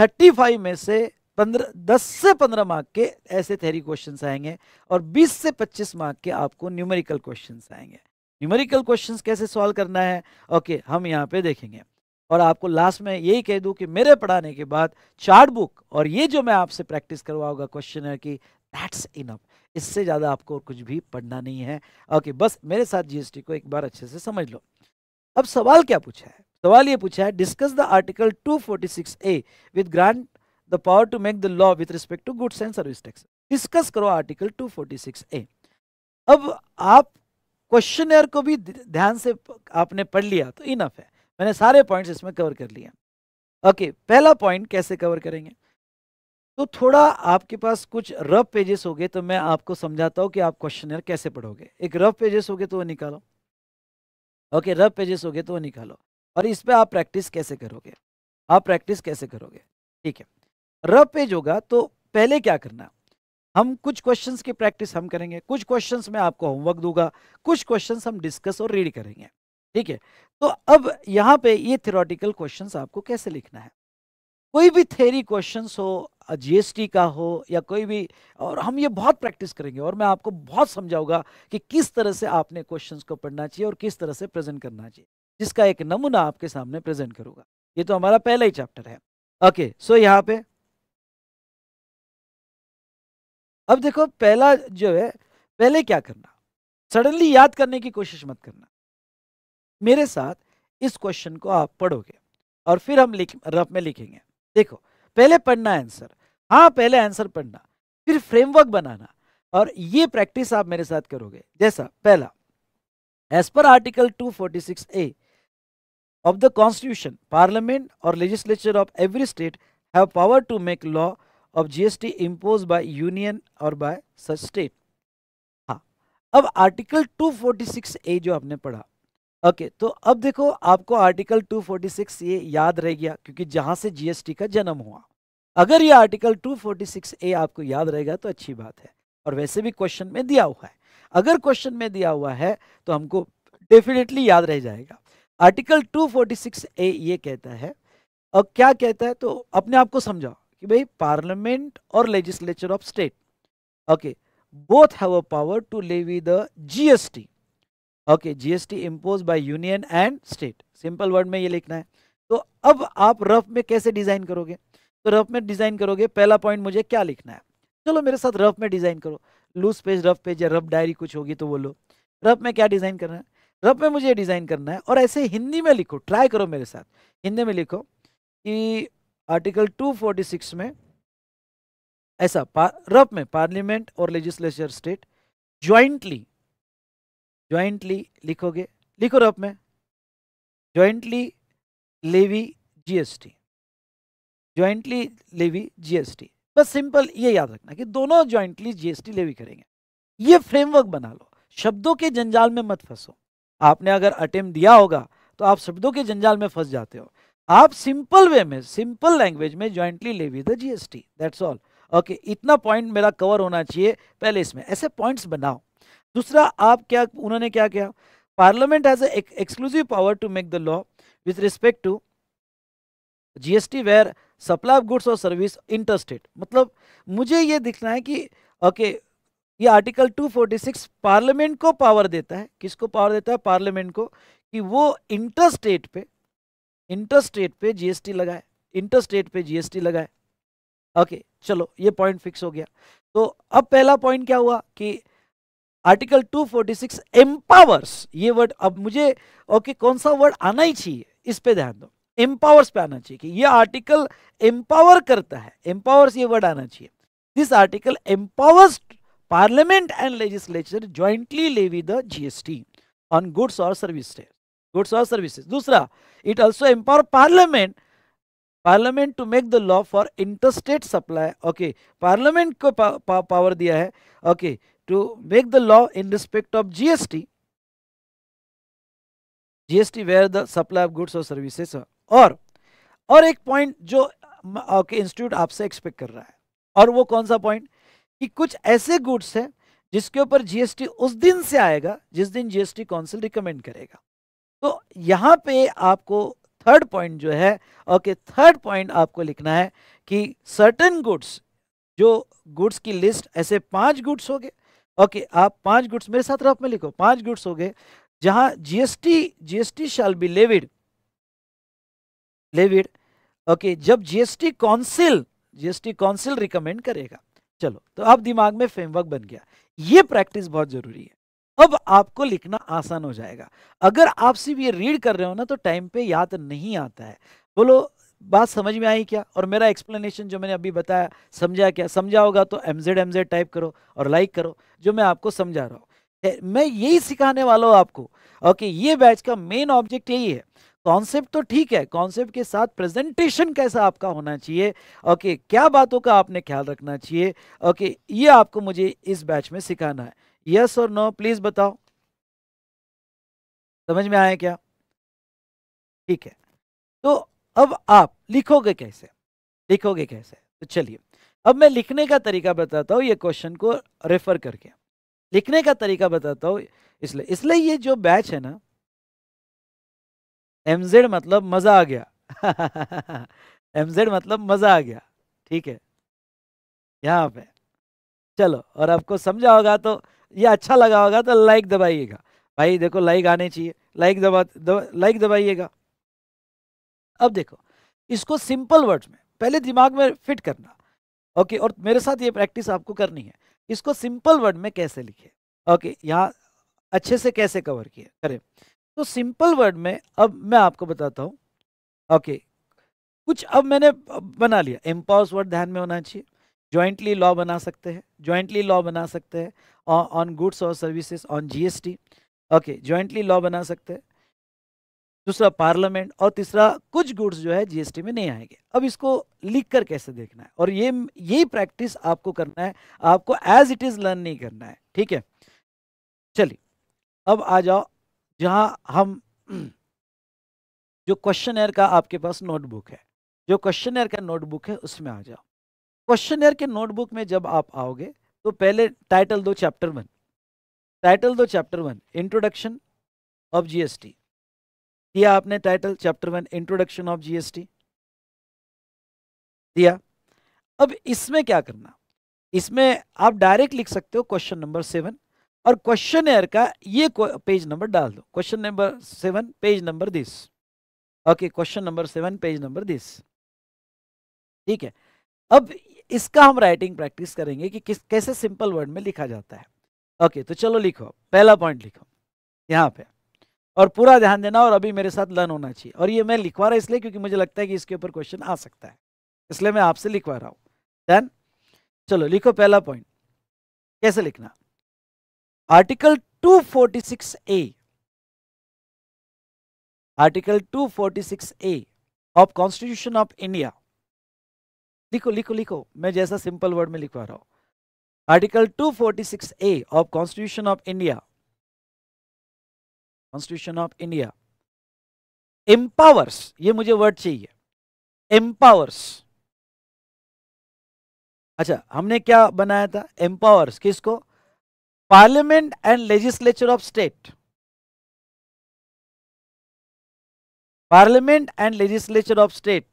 35 में से 15 10 से 15 मार्क के ऐसे थेरी क्वेश्चंस आएंगे और 20 से 25 मार्क के आपको न्यूमेरिकल क्वेश्चंस आएंगे न्यूमेरिकल क्वेश्चंस कैसे सॉल्व करना है ओके हम यहाँ पे देखेंगे और आपको लास्ट में यही कह दूँ कि मेरे पढ़ाने के बाद चार्ट बुक और ये जो मैं आपसे प्रैक्टिस करवाऊंगा क्वेश्चन की दैट्स इनफ इससे ज़्यादा आपको कुछ भी पढ़ना नहीं है ओके बस मेरे साथ जीएसटी को एक बार अच्छे से समझ लो अब सवाल क्या पूछा है सवाल ये पूछा है discuss the article 246 A with grant the power to make the law with respect to goods and service tax discuss करो आर्टिकल सिक्स ए अब आप क्वेश्चन को भी ध्यान से आपने पढ़ लिया तो इनफ है मैंने सारे पॉइंट्स इसमें कवर कर लिया ओके पहला पॉइंट कैसे कवर करेंगे तो थोड़ा आपके पास कुछ रफ पेजेस हो गए तो मैं आपको समझाता हूँ कि आप क्वेश्चन कैसे पढ़ोगे एक रफ पेजेस हो गए तो वो निकालो ओके रफ पेजेस हो गए तो वो निकालो और इस पर आप प्रैक्टिस कैसे करोगे आप प्रैक्टिस कैसे करोगे ठीक है रफ पेज होगा तो पहले क्या करना हम कुछ क्वेश्चंस की प्रैक्टिस हम करेंगे कुछ क्वेश्चंस में आपको होमवर्क दूंगा कुछ क्वेश्चंस हम डिस्कस और रीड करेंगे ठीक है तो अब यहाँ पे ये थियोरटिकल क्वेश्चंस आपको कैसे लिखना है कोई भी थेरी क्वेश्चंस हो जीएसटी का हो या कोई भी और हम ये बहुत प्रैक्टिस करेंगे और मैं आपको बहुत समझाऊंगा कि किस तरह से आपने क्वेश्चंस को पढ़ना चाहिए और किस तरह से प्रेजेंट करना चाहिए जिसका एक नमूना आपके सामने प्रेजेंट करूंगा ये तो हमारा पहला ही चैप्टर है ओके सो यहाँ पे अब देखो पहला जो है पहले क्या करना सडनली याद करने की कोशिश मत करना मेरे साथ इस क्वेश्चन को आप पढ़ोगे और फिर हम लिख रफ में लिखेंगे देखो पहले पढ़ना आंसर हाँ पहले आंसर पढ़ना फिर फ्रेमवर्क बनाना और ये प्रैक्टिस आप मेरे साथ करोगे जैसा पहला as per article 246 A of the constitution parliament और legislature of every state have power to make law of GST impose by union और बाय सच स्टेट हाँ अब आर्टिकल 246 ए जो आपने पढ़ा ओके तो अब देखो आपको आर्टिकल 246 ए याद रह गया क्योंकि जहां से जीएसटी का जन्म हुआ अगर ये आर्टिकल 246 ए आपको याद रहेगा तो अच्छी बात है और वैसे भी क्वेश्चन में दिया हुआ है अगर क्वेश्चन में दिया हुआ है तो हमको डेफिनेटली याद रह जाएगा आर्टिकल 246 ए ये कहता है और क्या कहता है तो अपने आप को समझाओ कि भाई पार्लियामेंट और legislature of state okay both have a power to levy the GST okay GST impose by union and state simple word में ये लिखना है तो अब आप रफ में कैसे डिज़ाइन करोगे तो रफ में डिज़ाइन करोगे पहला पॉइंट मुझे क्या लिखना है चलो मेरे साथ रफ में डिज़ाइन करो लूज पेज रफ पेज या रफ डायरी कुछ होगी तो बोलो रफ में क्या डिज़ाइन करना है रफ में मुझे डिज़ाइन करना है और ऐसे हिंदी में लिखो ट्राई करो मेरे साथ हिंदी में लिखो कि आर्टिकल 246 में ऐसा रफ में पार्लियामेंट और लेजिस्लेचर स्टेट ज्वाइंटली ज्वाइंटली लिखोगे लिखो रफ में jointly levy GST jointly levy GST बस सिंपल ये याद रखना कि दोनों ज्वाइंटली जीएसटी लेवी करेंगे ये फ्रेमवर्क बना लो शब्दों के जंजाल में मत फंसो आपने अगर अटेम दिया होगा तो आप शब्दों के जंजाल में फंस जाते हो आप सिंपल वे में सिंपल लैंग्वेज में jointly levy the GST that's all okay इतना पॉइंट मेरा कवर होना चाहिए पहले इसमें ऐसे पॉइंट्स बनाओ दूसरा आप क्या उन्होंने क्या किया parliament has exclusive power to make the law with respect to GST where supply of goods और सर्विस इंटर स्टेट मतलब मुझे ये दिखना है कि ओके ये आर्टिकल 246 पार्लियामेंट को पावर देता है किसको पावर देता है पार्लियामेंट को कि वो इंटरस्टेट पे स्टेट पे जीएसटी लगाए इंटर स्टेट पे जीएसटी लगाए ओके चलो ये पॉइंट फिक्स हो गया तो अब पहला पॉइंट क्या हुआ कि आर्टिकल 246 फोर्टी एम्पावर्स ये वर्ड अब मुझे ओके कौन सा वर्ड आना ही चाहिए इस पे ध्यान दो एम्पावर्स पे आना चाहिए कि ये आर्टिकल एम्पावर करता है एम्पावर्स ये वर्ड आना चाहिए this article empowers parliament and legislature jointly levy the GST on goods और सर्विस गुड्स और सर्विसेज दूसरा it also empower parliament parliament to make the law for interstate supply okay parliament को power दिया है okay okay, to make the law in respect of GST, GST where the supply of goods or services are. और और एक point जो okay uh, institute आपसे expect कर रहा है और वो कौन सा पॉइंट कि कुछ ऐसे गुड्स हैं जिसके ऊपर जीएसटी उस दिन से आएगा जिस दिन जीएसटी काउंसिल रिकमेंड करेगा तो यहां पे आपको थर्ड पॉइंट जो है ओके थर्ड पॉइंट आपको लिखना है कि सर्टन गुड्स जो गुड्स की लिस्ट ऐसे पांच गुड्स हो गए ओके आप पांच गुड्स मेरे साथ रफ में लिखो पांच गुड्स हो गए जहां GST GST shall be levied levied okay जब GST council GST council recommend करेगा चलो तो अब दिमाग में फ्रेमवर्क बन गया ये प्रैक्टिस बहुत जरूरी है अब आपको लिखना आसान हो जाएगा अगर आप सिर्फ ये रीड कर रहे हो ना तो टाइम पे याद नहीं आता है बोलो बात समझ में आई क्या और मेरा एक्सप्लेनेशन जो मैंने अभी बताया समझा क्या समझा होगा तो M Z M Z type करो और लाइक करो जो मैं आपको समझा रहा हूँ मैं यही सिखाने वाला हूँ आपको ओके ये बैच का मेन ऑब्जेक्ट यही है कॉन्सेप्ट तो ठीक है कॉन्सेप्ट के साथ प्रेजेंटेशन कैसा आपका होना चाहिए ओके क्या बातों का आपने ख्याल रखना चाहिए ओके ये आपको मुझे इस बैच में सिखाना है यस और नो प्लीज़ बताओ समझ में आया क्या ठीक है तो अब आप लिखोगे कैसे लिखोगे कैसे तो चलिए अब मैं लिखने का तरीका बताता हूँ ये क्वेश्चन को रेफर करके लिखने का तरीका बताता हूँ इसलिए इसलिए ये जो बैच है ना एम मतलब मज़ा आ गया एम मतलब मज़ा आ गया ठीक है यहाँ पे चलो और आपको समझा होगा तो ये अच्छा लगा होगा तो लाइक दबाइएगा भाई देखो लाइक आने चाहिए लाइक दबा दब, लाइक दबाइएगा अब देखो इसको सिंपल वर्ड्स में पहले दिमाग में फिट करना ओके और मेरे साथ ये प्रैक्टिस आपको करनी है इसको सिंपल वर्ड में कैसे लिखे ओके यहाँ अच्छे से कैसे कवर किए करें तो सिंपल वर्ड में अब मैं आपको बताता हूँ ओके कुछ अब मैंने बना लिया एम्पावर्स वर्ड ध्यान में होना चाहिए जॉइंटली लॉ बना सकते हैं जॉइंटली लॉ बना सकते हैं ऑन गुड्स और services on GST okay jointly law बना सकते हैं दूसरा पार्लियामेंट और तीसरा कुछ गुड्स जो है जीएसटी में नहीं आएंगे अब इसको लिख कर कैसे देखना है और ये यही प्रैक्टिस आपको करना है आपको एज इट इज़ लर्न नहीं करना है ठीक है चलिए अब आ जाओ जहाँ हम जो क्वेश्चन का आपके पास नोटबुक है जो क्वेश्चन का नोटबुक है उसमें आ जाओ क्वेश्चन के नोटबुक में जब आप आओगे तो पहले टाइटल दो चैप्टर वन टाइटल दो chapter one introduction of GST दिया आपने title chapter one introduction of GST दिया अब इसमें क्या करना इसमें आप डायरेक्ट लिख सकते हो क्वेश्चन नंबर सेवन और क्वेश्चन एयर का ये पेज नंबर डाल दो question number seven page number this okay question number seven page number this ठीक है अब इसका हम राइटिंग प्रैक्टिस करेंगे कि किस कैसे सिंपल वर्ड में लिखा जाता है ओके okay, तो चलो लिखो पहला पॉइंट लिखो यहाँ पे और पूरा ध्यान देना और अभी मेरे साथ लर्न होना चाहिए और ये मैं लिखवा रहा इसलिए क्योंकि मुझे लगता है कि इसके ऊपर क्वेश्चन आ सकता है इसलिए मैं आपसे लिखवा रहा हूँ देन चलो लिखो पहला पॉइंट कैसे लिखना article 246 A article 246 A of constitution of India लिखो लिखो लिखो मैं जैसा सिंपल वर्ड में लिखवा रहा हूँ article two A of constitution of India constitution of India empowers ये मुझे वर्ड चाहिए एम्पावर्स अच्छा हमने क्या बनाया था एम्पावर्स किसको parliament and legislature of state parliament and legislature of state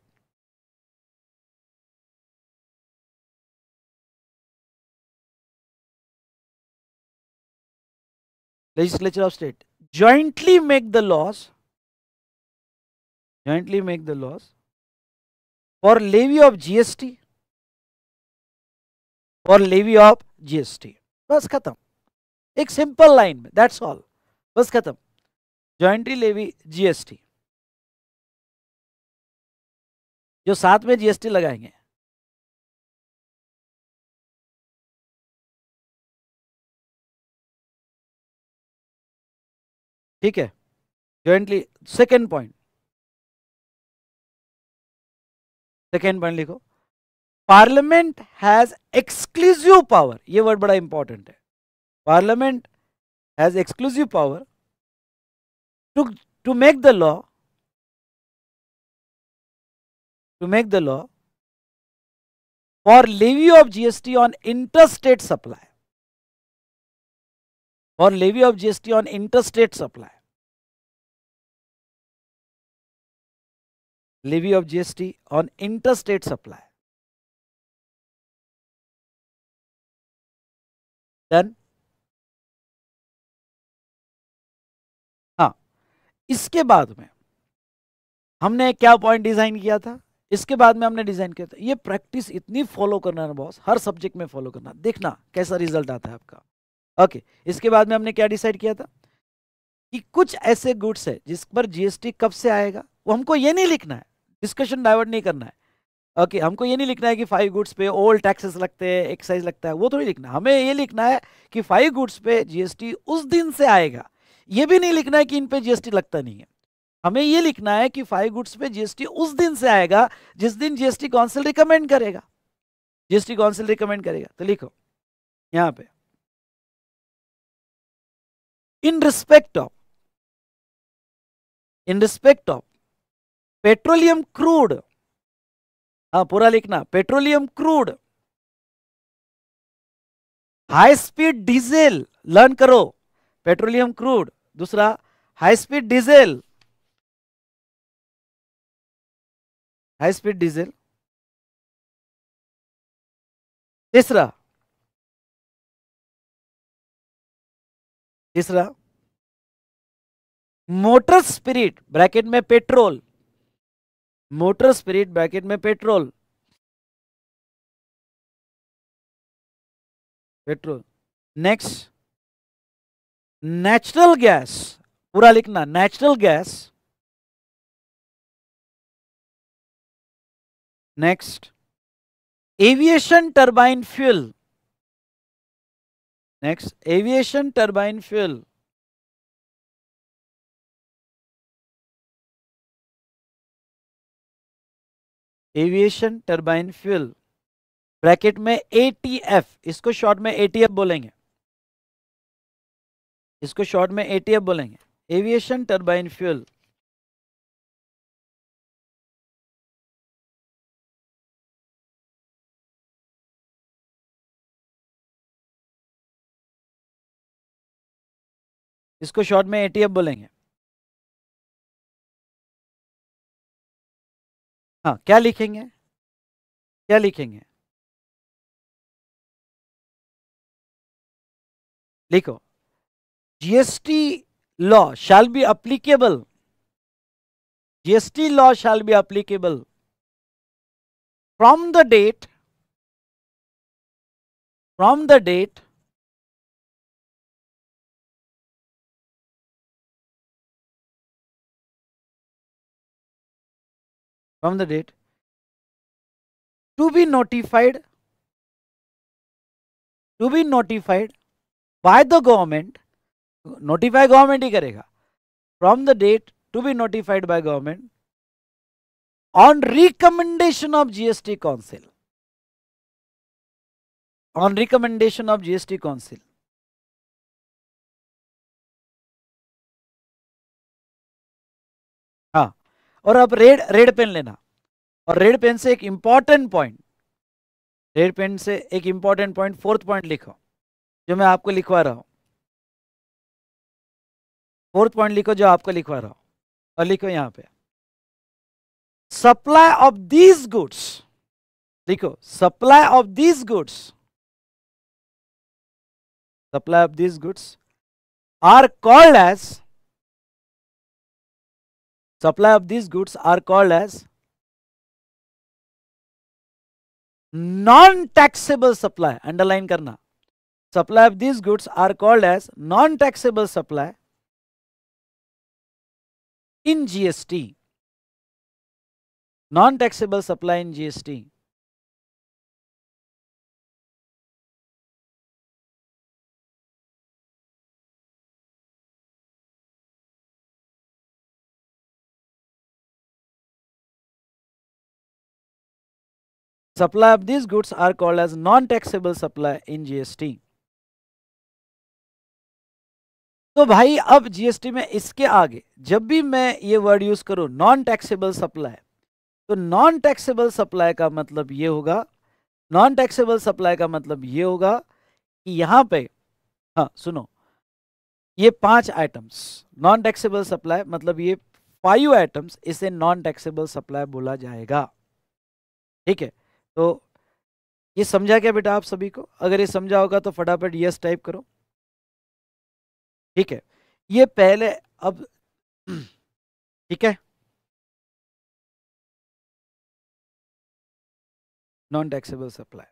legislature of state jointly make the laws jointly make the laws for levy of GST for levy of GST bas khatam ek simple line mein that's all bas khatam jointly levy gst jo साथ mein gst lagayenge ठीक है jointly second point second point लिखो parliament has exclusive power ये word बड़ा important है parliament has exclusive power to to make the law to make the law for levy of GST on interstate supply और levy of GST on interstate supply levy of GST on interstate supply Then हा इसके बाद में हमने क्या point design किया था इसके बाद में हमने डिजाइन किया था ये प्रैक्टिस इतनी फॉलो करना है बॉस हर सब्जेक्ट में फॉलो करना देखना कैसा रिजल्ट आता है आपका ओके इसके बाद में हमने क्या डिसाइड किया था कि कुछ ऐसे गुड्स है जिस पर जीएसटी कब से आएगा वो हमको ये नहीं लिखना है डिस्कशन डाइवर्ट नहीं करना है ओके okay, हमको ये नहीं लिखना है कि फाइव गुड्स पे ओल्ड टैक्सेस लगते हैं एक्साइज लगता है वो थोड़ी लिखना हमें ये लिखना है कि फाइव गुड्स पे जीएसटी उस दिन से आएगा ये भी नहीं लिखना है कि इन पे जीएसटी लगता नहीं है हमें ये लिखना है कि फाइव गुड्स पे जीएसटी उस दिन से आएगा जिस दिन जीएसटी काउंसिल रिकमेंड करेगा जीएसटी काउंसिल रिकमेंड करेगा तो लिखो यहाँ पे in respect of in respect of petroleum crude हाँ पूरा लिखना petroleum crude high speed diesel learn करो पेट्रोलियम क्रूड दूसरा high speed diesel high speed diesel तीसरा तीसरा मोटर स्पिरिट ब्रैकेट में पेट्रोल मोटर स्पिरिट ब्रैकेट में petrol petrol next natural gas पूरा लिखना natural gas next aviation turbine fuel Next, aviation turbine fuel. Aviation turbine fuel bracket में ATF इसको short में ATF बोलेंगे इसको शॉर्ट में एटीएफ बोलेंगे एविएशन टर्बाइन फ्यूल इसको शॉर्ट में एटीएफ बोलेंगे हाँ क्या लिखेंगे क्या लिखेंगे लिखो GST law shall be applicable GST law shall be applicable from the date from the date from the date to be notified to be notified by the government notify government ही करेगा from the date to be notified by government on recommendation of GST council on recommendation of GST council और अब red red pen लेना और red pen से एक important point red pen से एक इंपॉर्टेंट पॉइंट फोर्थ पॉइंट लिखो जो मैं आपको लिखवा रहा हूं फोर्थ पॉइंट लिखो जो आपको लिखवा रहा हूं और लिखो यहां पे सप्लाई ऑफ दीज गुड्स लिखो supply of these goods supply of these goods are called as Supply of these goods are called as non-taxable supply. Underline karna. Supply of these goods are called as non-taxable supply in GST. Non-taxable supply in GST. Supply of these goods are called as non-taxable supply in GST. तो भाई अब GST में इसके आगे जब भी मैं ये वर्ड यूज करूं नॉन टैक्सेबल सप्लाई तो नॉन टैक्सेबल सप्लाई का मतलब ये होगा नॉन टैक्सेबल सप्लाई का मतलब ये होगा कि यहां पे हाँ सुनो ये पांच आइटम्स नॉन टैक्सेबल सप्लाई मतलब ये फाइव आइटम्स इसे नॉन टैक्सेबल सप्लाई बोला जाएगा ठीक है तो ये समझा क्या बेटा आप सभी को अगर ये समझा होगा तो फटाफट यस टाइप करो ठीक है ये पहले अब ठीक है नॉन टैक्सेबल सप्लाई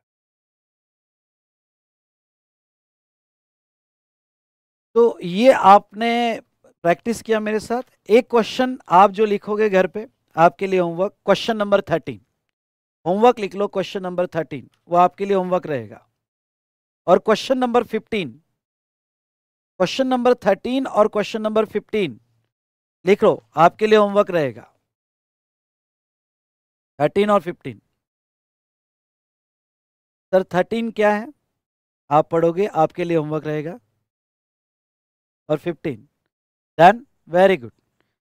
तो ये आपने प्रैक्टिस किया मेरे साथ एक क्वेश्चन आप जो लिखोगे घर पे आपके लिए homework question number thirteen homework लिख लो क्वेश्चन नंबर थर्टीन वो आपके लिए होमवर्क रहेगा और question number fifteen question number thirteen और क्वेश्चन नंबर फिफ्टीन लिख लो आपके लिए होमवर्क रहेगा थर्टीन और फिफ्टीन सर थर्टीन क्या है आप पढ़ोगे आपके लिए होमवर्क रहेगा और fifteen done very good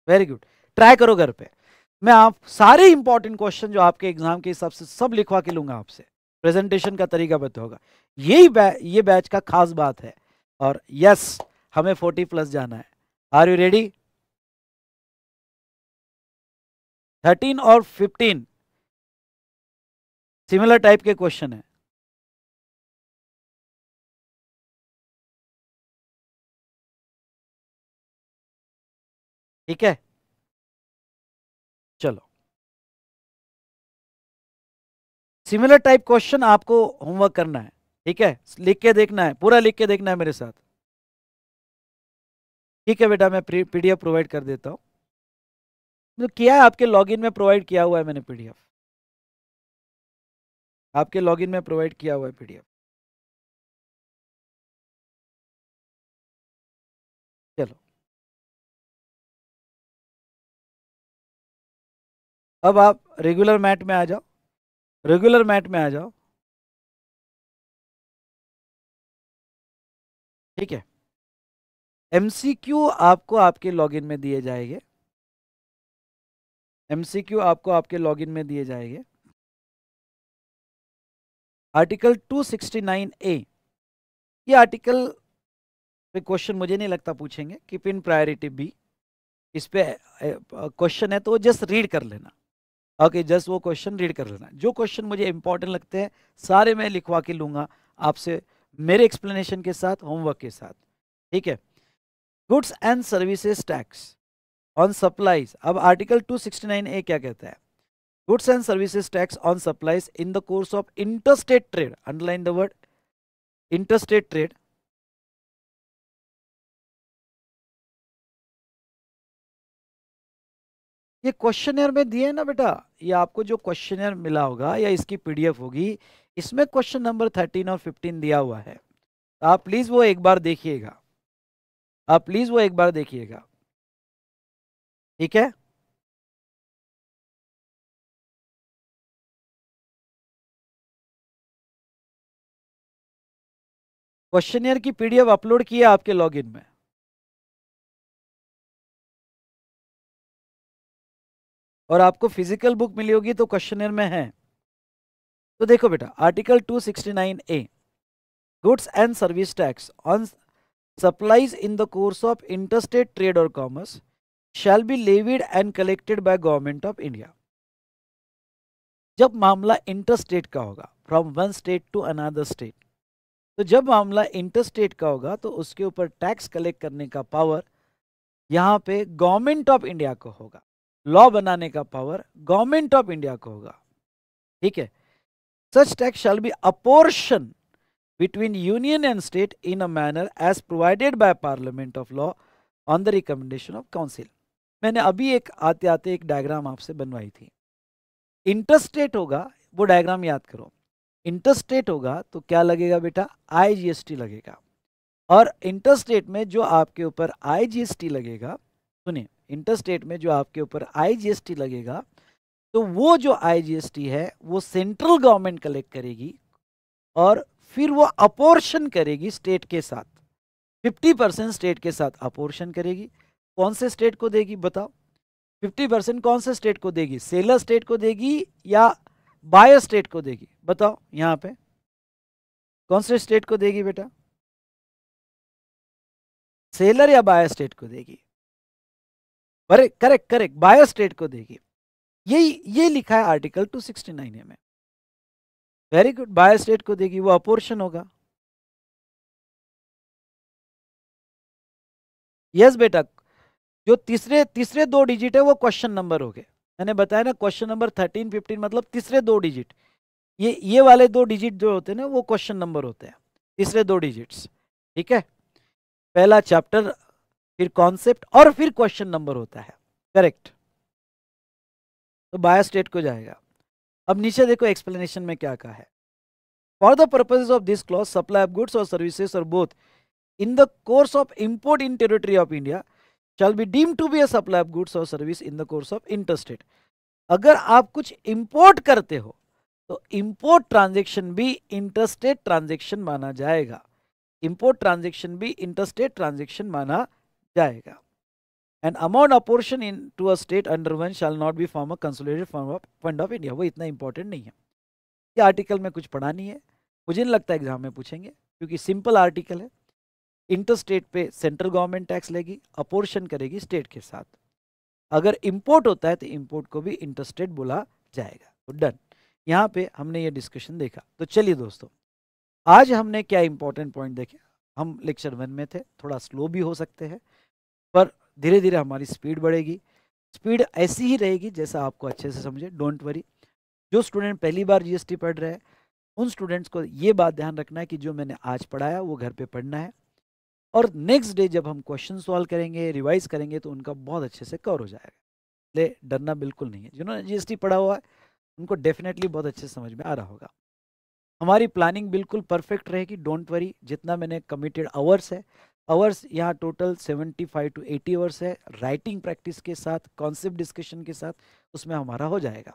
very good try करो घर पे मैं आप सारे इंपॉर्टेंट क्वेश्चन जो आपके एग्जाम के हिसाब से सब लिखवा के लूंगा आपसे प्रेजेंटेशन का तरीका बता होगा यही बै, ये बैच का खास बात है और यस हमें फोर्टी प्लस जाना है आर यू रेडी थर्टीन और फिफ्टीन सिमिलर टाइप के क्वेश्चन है ठीक है चलो सिमिलर टाइप क्वेश्चन आपको होमवर्क करना है ठीक है लिख के देखना है पूरा लिख के देखना है मेरे साथ ठीक है बेटा मैं पीडीएफ प्रोवाइड कर देता हूँ तो किया है आपके लॉगिन में प्रोवाइड किया हुआ है मैंने पीडीएफ आपके लॉगिन में प्रोवाइड किया हुआ है पीडीएफ चलो अब आप रेगुलर मैट में आ जाओ रेगुलर मैट में आ जाओ ठीक है एमसीक्यू आपको आपके लॉगिन में दिए जाएंगे एमसीक्यू आपको आपके लॉगिन में दिए जाएंगे आर्टिकल 269 ए ये आर्टिकल पे क्वेश्चन मुझे नहीं लगता पूछेंगे कि इन प्रायोरिटी बी इस पे क्वेश्चन है तो जस्ट रीड कर लेना ओके जस्ट वो क्वेश्चन रीड कर लेना जो क्वेश्चन मुझे इंपॉर्टेंट लगते हैं सारे मैं लिखवा के लूंगा आपसे मेरे एक्सप्लेनेशन के साथ होमवर्क के साथ ठीक है goods and services tax on supplies अब आर्टिकल 269 ए क्या कहता है goods and services tax on supplies in the course of interstate trade underline the word interstate trade ये क्वेश्चन में दिए ना बेटा ये आपको जो क्वेश्चन मिला होगा या इसकी पीडीएफ होगी इसमें क्वेश्चन नंबर थर्टीन और फिफ्टीन दिया हुआ है आप प्लीज़ वो एक बार देखिएगा आप प्लीज़ वो एक बार देखिएगा ठीक है क्वेश्चन की पीडीएफ अपलोड की है आपके लॉगिन में और आपको फिजिकल बुक मिली होगी तो क्वेश्चन में है तो देखो बेटा article 269 A goods and service tax on supplies in the course of interstate trade और commerce shall be levied and collected by government of India जब मामला इंटरस्टेट का होगा from one state to another state तो जब मामला interstate का होगा तो उसके ऊपर टैक्स कलेक्ट करने का पावर यहाँ पे गवर्नमेंट ऑफ इंडिया को होगा लॉ बनाने का पावर गवर्नमेंट ऑफ इंडिया को होगा ठीक है such tax shall be apportion between union and state in a manner as provided by parliament of law on the recommendation of council मैंने अभी एक आते आते एक डायग्राम आपसे बनवाई थी इंटरस्टेट होगा वो डायग्राम याद करो इंटरस्टेट होगा तो क्या लगेगा बेटा आईजीएसटी लगेगा और इंटरस्टेट में जो आपके ऊपर आईजीएसटी लगेगा सुनिए इंटर स्टेट में जो आपके ऊपर आईजीएसटी लगेगा तो वो जो आईजीएसटी है वो सेंट्रल गवर्नमेंट कलेक्ट करेगी और फिर वो अपोर्शन करेगी स्टेट के साथ 50 परसेंट स्टेट के साथ अपोर्शन करेगी कौन से स्टेट को देगी बताओ 50 परसेंट कौन से स्टेट को देगी सेलर स्टेट को देगी या बायर स्टेट को देगी बताओ यहाँ पे कौन से स्टेट को देगी बेटा सेलर या बायर स्टेट को देगी अरे करेक्ट करेक्ट बायो स्टेट को देगी ये ये लिखा है आर्टिकल 269 ए में वेरी गुड बायो स्टेट को देगी वो अपोर्शन होगा यस yes, बेटा जो तीसरे तीसरे दो डिजिट है वो क्वेश्चन नंबर हो गए मैंने बताया ना क्वेश्चन नंबर थर्टीन फिफ्टीन मतलब तीसरे दो डिजिट ये ये वाले दो डिजिट जो होते हैं ना वो क्वेश्चन नंबर होते हैं तीसरे दो डिजिट्स ठीक है पहला चैप्टर फिर कॉन्सेप्ट और फिर क्वेश्चन नंबर होता है करेक्ट तो बायो स्टेट को जाएगा अब नीचे देखो एक्सप्लेनेशन में क्या कहा है for the purpose of this clause supply of goods और सर्विसेस और both in the course of import in territory of India shall be deem to be a supply of goods और service in the course of interstate अगर आप कुछ import करते हो तो import transaction भी इंटरस्टेट ट्रांजेक्शन माना जाएगा इंपोर्ट ट्रांजेक्शन भी इंटरस्टेट ट्रांजेक्शन माना जाएगा. जाएगा and amount apportion into a state under one shall not be form a consolidated form of fund of India वो इतना इंपॉर्टेंट नहीं है ये आर्टिकल में कुछ पढ़ा नहीं है मुझे नहीं लगता एग्जाम में पूछेंगे क्योंकि सिंपल आर्टिकल है इंटर स्टेट पे सेंट्रल गवर्नमेंट टैक्स लेगी अपोर्शन करेगी स्टेट के साथ अगर इम्पोर्ट होता है तो इम्पोर्ट को भी इंटर स्टेट बोला जाएगा तो डन यहाँ पे हमने ये डिस्कशन देखा तो चलिए दोस्तों आज हमने क्या इंपॉर्टेंट पॉइंट देखे हम लेक्चर वन में थे थोड़ा स्लो भी हो सकते हैं पर धीरे धीरे हमारी स्पीड बढ़ेगी स्पीड ऐसी ही रहेगी जैसा आपको अच्छे से समझे डोंट वरी जो स्टूडेंट पहली बार जीएसटी पढ़ रहे हैं उन स्टूडेंट्स को ये बात ध्यान रखना है कि जो मैंने आज पढ़ाया वो घर पे पढ़ना है और नेक्स्ट डे जब हम क्वेश्चन सॉल्व करेंगे रिवाइज करेंगे तो उनका बहुत अच्छे से कवर हो जाएगा इसलिए डरना बिल्कुल नहीं है जिन्होंने जीएसटी पढ़ा हुआ है उनको डेफिनेटली बहुत अच्छे समझ में आ रहा होगा हमारी प्लानिंग बिल्कुल परफेक्ट रहेगी डोंट वरी जितना मैंने कमिटेड आवर्स है आवर्स यहाँ टोटल 75 टू एटी आवर्स है राइटिंग प्रैक्टिस के साथ कॉन्सेप्ट डिस्कशन के साथ उसमें हमारा हो जाएगा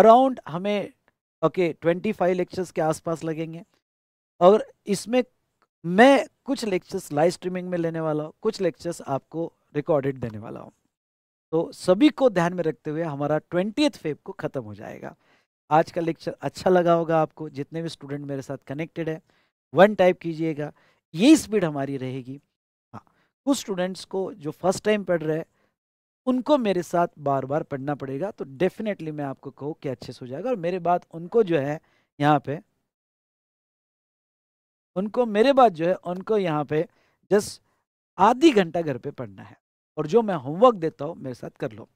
अराउंड हमें ओके ट्वेंटी फाइव लेक्चर्स के आसपास लगेंगे और इसमें मैं कुछ लेक्चर्स लाइव स्ट्रीमिंग में लेने वाला हूँ कुछ लेक्चर्स आपको रिकॉर्डेड देने वाला हूँ तो सभी को ध्यान में रखते हुए हमारा ट्वेंटी फेब को ख़त्म हो जाएगा आज का लेक्चर अच्छा लगा होगा आपको जितने भी स्टूडेंट मेरे साथ कनेक्टेड है वन टाइप कीजिएगा ये स्पीड हमारी रहेगी हाँ कुछ स्टूडेंट्स को जो फर्स्ट टाइम पढ़ रहे उनको मेरे साथ बार बार पढ़ना पड़ेगा तो डेफिनेटली मैं आपको कहूँ कि अच्छे से हो जाएगा और मेरे बाद उनको जो है यहाँ पे उनको मेरे बाद जो है उनको यहाँ पे जस्ट आधी घंटा घर पे पढ़ना है और जो मैं होमवर्क देता हूँ मेरे साथ कर लो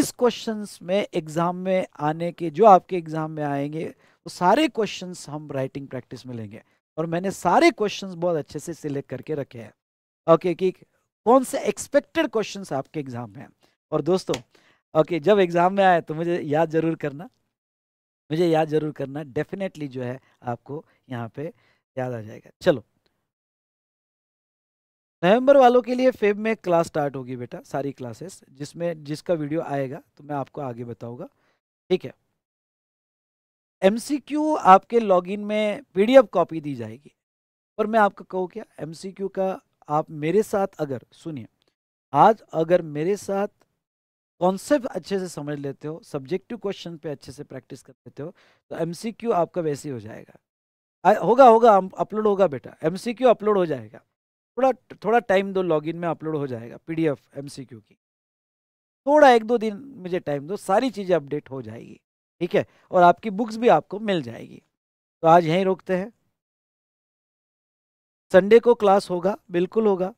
इस क्वेश्चंस में एग्ज़ाम में आने के जो आपके एग्ज़ाम में आएंगे वो तो सारे क्वेश्चंस हम राइटिंग प्रैक्टिस में लेंगे और मैंने सारे क्वेश्चंस बहुत अच्छे से सिलेक्ट करके रखे हैं ओके कि कौन से एक्सपेक्टेड क्वेश्चंस आपके एग्जाम में हैं और दोस्तों ओके जब एग्जाम में आए तो मुझे याद जरूर करना मुझे याद जरूर करना डेफिनेटली जो है आपको यहाँ पे याद आ जाएगा चलो नवंबर वालों के लिए फेब में क्लास स्टार्ट होगी बेटा सारी क्लासेस जिसमें जिसका वीडियो आएगा तो मैं आपको आगे बताऊंगा ठीक है एम आपके लॉगिन में पीडीएफ कॉपी दी जाएगी पर मैं आपको कहूँ क्या एम का आप मेरे साथ अगर सुनिए आज अगर मेरे साथ कॉन्सेप्ट अच्छे से समझ लेते हो सब्जेक्टिव क्वेश्चन पे अच्छे से प्रैक्टिस कर लेते हो तो एम आपका वैसे ही हो जाएगा आ, होगा होगा अपलोड होगा बेटा एम अपलोड हो जाएगा थोड़ा थोड़ा टाइम दो लॉगिन में अपलोड हो जाएगा पीडीएफ एमसीक्यू की थोड़ा एक दो दिन मुझे टाइम दो सारी चीज़ें अपडेट हो जाएगी ठीक है और आपकी बुक्स भी आपको मिल जाएगी तो आज यहीं रोकते हैं संडे को क्लास होगा बिल्कुल होगा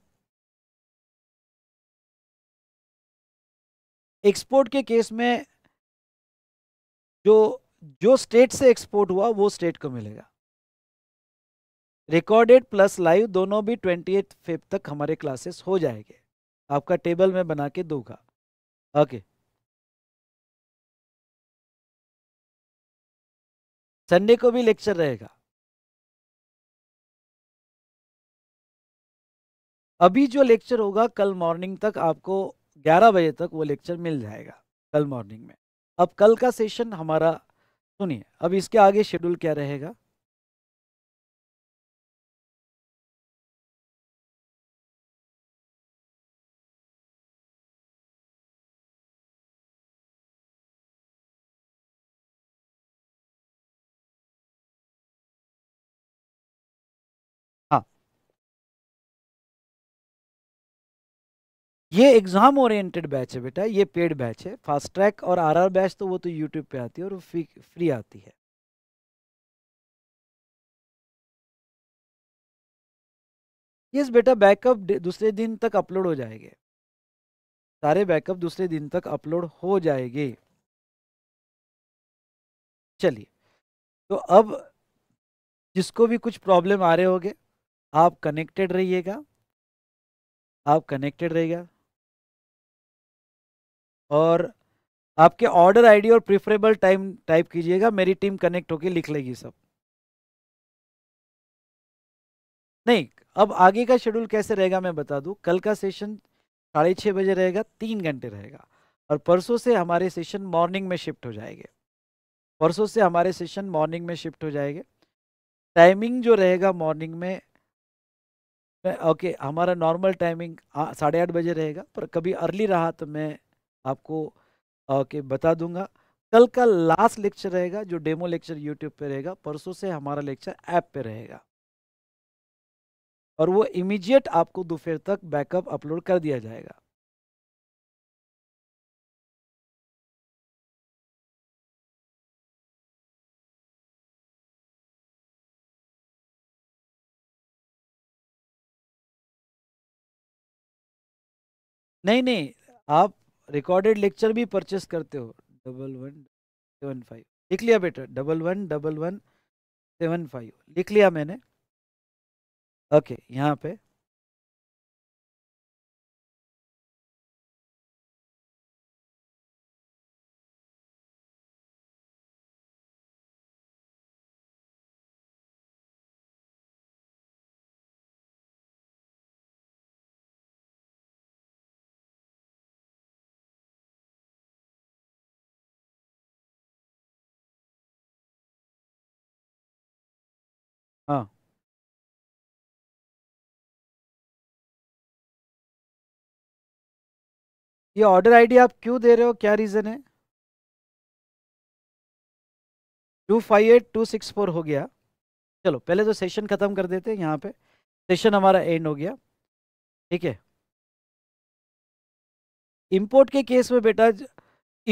एक्सपोर्ट के केस में जो जो स्टेट से एक्सपोर्ट हुआ वो स्टेट को मिलेगा रिकॉर्डेड प्लस लाइव दोनों भी ट्वेंटी एट फिफ्थ तक हमारे क्लासेस हो जाएंगे आपका टेबल में बना के दूंगा ओके संडे को भी लेक्चर रहेगा अभी जो लेक्चर होगा कल मॉर्निंग तक आपको 11 बजे तक वो लेक्चर मिल जाएगा कल मॉर्निंग में अब कल का सेशन हमारा सुनिए अब इसके आगे शेड्यूल क्या रहेगा ये एग्जाम ओरिएंटेड बैच है बेटा ये पेड बैच है फास्ट ट्रैक और आरआर बैच तो वो तो यूट्यूब पे आती है और फ्री फ्री आती है यस बेटा बैकअप दूसरे दिन तक अपलोड हो जाएंगे सारे बैकअप दूसरे दिन तक अपलोड हो जाएंगे चलिए तो अब जिसको भी कुछ प्रॉब्लम आ रहे होगे आप कनेक्टेड रहिएगा आप कनेक्टेड रहेगा और आपके ऑर्डर आईडी और प्रिफरेबल टाइम टाइप कीजिएगा मेरी टीम कनेक्ट होकर लिख लेगी सब नहीं अब आगे का शेड्यूल कैसे रहेगा मैं बता दूं कल का सेशन साढ़े छः बजे रहेगा तीन घंटे रहेगा और परसों से हमारे सेशन मॉर्निंग में शिफ्ट हो जाएंगे परसों से हमारे सेशन मॉर्निंग में शिफ्ट हो जाएंगे टाइमिंग जो रहेगा मॉर्निंग में ओके हमारा नॉर्मल टाइमिंग साढ़े आठ बजे रहेगा पर कभी अर्ली रहा तो मैं आपको ओके बता दूंगा कल का लास्ट लेक्चर रहेगा जो डेमो लेक्चर यूट्यूब पे रहेगा परसों से हमारा लेक्चर ऐप पे रहेगा और वो इमीडिएट आपको दोपहर तक बैकअप अपलोड कर दिया जाएगा नहीं नहीं आप रिकॉर्डेड लेक्चर भी परचेस करते हो डबल वन सेवन फाइव लिख लिया बेटा double one double one seven five लिख लिया मैंने ओके okay, यहाँ पे ये ऑर्डर आईडी आप क्यों दे रहे हो क्या रीज़न है two five eight two six four हो गया चलो पहले तो सेशन ख़त्म कर देते हैं यहाँ पे सेशन हमारा एंड हो गया ठीक है इंपोर्ट के केस में बेटा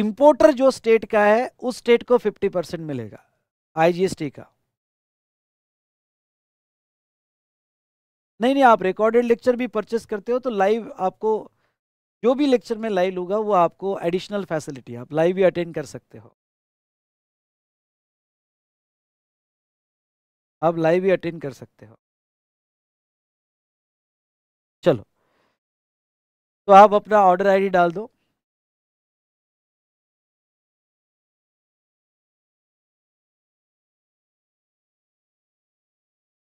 इंपोर्टर जो स्टेट का है उस स्टेट को 50 परसेंट मिलेगा आईजीएसटी का नहीं नहीं आप रिकॉर्डेड लेक्चर भी परचेस करते हो तो लाइव आपको जो भी लेक्चर में लाइव होगा वो आपको एडिशनल फैसिलिटी आप लाइव भी अटेंड कर सकते हो आप लाइव भी अटेंड कर सकते हो चलो तो आप अपना ऑर्डर आईडी डाल दो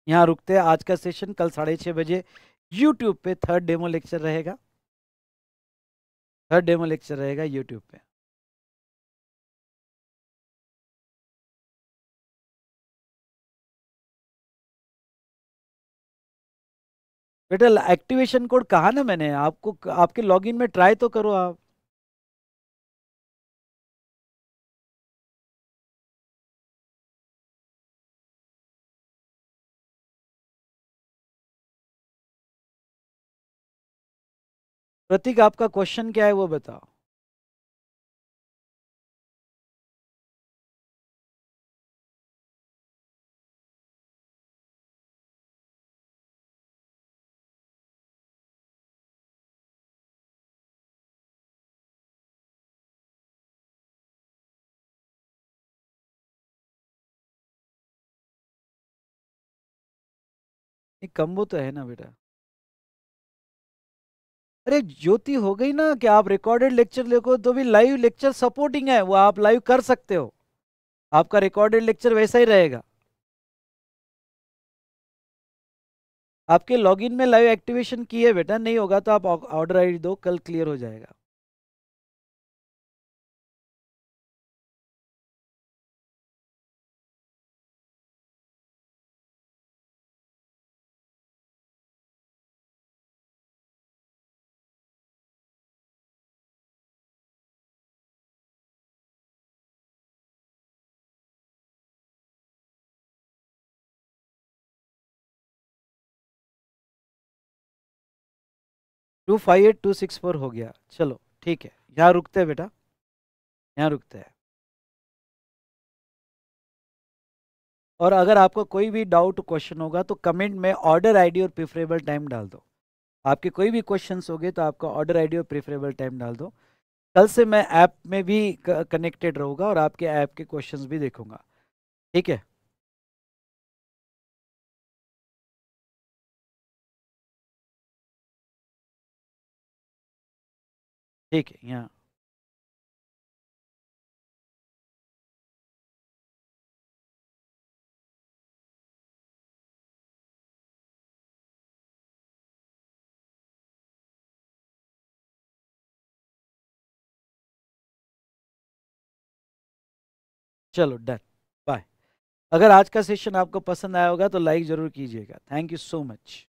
यहाँ रुकते हैं आज का सेशन कल साढ़े छः बजे यूट्यूब पे थर्ड डेमो लेक्चर रहेगा हर डेमो लेक्चर रहेगा यूट्यूब पे बेटा एक्टिवेशन कोड कहा ना मैंने आपको आपके लॉगिन में ट्राई तो करो आप प्रतीक आपका क्वेश्चन क्या है वो बताओ कम्बो तो है ना बेटा अरे ज्योति हो गई ना कि आप रिकॉर्डेड लेक्चर देखो तो भी लाइव लेक्चर सपोर्टिंग है वो आप लाइव कर सकते हो आपका रिकॉर्डेड लेक्चर वैसा ही रहेगा आपके लॉगिन में लाइव एक्टिवेशन की है बेटा नहीं होगा तो आप ऑर्डर आई दो कल क्लियर हो जाएगा two five eight two six four हो गया चलो ठीक है यहाँ रुकते हैं बेटा यहाँ रुकते हैं और अगर आपको कोई भी डाउट क्वेश्चन होगा तो कमेंट में ऑर्डर आईडी और प्रेफरेबल टाइम डाल दो आपके कोई भी क्वेश्चंस होंगे तो आपका ऑर्डर आईडी और प्रेफरेबल टाइम डाल दो कल से मैं ऐप में भी कनेक्टेड रहूँगा और आपके ऐप के क्वेश्चंस भी देखूँगा ठीक है ठीक है यहाँ चलो डन बाय अगर आज का सेशन आपको पसंद आया होगा तो लाइक ज़रूर कीजिएगा थैंक यू सो मच